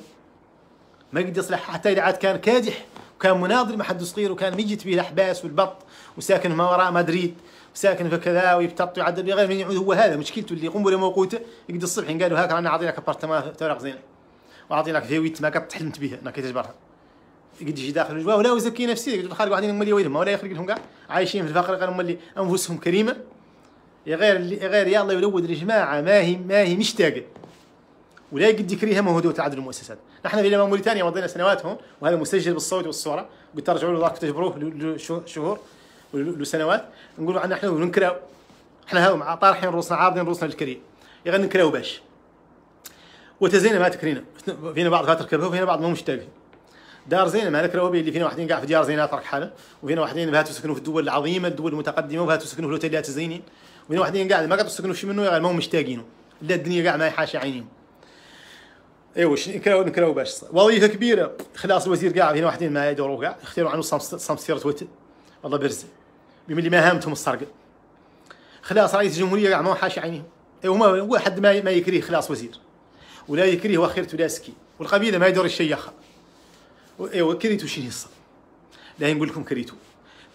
Speaker 1: ما يقدر يصلح حتى اذا عاد كان كادح وكان مناضل مع حد صغير وكان مجت به الاحباس والبط وساكن ما وراء مدريد وساكن في كذا ويبتط ويعدل بغير من يعود هو هذا مشكلته اللي قنبله موقوته يقدر الصبح قالوا هاك رانا عاطينك ابارتمان تفرغ زينه وعاطينك فيويت ما قط حلمت بها انك تجبرها يقدر يجي داخل الجوا ولا يزكي نفسيه يقدر يخرج واحدين هم ويلهم ولا يخرج لهم كاع عايشين في الفقر هم اللي انفسهم كريمه غير غير يلا يلود الجماعه ما هي ما هي مشتاقه ولا يقد يكريها ما هو تعدد المؤسسات نحن في موريتانيا مضينا سنوات هون وهذا مسجل بالصوت والصوره قلت رجعوا له ذاك تجبروه شهور لسنوات نقولوا عنا احنا ونكراو احنا هاو مع طارحين روسنا عارضين روسنا يا غير نكراو باش وتزينا ما تكرينا فينا بعض فاتر كبه وفينا بعض ما مشتاقين دار زينه هذاك الروابي اللي فينا واحدين قاع في ديار زينه ترك حاله وفينا واحدين بهاتوا سكنوا في الدول العظيمه الدول المتقدمه وبهاتوا سكنوا في الاوتيلات الزينين وين واحدين قاعد ما كتسكنوا شي منه غير يعني ما مشتاقينه لا الدنيا قاع ما يحاش عينيهم ايوا نكراو نكراو باش وظيفه كبيره خلاص الوزير قاعد هنا واحدين ما يدوروا كاع اختاروا عنو سيرة تويتر والله برزي بملي ما هامتهم السرق خلاص رئيس الجمهوريه قاع ما حاش عينيهم ايوا هما واحد ما, ما يكريه خلاص وزير ولا يكريه وخيرته لا سكي والقبيله ما يدور الشيء اخر ايوا كريتو شنو هسه لا نقول لكم كريتو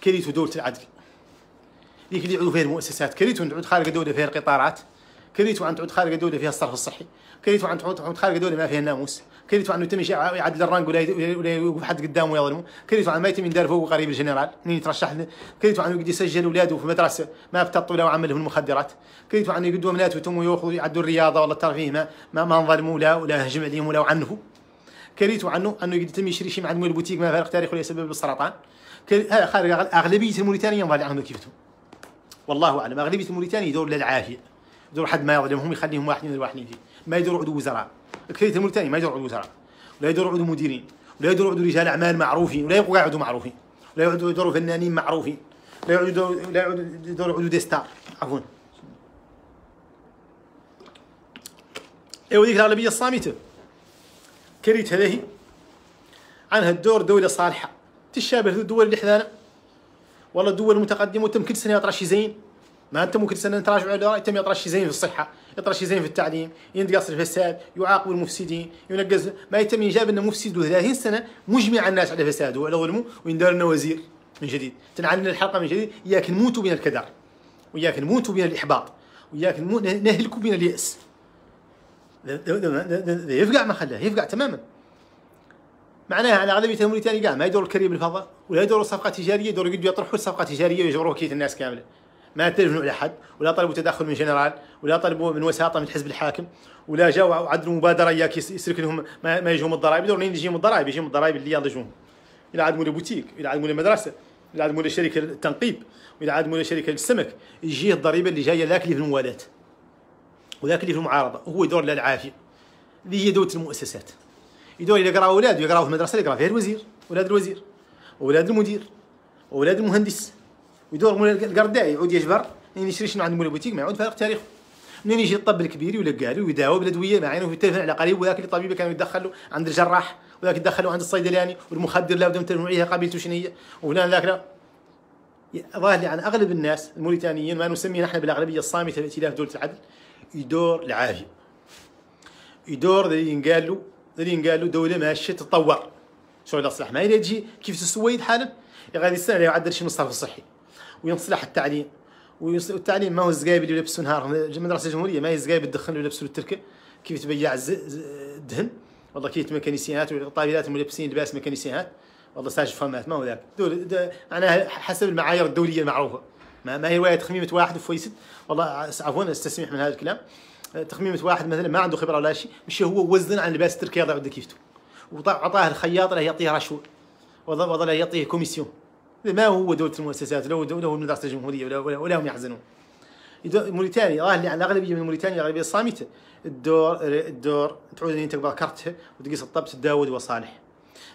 Speaker 1: كريتو دوله العدل ديك اللي يعودوا فيها المؤسسات كريتو تعود خارج الدوله فيها القطارات كريتو ان تعود خارج الدوله فيها الصرف الصحي كريتو ان تعود خارج الدوله ما فيها الناموس كريتو انه يتم يعدل الرانك ولا يوقف حد قدامه ويظلمه كريتو ما يتم يندار فوق قريب الجنرال منين يترشح كريتو انه يسجل اولاده في مدرسه ما بتطوا ولا وعملهم المخدرات كريتو انه يقدوا بناته ويتم ياخذوا يعدوا الرياضه ولا الترفيه ما ما, ما انظلموا لا ولا هجم عليهم ولا عنفوا كريتو عنه انه يتم يشري شيء مع البوتيك ما فارق تاريخ ولا يسبب السرطان كري... خارج اغلبيه الموريتانيين ضايع عنهم كيفتهم والله اعلم اغلبيه الموريتاني يدور للعافيه يدور حد ما يظلمهم يخليهم واحدين واحدين فيه ما يدور عدو وزراء اكثريه الموريتاني ما يدور عدو وزراء ولا يدور عدو مديرين ولا يدور عدو رجال اعمال معروفين ولا يبقوا عدو معروفين ولا يدور فنانين معروفين لا يدور لا يدور عدو دي ستار عفوا ايوا ذيك الاغلبيه الصامته كريت هذه عنها الدور دولة صالحة تشابه الدول اللي حدانا والله دول متقدمه وتم كل سنه يطرى شي زين ما انتم كل سنه نتراجعوا على تم يطرى شي زين في الصحه يطرى شي زين في التعليم ينتقص الفساد يعاقب المفسدين ينقص ما يتم ايجاب انه مفسد 30 سنه مجمع الناس على فساده وعلى ظلمه ويندار لنا وزير من جديد تنعلن الحلقه من جديد اياك نموتوا بين الكدر وياك نموتوا بين الاحباط وياك نهلكوا بين الياس يفقع ما خلاه يفقع تماما معناها على اغلبيه موريتانيا كاع ما يدور الكريم الفضاء ولا يدور صفقه تجاريه يدور يقدروا يطرحوا صفقه تجاريه ويجبروا كيت الناس كامله ما تلفنوا على حد ولا طلبوا تدخل من جنرال ولا طلبوا من وساطه من الحزب الحاكم ولا جاوا عدلوا مبادره ياك يسرك لهم ما يجيهم الضرائب يدور يجيهم الضرائب يجيهم الضرائب اللي يجيهم الى عدموا بوتيك الى عدموا مدرسه الى عدموا شركه التنقيب الى عدموا شركه السمك يجيه الضريبه اللي جايه لاك اللي في الموالاه وذاك اللي في المعارضه وهو يدور للعافيه اللي هي دوله المؤسسات يدور يقراوا اولاد يقرا في المدرسه يقرا فيها الوزير اولاد الوزير اولاد المدير اولاد المهندس ويدور مول القرداء يعود يجبر منين يشري شنو عند مول بوتيك ما يعود فارق تاريخه منين يجي الطب الكبير ولا له ويداوى بالادويه مع في التلفون على قريب وذاك الطبيب كان يتدخل عند الجراح وذاك يتدخل عند الصيدلاني والمخدر لابد من تنويعها قبيلته شنو هي وفلان ذاك لا ظاهر لي عن اغلب الناس الموريتانيين ما نسميه نحن بالاغلبيه الصامته بائتلاف دوله العدل يدور العافيه يدور اللي ينقال له رين قالوا دوله ماشيه شو شغل الاصلاح ما الا تجي كيف السويد حالا غادي السنه يعدل شي مصرف صحي وينصلح التعليم والتعليم ما هو الزقايب اللي يلبسوا نهار المدرسه الجمهوريه ما هي الزقايب الدخن اللي لابسوا التركه كيف تبيع الدهن والله كيف ميكانيسيات والطابلات ملبسين لباس ميكانيسيات والله ساج فهمات ما هو ذاك دول انا حسب المعايير الدوليه المعروفه ما, ما هي روايه تخميمه واحد وفويسد والله عفوا استسمح من هذا الكلام تخميمة واحد مثلا ما عنده خبره ولا شيء مش هو وزن عن لباس التركي يضع عنده كيفته وعطاه الخياط له يعطيه رشوه وظل يعطيه كوميسيون ما هو دولة المؤسسات ولا دولة مدرسة الجمهورية ولا ولا, ولا هم يحزنون موريتانيا راه الأغلبية من موريتانيا الأغلبية الصامتة الدور الدور تعود أن تقبل كرتها وتقيس الطب داوود وصالح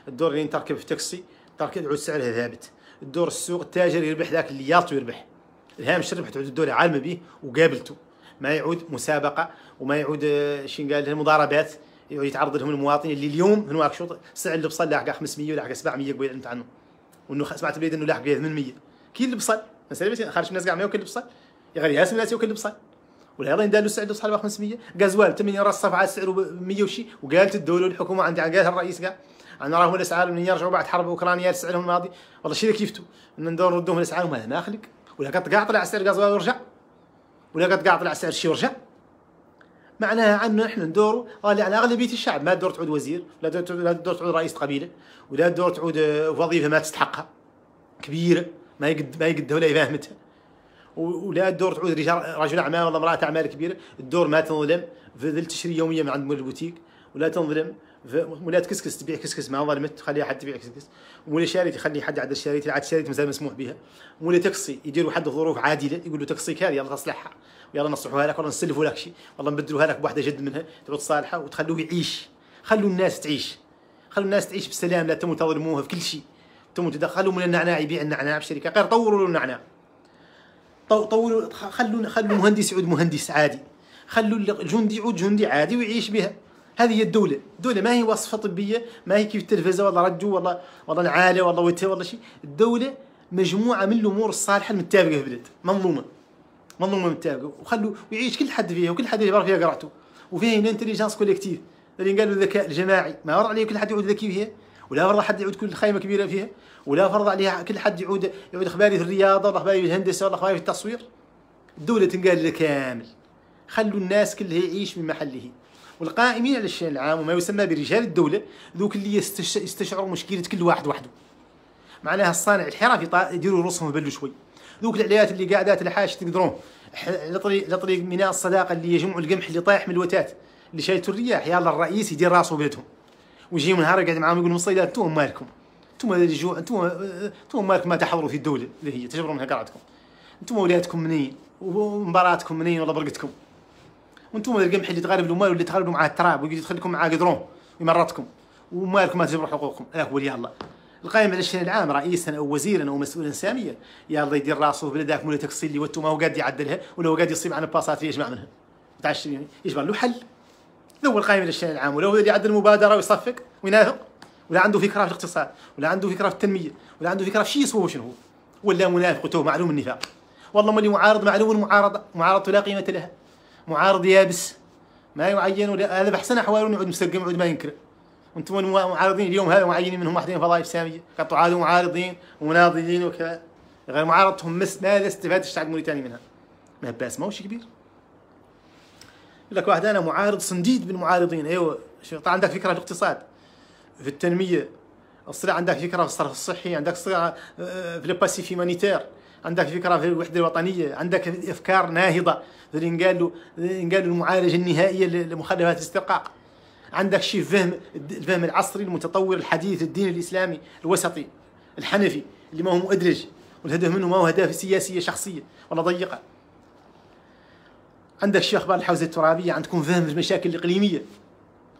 Speaker 1: الدور اللي تركب في تاكسي تركب تعود سعرها ثابت الدور السوق التاجر يربح ذاك اللي يعطي ويربح الهامش ربح تعود الدولة عالمة به وقابلته ما يعود مسابقه وما يعود آه، شنو قال مضاربات يتعرض لهم المواطن اللي اليوم هنا شوط سعر البصل لاحقه 500 ولاحقه 700 قبيل انت عنه وانه سمعت بليد انه لاحقه 800 كي البصل مثلا خارج الناس كاع ما ياكل البصل يا غير ياسم الناس ياكل البصل ولا ندار له سعر البصل 500 قال زوال راس صفعه سعره 100 وشي وقالت الدوله والحكومه عندي قالها الرئيس كاع انا راهم الاسعار من يرجعوا بعد حرب اوكرانيا سعرهم الماضي والله شي كيفتو ان ندور ردوهم الاسعار ما خليك ولا كاع طلع سعر غاز ورجع ولا قاعد طلع سعر الشيء ورجع معناها عنا احنا ندوروا على اغلبيه الشعب ما الدور تعود وزير ولا الدور تعود رئيس قبيله ولا الدور تعود آه، وظيفه ما تستحقها كبيره ما يقد ما يقدها ولا يفهمتها ولا الدور تعود رجل اعمال ولا امراه اعمال كبيره الدور ما تنظلم في تشري يوميا من عند مول البوتيك ولا تنظلم مولات كسكس تبيع كسكس ما ظلمت خلي حد تبيع كسكس مولي شاريت يخلي حد عاد الشاريت عاد شاريتي مازال مسموح بها مولي تقصي يديروا حد ظروف عادله يقول له تقصي كاري يلا تصلحها ويلا نصلحوها لك والله نسلفوا لك شيء والله نبدلوها لك بوحده جد منها تبغى تصالحها وتخلوه يعيش خلوا الناس تعيش خلوا الناس تعيش بسلام لا تموا تظلموها في كل شيء تموا تدخلوا من النعناع يبيع النعناع بشركه غير طوروا له النعناع طوروا خلوا خلوا مهندس يعود مهندس عادي خلوا الجندي يعود جندي عادي ويعيش بها هذه هي الدولة الدولة ما هي وصفة طبية ما هي كيف التلفزة والله رجو والله والله العالة والله وتر والله شيء الدولة مجموعة من الأمور الصالحة المتابقة في البلد، منظومة منظومة متابقة وخلوا ويعيش كل حد فيها وكل حد يبرر فيها قرعته وفيها انتليجنس كوليكتيف اللي قالوا الذكاء الجماعي ما فرض عليه كل حد يعود ذكي فيها ولا فرض حد يعود كل خيمه كبيره فيها ولا فرض عليها كل حد يعود يعود أخباري في الرياضه ولا أخباري في الهندسه ولا أخباري في التصوير الدوله تنقال كامل خلوا الناس كلها يعيش من محله والقائمين على الشأن العام وما يسمى برجال الدولة ذوك اللي يستشعروا مشكلة كل واحد وحده معناها الصانع الحرفي يديروا رؤوسهم يبلوا شوي ذوك العليات اللي قاعدات الحاش تقدرون لطريق لطريق ميناء الصداقه اللي يجمعوا القمح اللي طايح من الوتات اللي شايلته الرياح يلا الرئيس يدير راسه بيتهم ويجيهم نهار يقعد معاهم يقول الصيدات انتم مالكم انتم الجوع انتم انتم مالكم ما تحضروا في الدوله اللي هي تجبروا منها قرعتكم انتم ولايتكم منين ومباراتكم منين ولا برقتكم وانتم القمح اللي تغالبوا مال واللي تغالبوا معاه التراب ويجي يدخلكم معاه قدرون ويمرطكم ومالكم ما تجبروا حقوقكم هذاك هو الله القائم على الشان العام رئيسا او وزيرا او مسؤولا ساميا يا الله يدير راسه بلداك مولا تكسيل اللي وتو ما هو قاد يعدلها ولا هو قاد يصيب عن الباصات يجمع منها يعني؟ يجمع يجبر له حل لو هو القائم على الشان العام ولا هو اللي يعدل المبادره ويصفق وينافق ولا عنده فكره في الاقتصاد ولا عنده فكره في التنميه ولا عنده فكره في شيء يسوى شنو هو ولا منافق وتو معلوم النفاق والله من معارض معلوم المعارضه معارضته لا قيمه لها معارض يابس ما يعين هذا بحسن احواله يعود مسجم يعود ما ينكر وانتم معارضين اليوم هذا معينين منهم واحدين فضائف ساميه قطعوا عادوا معارضين ومناضلين وكذا غير معارضتهم مس ماذا استفاد الشعب الموريتاني منها؟ ما باس ما كبير يقول لك واحد انا معارض صنديد من المعارضين ايوه طبعا عندك فكره في الاقتصاد في التنميه الصراع عندك فكره في الصرف الصحي عندك صراع آه، في الباسيف هيمانيتير عندك فكره في الوحده الوطنيه عندك افكار ناهضه قال له المعالجه النهائيه لمخلفات الاسترقاق عندك شي فهم الفهم العصري المتطور الحديث الدين الاسلامي الوسطي الحنفي اللي ما هو مؤدرج والهدف منه ما هو اهداف سياسيه شخصيه ولا ضيقه عندك شي اخبار الحوزه الترابيه عندكم فهم المشاكل الاقليميه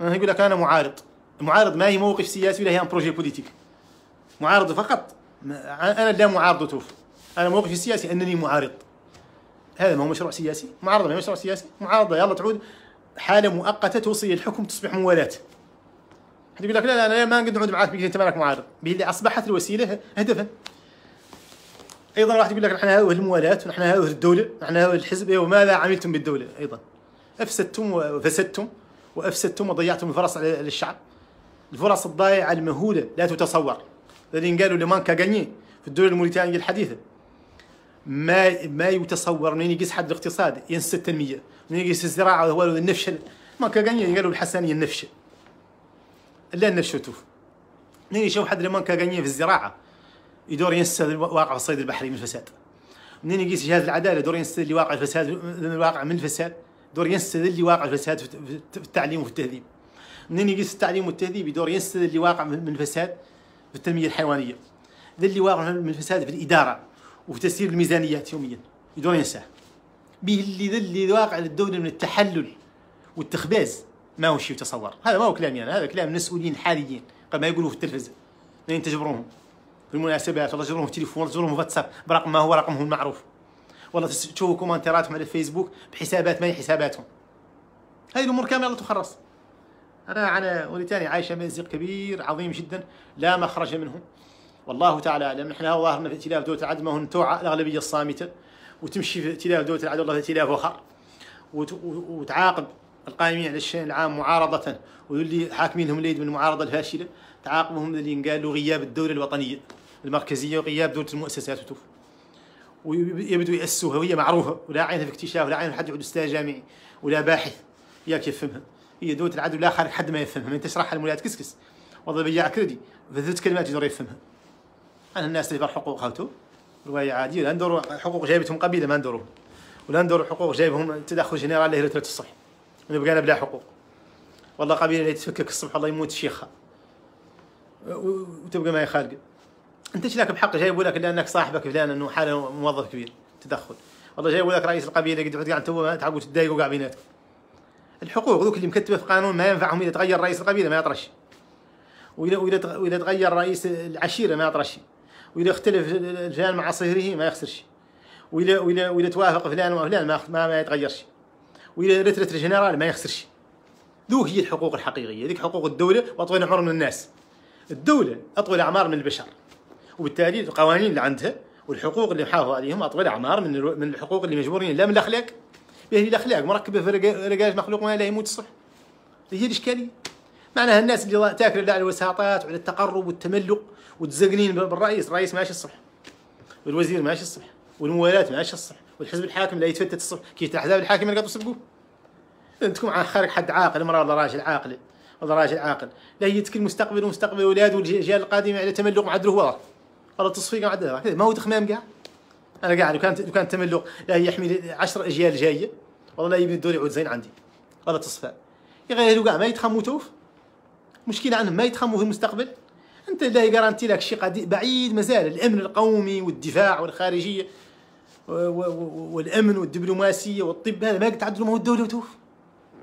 Speaker 1: يقول لك انا معارض المعارض ما هي موقف سياسي ولا هي ان بروجي بوليتيك معارض فقط انا لا معارضته توف انا موقفي السياسي انني معارض هذا ما هو مشروع سياسي معارضه ما هي مشروع سياسي معارضه يلا تعود حاله مؤقته توصل الحكم تصبح موالاه يقول لك لا لا لا ما نقدر نعود معك انت مالك معارض باللي اصبحت الوسيله هدفا ايضا راح يقول لك نحن هذا الموالاه ونحن هذا الدوله نحن هذا الحزب وماذا أيوة، عملتم بالدوله ايضا افسدتم وفسدتم وافسدتم وضيعتم الفرص على الشعب الفرص الضائعه المهوله لا تتصور الذين قالوا لمان كاغاني في الدوله الموريتانيه الحديثه ما ما يتصور من يقيس حد الاقتصاد ينسى التنميه من يقيس الزراعه هو نفشل ما كان قالوا الحسنيه النفشل لا نفشتو من يشوف حد لما كان في الزراعه يدور ينسى الواقع الصيد البحري من الفساد منين يقيس جهاز العداله دور ينسى اللي واقع الفساد الواقع من الفساد دور ينسى اللي واقع الفساد في التعليم وفي التهذيب منين يقيس التعليم والتهذيب يدور ينسى اللي واقع من الفساد في التنميه الحيوانيه اللي واقع من الفساد في الاداره وتسيير الميزانيات يوميا بدون ينسى به اللي ذل واقع للدولة من التحلل والتخباز ما هو شيء يتصور هذا ما هو كلامي أنا هذا كلام مسؤولين حاليين قد ما يقولوا في التلفزة لين تجبرهم في المناسبات والله تجبرهم في التليفون والله تجبرهم في واتساب برقم ما هو رقمهم المعروف والله تشوفوا كومنتاتهم على الفيسبوك بحسابات ما هي حساباتهم هذه الأمور كاملة لا تخرص أنا أنا موريتانيا عايشة مزيق كبير عظيم جدا لا مخرج منه والله تعالى اعلم احنا ظاهرنا في ائتلاف دوله العدل ما هو نتوع الاغلبيه الصامته وتمشي في ائتلاف دوله العدل والله في ائتلاف اخر وتعاقب القائمين على الشان العام معارضة واللي حاكمينهم اليد من المعارضة الفاشلة تعاقبهم اللي قالوا غياب الدولة الوطنية المركزية وغياب دولة المؤسسات وتوف ويبدو يأسوها وهي معروفة ولا عينها في اكتشاف ولا عينها في حد يعود استاذ جامعي ولا باحث ياك يفهمها هي دولة العدل لا خارج حد ما يفهمها من تشرحها المولات كسكس والله بياع كردي فثلاث كلمات يقدر يفهمها عن الناس اللي حقوق هاتو رواية عادية لا ندور حقوق جايبتهم قبيلة ما ندوروا ولا ندور حقوق جايبهم تدخل جنرال ليه ثلاث الصبح ونبقى بلا حقوق والله قبيلة اللي تفكك الصبح الله يموت شيخها وتبقى ما يخالق انت ايش لك بحق جايبوا لك لانك صاحبك فلان انه حاله موظف كبير تدخل والله جايبوا لك رئيس القبيله قد قاعد تو تعقوا تضايقوا قاع بيناتكم الحقوق ذوك اللي مكتبه في قانون ما ينفعهم اذا تغير رئيس القبيله ما يطرش واذا واذا تغير رئيس العشيره ما يطرش واذا اختلف فلان مع صهره ما يخسر شيء واذا واذا واذا توافق فلان وفلان ما ما يتغيرش واذا رترت الجنرال ما يخسرش ذو هي الحقوق الحقيقيه ذيك حقوق الدوله واطول عمر من الناس الدوله اطول اعمار من البشر وبالتالي القوانين اللي عندها والحقوق اللي محافظ عليهم اطول اعمار من من الحقوق اللي مجبورين لا من الاخلاق به الاخلاق مركبه في رجاج مخلوق ما لا يموت صح هي الاشكاليه معناها الناس اللي تاكل على الوساطات وعلى التقرب والتملق وتزقنين بالرئيس الرئيس ماشي الصبح والوزير ماشي الصبح والموالاة ماشي الصبح والحزب الحاكم لا يتفتت الصبح كي الاحزاب الحاكم اللي قاعد تصبقوه انتكم خارج حد عاقل امراه ولا راجل عاقل ولا راجل عاقل لا يتكل مستقبل ومستقبل اولاده والاجيال القادمه على تملق مع الدروه والله تصفيق مع الدروه ما هو تخمام كاع انا كاع لو كان لو كان التملق لا يحمي 10 اجيال جايه والله لا يبني الدور يعود زين عندي ولا تصفى يا غير كاع ما يتخموا توف مشكله عنهم ما يتخموا في المستقبل انت لا يغارنتي لك شيء بعيد مازال الامن القومي والدفاع والخارجيه والامن والدبلوماسيه والطب هذا ما قد ما هو الدوله وتوف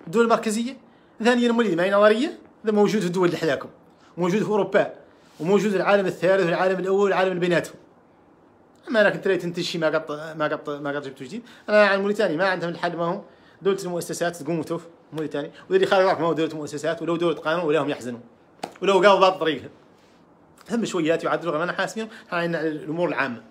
Speaker 1: الدول المركزيه ثانيا مولي ما نظريه هذا موجود في الدول اللي حداكم موجود في اوروبا وموجود العالم الثالث والعالم الاول والعالم اللي بيناتهم اما انا كنت انت شيء ما قط ما قط ما قط جبته جديد انا عن موريتانيا ما عندهم الحل ما هو دوله المؤسسات تقوم وتوف موريتانيا واللي خارج ما هو دوله مؤسسات ولو دوله قانون ولا هم يحزنون ولو قالوا بعض طريقهم هم شويات يعدلوا رانا حاسين هاي الامور العامه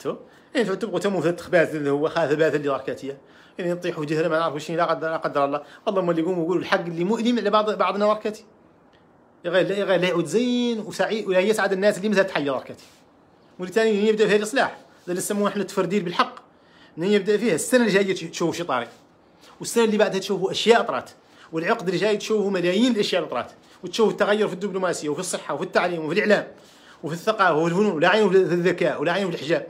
Speaker 1: تو يعني إيه، تبقوا تمو في التخباز اللي هو خاذ باث اللي ركاتيه يعني نطيحوا جهله ما نعرفوا شنو لا قدر لا قدر الله اللهم اللي يقوموا يقولوا الحق اللي مؤلم لبعض بعضنا وركاتي غير لا غير لا وتزين وسعيد ولا يسعد الناس اللي مثل تحيا وركاتي موريتانيا يبدا فيها الاصلاح هذا اللي يسموه احنا التفرديل بالحق من يبدا فيها السنه اللي جايه تشوفوا شي طاري والسنه اللي بعدها تشوفوا اشياء طرات والعقد اللي جاي تشوفوا ملايين الاشياء اللي طرات وتشوف التغير في الدبلوماسيه وفي الصحه وفي التعليم وفي الاعلام وفي الثقافه وفي الفنون ولا عين في الذكاء ولا عين في الحجاب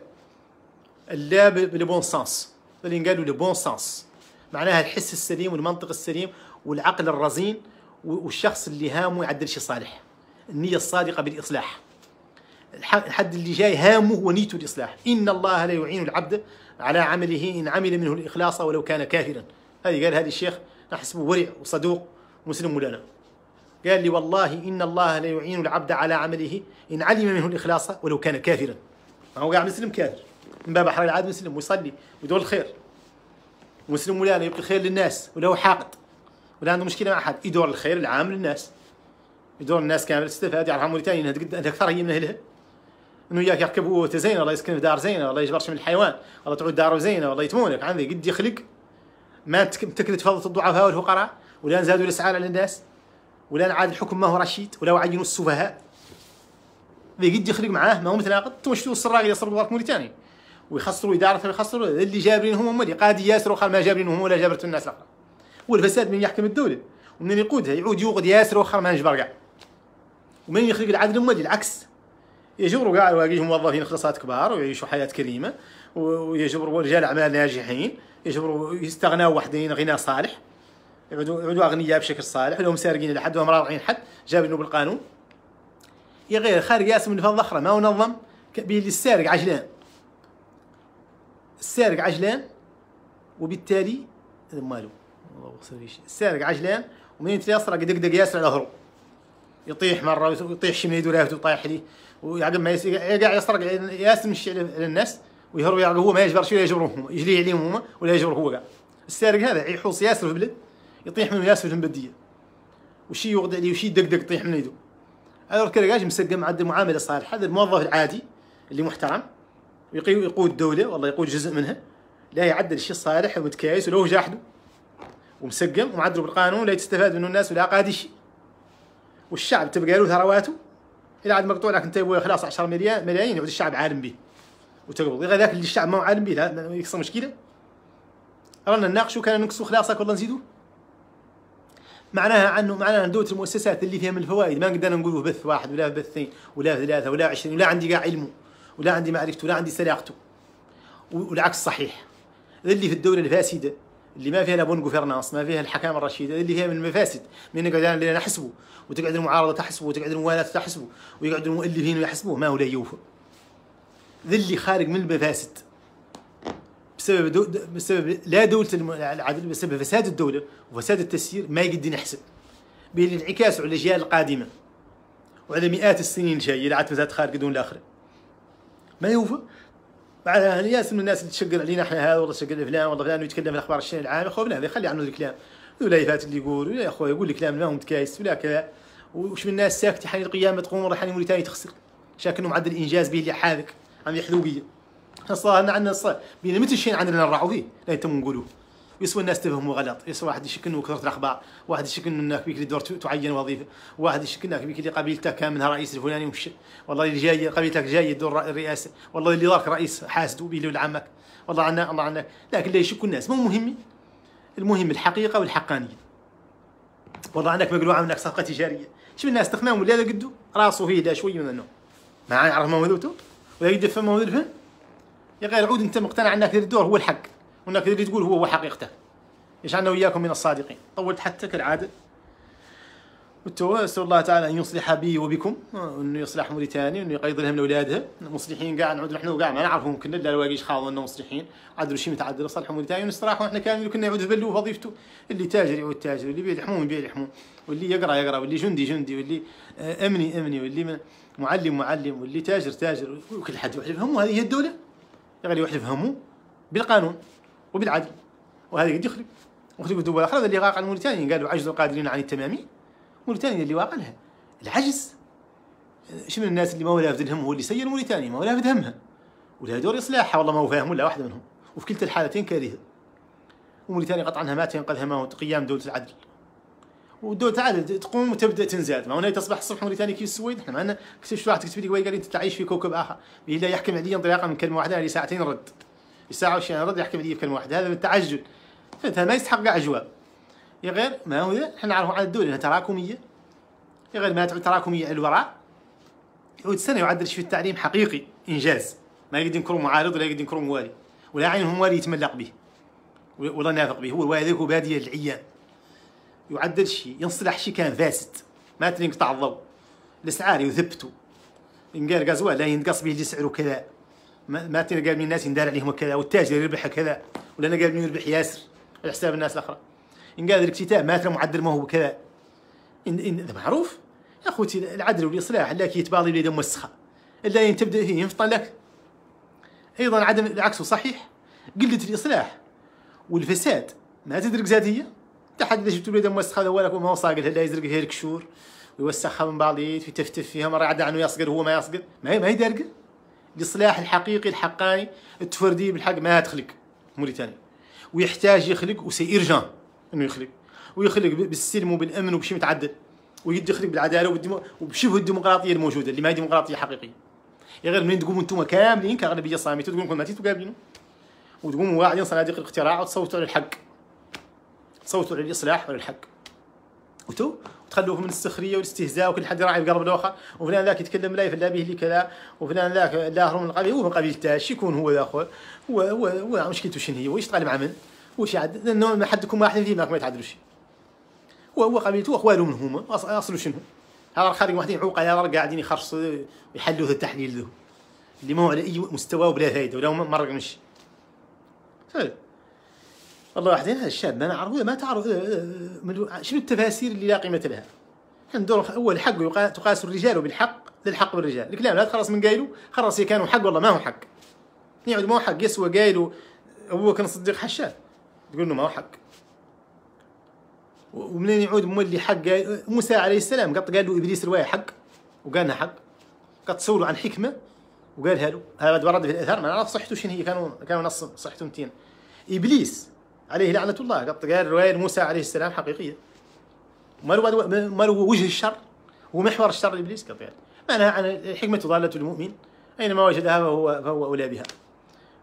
Speaker 1: لا بالبون سانس اللي قالوا لبون سانس معناها الحس السليم والمنطق السليم والعقل الرزين والشخص اللي هامه يعدل شيء صالح النية الصادقة بالإصلاح الحد اللي جاي هامه ونيته الإصلاح إن الله لا يعين العبد على عمله إن عمل منه الإخلاص ولو كان كافرا هذه قال هذا الشيخ نحسبه ورع وصدوق مسلم مولانا قال لي والله إن الله لا يعين العبد على عمله إن علم منه الإخلاص ولو كان كافرا ما هو قاعد مسلم كافر من باب أحرار العاد مسلم ويصلي ويدور الخير مسلم ولا يبقي الخير للناس ولا هو حاقد ولا عنده مشكلة مع أحد يدور الخير العام للناس يدور الناس كامل استفاد يعرف موريتانيا انها اكثر هي من اهلها انه ياك يركبوا زينه الله يسكن في دار زينه الله يجبرش من الحيوان الله تعود داره زينه والله يتمونك عندي قد يخلق ما تكلت فضله الضعفاء والفقراء ولا نزادوا الاسعار على الناس ولا عاد الحكم ما هو رشيد ولا عينوا السفهاء اللي قد يخرج معاه ما هو متناقض انتم شفتوا السراق اللي صار موريتاني ويخسروا ادارته ويخسروا اللي جابرين هم اللي قاد ياسر وخال ما جابرين هم ولا جابرت الناس الاخرى والفساد من يحكم الدوله ومن يقودها يعود يوقد ياسر وخال ما نجبر كاع ومن يخرج العدل هم العكس يجبروا كاع واجيهم موظفين خلاصات كبار ويعيشوا حياه كريمه ويجبروا رجال اعمال ناجحين يجبروا يستغناوا وحدين غنى صالح يعودوا يعودوا اغنياء بشكل صالح لهم سارقين لحد وهم راضعين حد جاب انه بالقانون يا غير خارج ياسم من الفضخره ما منظم باللي السارق عجلان السارق عجلان وبالتالي هذا ماله الله السارق عجلان ومن يسرق دقدق ياسر على هرو يطيح مره ويطيح شي من يده لافته ويطيح لي ويعقب ما يقع يسرق ياسم الشيء على الناس ويهرب هو ما يجبر ولا يجبرهم يجري عليهم هما ولا يجبر هو قاع السارق هذا يحوص ياسر في بلد يطيح من ياسف في المبديه وشي يوقد عليه وشي يدقدق يطيح من يده الكل قاعد مسقم عند المعامله الصالحه هذا الموظف العادي اللي محترم يقود الدوله والله يقود جزء منها لا يعدل شيء صالح ومتكايس ولو جاحده ومسقم ومعدل بالقانون لا يستفاد منه الناس ولا قادي شيء والشعب تبقى له ثرواته الى عاد مقطوع لك انت خلاص 10 مليون ملايين يعود الشعب عالم به وتقبض غير ذاك اللي الشعب ما هو عالم به لا يكسر مشكله رانا نناقشوا كان نكسو خلاص والله نزيدوه معناها عنه معناها دوله المؤسسات اللي فيها من الفوائد ما نقدر نقولوا بث واحد ولا بثين ولا ثلاثه ولا عشرين ولا عندي قاع علمه ولا عندي معرفته ولا عندي سلاقته والعكس صحيح اللي في الدوله الفاسده اللي ما فيها لا بون جوفرنانس ما فيها الحكام الرشيد اللي فيها من المفاسد من نقعد انا نحسبه وتقعد المعارضه تحسبه وتقعد الموالاه تحسبه ويقعد المؤلفين يحسبوه ما هو لا يوفى اللي خارج من المفاسد بسبب دو بسبب لا دوله العدل بسبب فساد الدوله وفساد التسيير ما يقدر به الانعكاس على الاجيال القادمه وعلى مئات السنين الجايه اللي عاد مازال خارج دون الاخره ما يوفى بعد ياسر من الناس اللي تشقر علينا احنا هذا والله تشقر فلان والله فلان ويتكلم في الاخبار الشان العام خوفنا هذا خلي عنه الكلام ولا يفات اللي يقول ولا يا اخويا يقول كلام ما هو متكايس ولا كذا وش من الناس ساكته حين القيامه تقوم راح موريتانيا تخسر شاك انه معدل الانجاز به اللي حالك عم يحذو بيه احنا صار عندنا الص... متى الشيء عندنا نراعوا فيه لا يتم نقولوا يسوى الناس تفهموا غلط يسوى واحد يشك انه كثرت الاخبار واحد يشك انه اللي دور تعين وظيفه واحد يشك انه اللي قبيلتك كان منها رئيس الفلاني ومش والله اللي جاي قبيلتك جاي دور الرئاسه والله اللي دارك رئيس حاسد وبيلو لعمك والله عنا الله عنا لكن لا يشك الناس مو مهم المهم الحقيقه والحقانيه والله عندك مقلوعه منك صفقه تجاريه شوف الناس تخمام ولا قدو راسه فيه شوي شويه من النوم ما عرف ما ولا يدفن ما هو يا غير عود انت مقتنع انك هذا الدور هو الحق وانك اللي تقول هو هو حقيقته يجعلنا واياكم من الصادقين طولت حتى كالعاده والتو اسال الله تعالى ان يصلح بي وبكم وانه يصلح موريتانيا وانه يقيض لهم لاولادها مصلحين كاع نعود نحن كاع ما نعرفهم كنا لا واقيش خاضوا انه مصلحين عدلوا شي متعدل صلحوا موريتانيا ونستراح احنا كامل كنا يعود بلو وظيفته اللي تاجر يعود تاجر واللي يبيع لحموم يبيع لحموم واللي يقرا يقرا واللي جندي جندي واللي امني امني واللي معلم معلم واللي تاجر تاجر وكل حد وحده هم هذه هي الدوله غادي واحد يفهمو بالقانون وبالعدل وهذا قد يخرب وقت قلت بالاخر هذا اللي واقع الموريتانيين قالوا عجز القادرين عن التمام موريتانيا اللي واقع لها العجز شنو الناس اللي ما ولا فدهم هو اللي سير موريتانيا ما ولا فدهمها ولا دور اصلاحها والله ما هو فاهم ولا واحد منهم وفي كلتا الحالتين كارثه وموريتانيا قطعا ما تنقذها ما قيام دوله العدل ودو تعال تقوم وتبدا تنزاد معناها تصبح الصبح موريتانيا كيف السويد احنا معنا اكتشفت واحد كتب لي قال لي انت تعيش في كوكب اخر بدا يحكم علي انطلاقا من كلمه واحده لي يعني ساعتين رد ساعة وشي رد يحكم علي بكلمه واحده هذا من التعجل فهمتها ما يستحق كاع اجواء يا غير ما هو احنا نعرفوا على الدول انها تراكميه يا غير ما تعود تراكميه على الوراء يعود سنه يعدل في التعليم حقيقي انجاز ما يقدر ينكروا معارض ولا يقدر ينكروا موالي ولا عينهم موالي يتملق به ولا نافق به هو هذاك باديه العيان يعدل شي ينصلح شي كان فاسد ما تنقطع الضوء الاسعار يذبتو ينقال غازوال لا ينقص به سعره كذا ما قال من الناس يندار عليهم كذا والتاجر يربح كذا ولا انا قال من يربح ياسر على حساب الناس الاخرى ينقال الاكتتاب ما معدل ما هو كذا إن إن معروف يا اخوتي العدل والاصلاح لا كيتباضي دم موسخه الا تبدا فيه ينفطن لك ايضا عدم العكس صحيح قله الاصلاح والفساد ما تدرك هي لحد اذا جبتوا بلاد موسخه هذا ولا ما وصاقل لا يزرق هير شور ويوسخها من بعضيت ويتفتف فيها مره عاد عنه يصقر هو ما يصقر ما هي ما هي دارقه الاصلاح الحقيقي الحقاني التفردي بالحق ما تخلق موريتانيا ويحتاج يخلق ارجان انه يخلق ويخلق بالسلم وبالامن وبشيء متعدد ويدي يخلق بالعداله وبشبه الديمقراطيه الموجوده اللي ما هي ديمقراطيه حقيقيه غير منين تقوموا انتم كاملين كاغلبيه صامته تقولوا انكم ما تيتوا قابلينه وتقوموا واعدين صناديق الاقتراع وتصوتوا على الحق تصوتوا على الاصلاح وعلى الحق وتو وتخلوه من السخريه والاستهزاء وكل حد راعي بقلب الاخر وفلان ذاك يتكلم لا يفلا به اللي كذا وفلان ذاك لا هو من القبيل هو من قبيل تاش يكون هو ذاك هو هو هو مشكلته شنو هي واش تقال مع من واش عاد لانه ما حدكم واحد فيه ما يتعدلوش هو هو قبيلته اخوالو من هما اصله شنو هذا خارج واحدين عوقه هذا قاعدين يخرصوا يحلوا التحليل اللي ما هو على اي مستوى وبلا فايده ولا ما مرقمش والله وحدين هذا الشاب ما نعرفه ما تعرف آه، آه، شنو التفاسير اللي لا قيمه لها ندور اول حق تقاس الرجال بالحق للحق بالرجال الكلام لا تخلص من قايله خلاص كانوا حق والله ما هو حق يعود ما هو حق يسوى قايله هو كان صديق حشاف تقول له ما هو حق ومنين يعود مولي حق موسى عليه السلام قط قال له ابليس روايه حق وقالنا حق قط سولوا عن حكمه وقالها له هذا ورد في الاثار ما نعرف صحته شنو هي كانوا كانوا نص صحته متين ابليس عليه لعنة الله قط قال رواية موسى عليه السلام حقيقية ما له ما له وجه الشر هو محور الشر لابليس قط قال معناها عن الحكمة ضالة المؤمن أينما وجدها فهو فهو أولى بها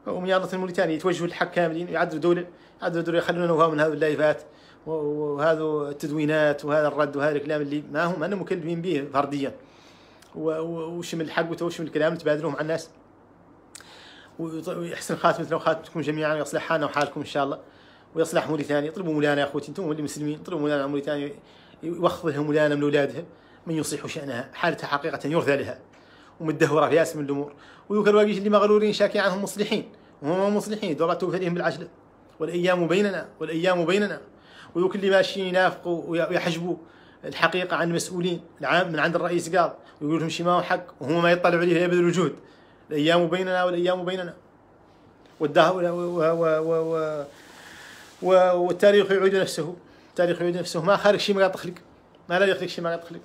Speaker 1: ومن الموريتاني يتوجهوا للحق كاملين يعدلوا دولة يعدلوا دولة يخلونا من هذه اللايفات وهذا التدوينات وهذا الرد وهذا الكلام اللي ما هم أنا مكلفين به فرديا وشمل الحق وشمل الكلام تبادلوه مع الناس ويحسن خاتمتنا وخاتمتكم جميعا ويصلح حالنا وحالكم إن شاء الله ويصلح موريتانيا يطلبوا مولانا يا اخوتي انتم اللي مسلمين يطلبوا مولانا موريتانيا يوخذ لهم مولانا من اولادها من يصيح شانها حالتها حقيقه يرثى لها ومدهوره في اسم الامور ويوكل واقيش اللي مغرورين شاكي عنهم مصلحين وهم مصلحين دورات توفى لهم بالعجله والايام بيننا والايام بيننا ويوكل اللي ماشيين ينافقوا ويحجبوا الحقيقه عن المسؤولين العام من عند الرئيس قال ويقول لهم شي ما هو حق وهم ما يطلعوا عليه يبذلوا الوجود الايام بيننا والايام بيننا والدهر و... و... و... و... والتاريخ يعود نفسه التاريخ يعود نفسه ما خارج شيء ما قاعد تخلق ما لا يخلق شيء ما قاعد تخلق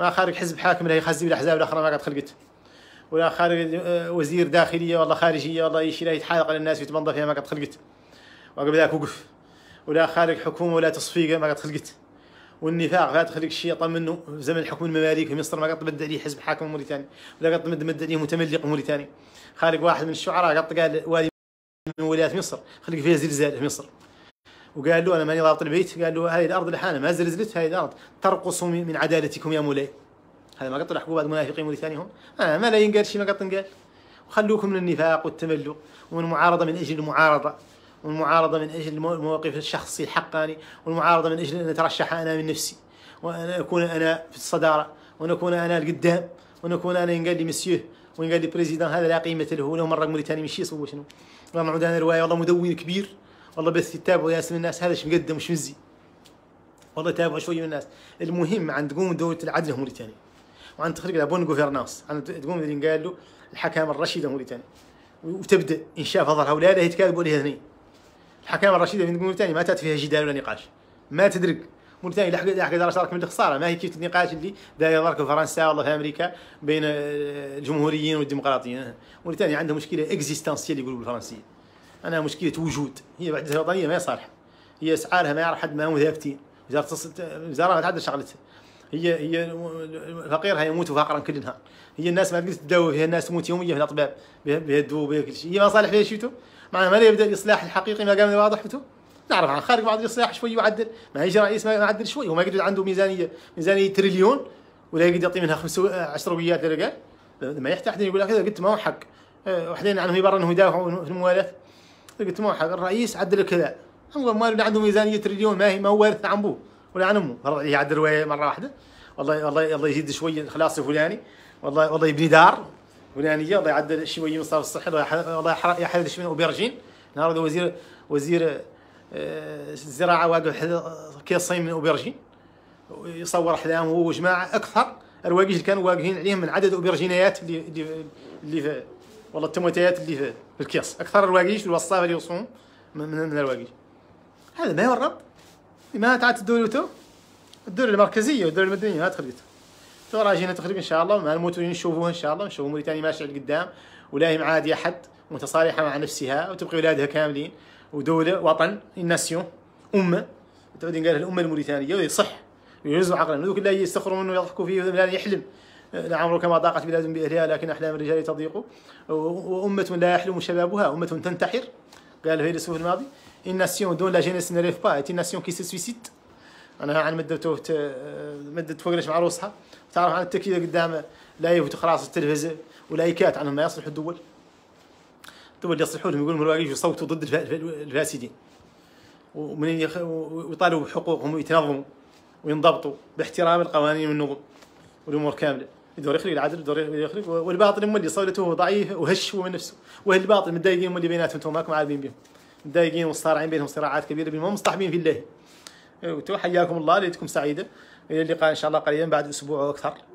Speaker 1: ما خارج حزب حاكم لا يخزي بالاحزاب الاخرى ما قاعد خلقت ولا خارج آه، وزير داخليه والله خارجيه والله اي شيء لا يتحالق على الناس ويتمنظر فيها ما قاعد خلقت وقبل ذاك وقف ولا خارج حكومه ولا تصفيقه ما قاعد خلقت والنفاق لا تخلق شيء طمنه زمن حكم المماليك في مصر ما قد تمد عليه حزب حاكم موريتاني ولا قد تمد عليه متملق موريتاني خارج واحد من الشعراء قد قال والي من ولايات مصر خلق فيها زلزال في مصر وقال له انا ماني ضابط البيت قال له هذه الارض لحالها ما زلزلت هذه الارض ترقص من عدالتكم يا مولاي هذا ما قد الحقوق بعد منافقين مولي ثاني هم آه ما لا ينقال شيء ما قطع قال وخلوكم من النفاق والتملق ومن المعارضه من اجل المعارضه والمعارضه من اجل الموقف الشخصي الحقاني والمعارضه من اجل ان اترشح انا من نفسي وان اكون انا في الصداره وان اكون انا القدام وان اكون انا ينقال لي مسيو وينقال لي بريزيدون هذا لا قيمه له ولو مره موريتاني مشي يسوي شنو والله معود انا روايه والله مدون كبير والله بس يتابعوا ياسر الناس هذا ايش مقدم وش مزي والله تابعوا شويه من الناس المهم عن تقوم دوله العدل موريتانيا وعن تخرج لابون جوفرنانس عن تقوم اللي قال له الحكام الرشيده موريتانيا وتبدا انشاء فضل هؤلاء لا يتكاذبوا لي هني الحكام الرشيده من موريتانيا ما تات فيها جدال ولا نقاش ما تدرك موريتانيا لحق لحق دار شارك من الخساره ما هي كيف النقاش اللي داير دارك في فرنسا ولا في امريكا بين آه، الجمهوريين والديمقراطيين موريتانيا عندها مشكله اكزيستانسيال يقولوا بالفرنسيه أنا مشكلة وجود هي بعد الوطنية ما هي صالحة هي أسعارها ما يعرف حد ما هم ثابتين وزارة وزاره ما تعدل شغلتها هي هي فقيرها يموت فقرا كل نهار هي الناس ما تقدر تداوي فيها الناس تموت يوميا في الاطباء بها الدواء بها كل شيء هي ما صالح فيها شيتو معناها ما يبدا الاصلاح الحقيقي ما قام واضح فتو نعرف عن خارج بعض الاصلاح شوي يعدل ما يجي رئيس ما يعدل شوي وما يقدر عنده ميزانيه ميزانيه تريليون ولا يقدر يعطي منها خمس ويات للرجال ما يحتاج يقول لك قلت ما هو حق أه، وحدين عنهم يبرر انهم يدافعوا في الموالاه قلت مو حق الرئيس عدل كذا هم ما عنده ميزانيه تريليون ما هي ما هو عن ابوه ولا عن امه فرض عليه يعدل مره واحده والله والله الله يزيد شويه خلاص فلاني والله والله يبني دار فلانيه والله يعدل شويه من صرف الصحه والله يحل شويه اوبرجين نهار وزير وزير آه، الزراعه واقف صين من اوبرجين يصور احلامه وجماعه اكثر الواقيش اللي كانوا واقفين عليهم من عدد اوبرجينيات اللي اللي, اللي والله التوماتيات اللي في الكياس اكثر الواقيش الوصافه اللي يوصون من, من الواقيش هذا ما يورط ما ما تعات تو الدور المركزيه والدور المدنيه ما تخرجت تو جينا تخرج ان شاء الله مع الموتورين نشوفوه ان شاء الله نشوفوا موريتانيا ماشيه القدام ولا هي معاديه حد متصالحه مع نفسها وتبقي ولادها كاملين ودوله وطن ناسيون امه تعودين قالها الامه الموريتانيه ويصح ويرزوا عقلا كلها يستخروا منه يضحكوا فيه ولا يحلم لعمرك نعم، ما ضاقت بلاد بأهلها لكن أحلام الرجال تضيق وأمة لا يحلم شبابها أمة تنتحر قال فيلسوف الماضي إن ناسيون دون لا جينيس نريف با إن ناسيون كي سويسيت انا عن مدته مدة فوقلاش مع روسها تعرف عن التكيدة قدام لا يفوت خلاص التلفزة ولايكات عنهم ما يصلحوا الدول الدول يصلحوا لهم يقولوا لهم يصوتوا ضد الفاسدين ومن يخ... ويطالبوا بحقوقهم ويتنظموا وينضبطوا باحترام القوانين والنظم والامور كامله يدور يخلي العدل يدور يخلي والباطل هم اللي صولته ضعيف وهش هو من نفسه واهل متضايقين هم اللي بيناتهم انتم ماكم عارفين بهم متضايقين وصارعين بينهم صراعات كبيره بينهم مصطحبين في الله أيوة، حياكم الله ليلتكم سعيده الى اللقاء ان شاء الله قريبا بعد اسبوع او اكثر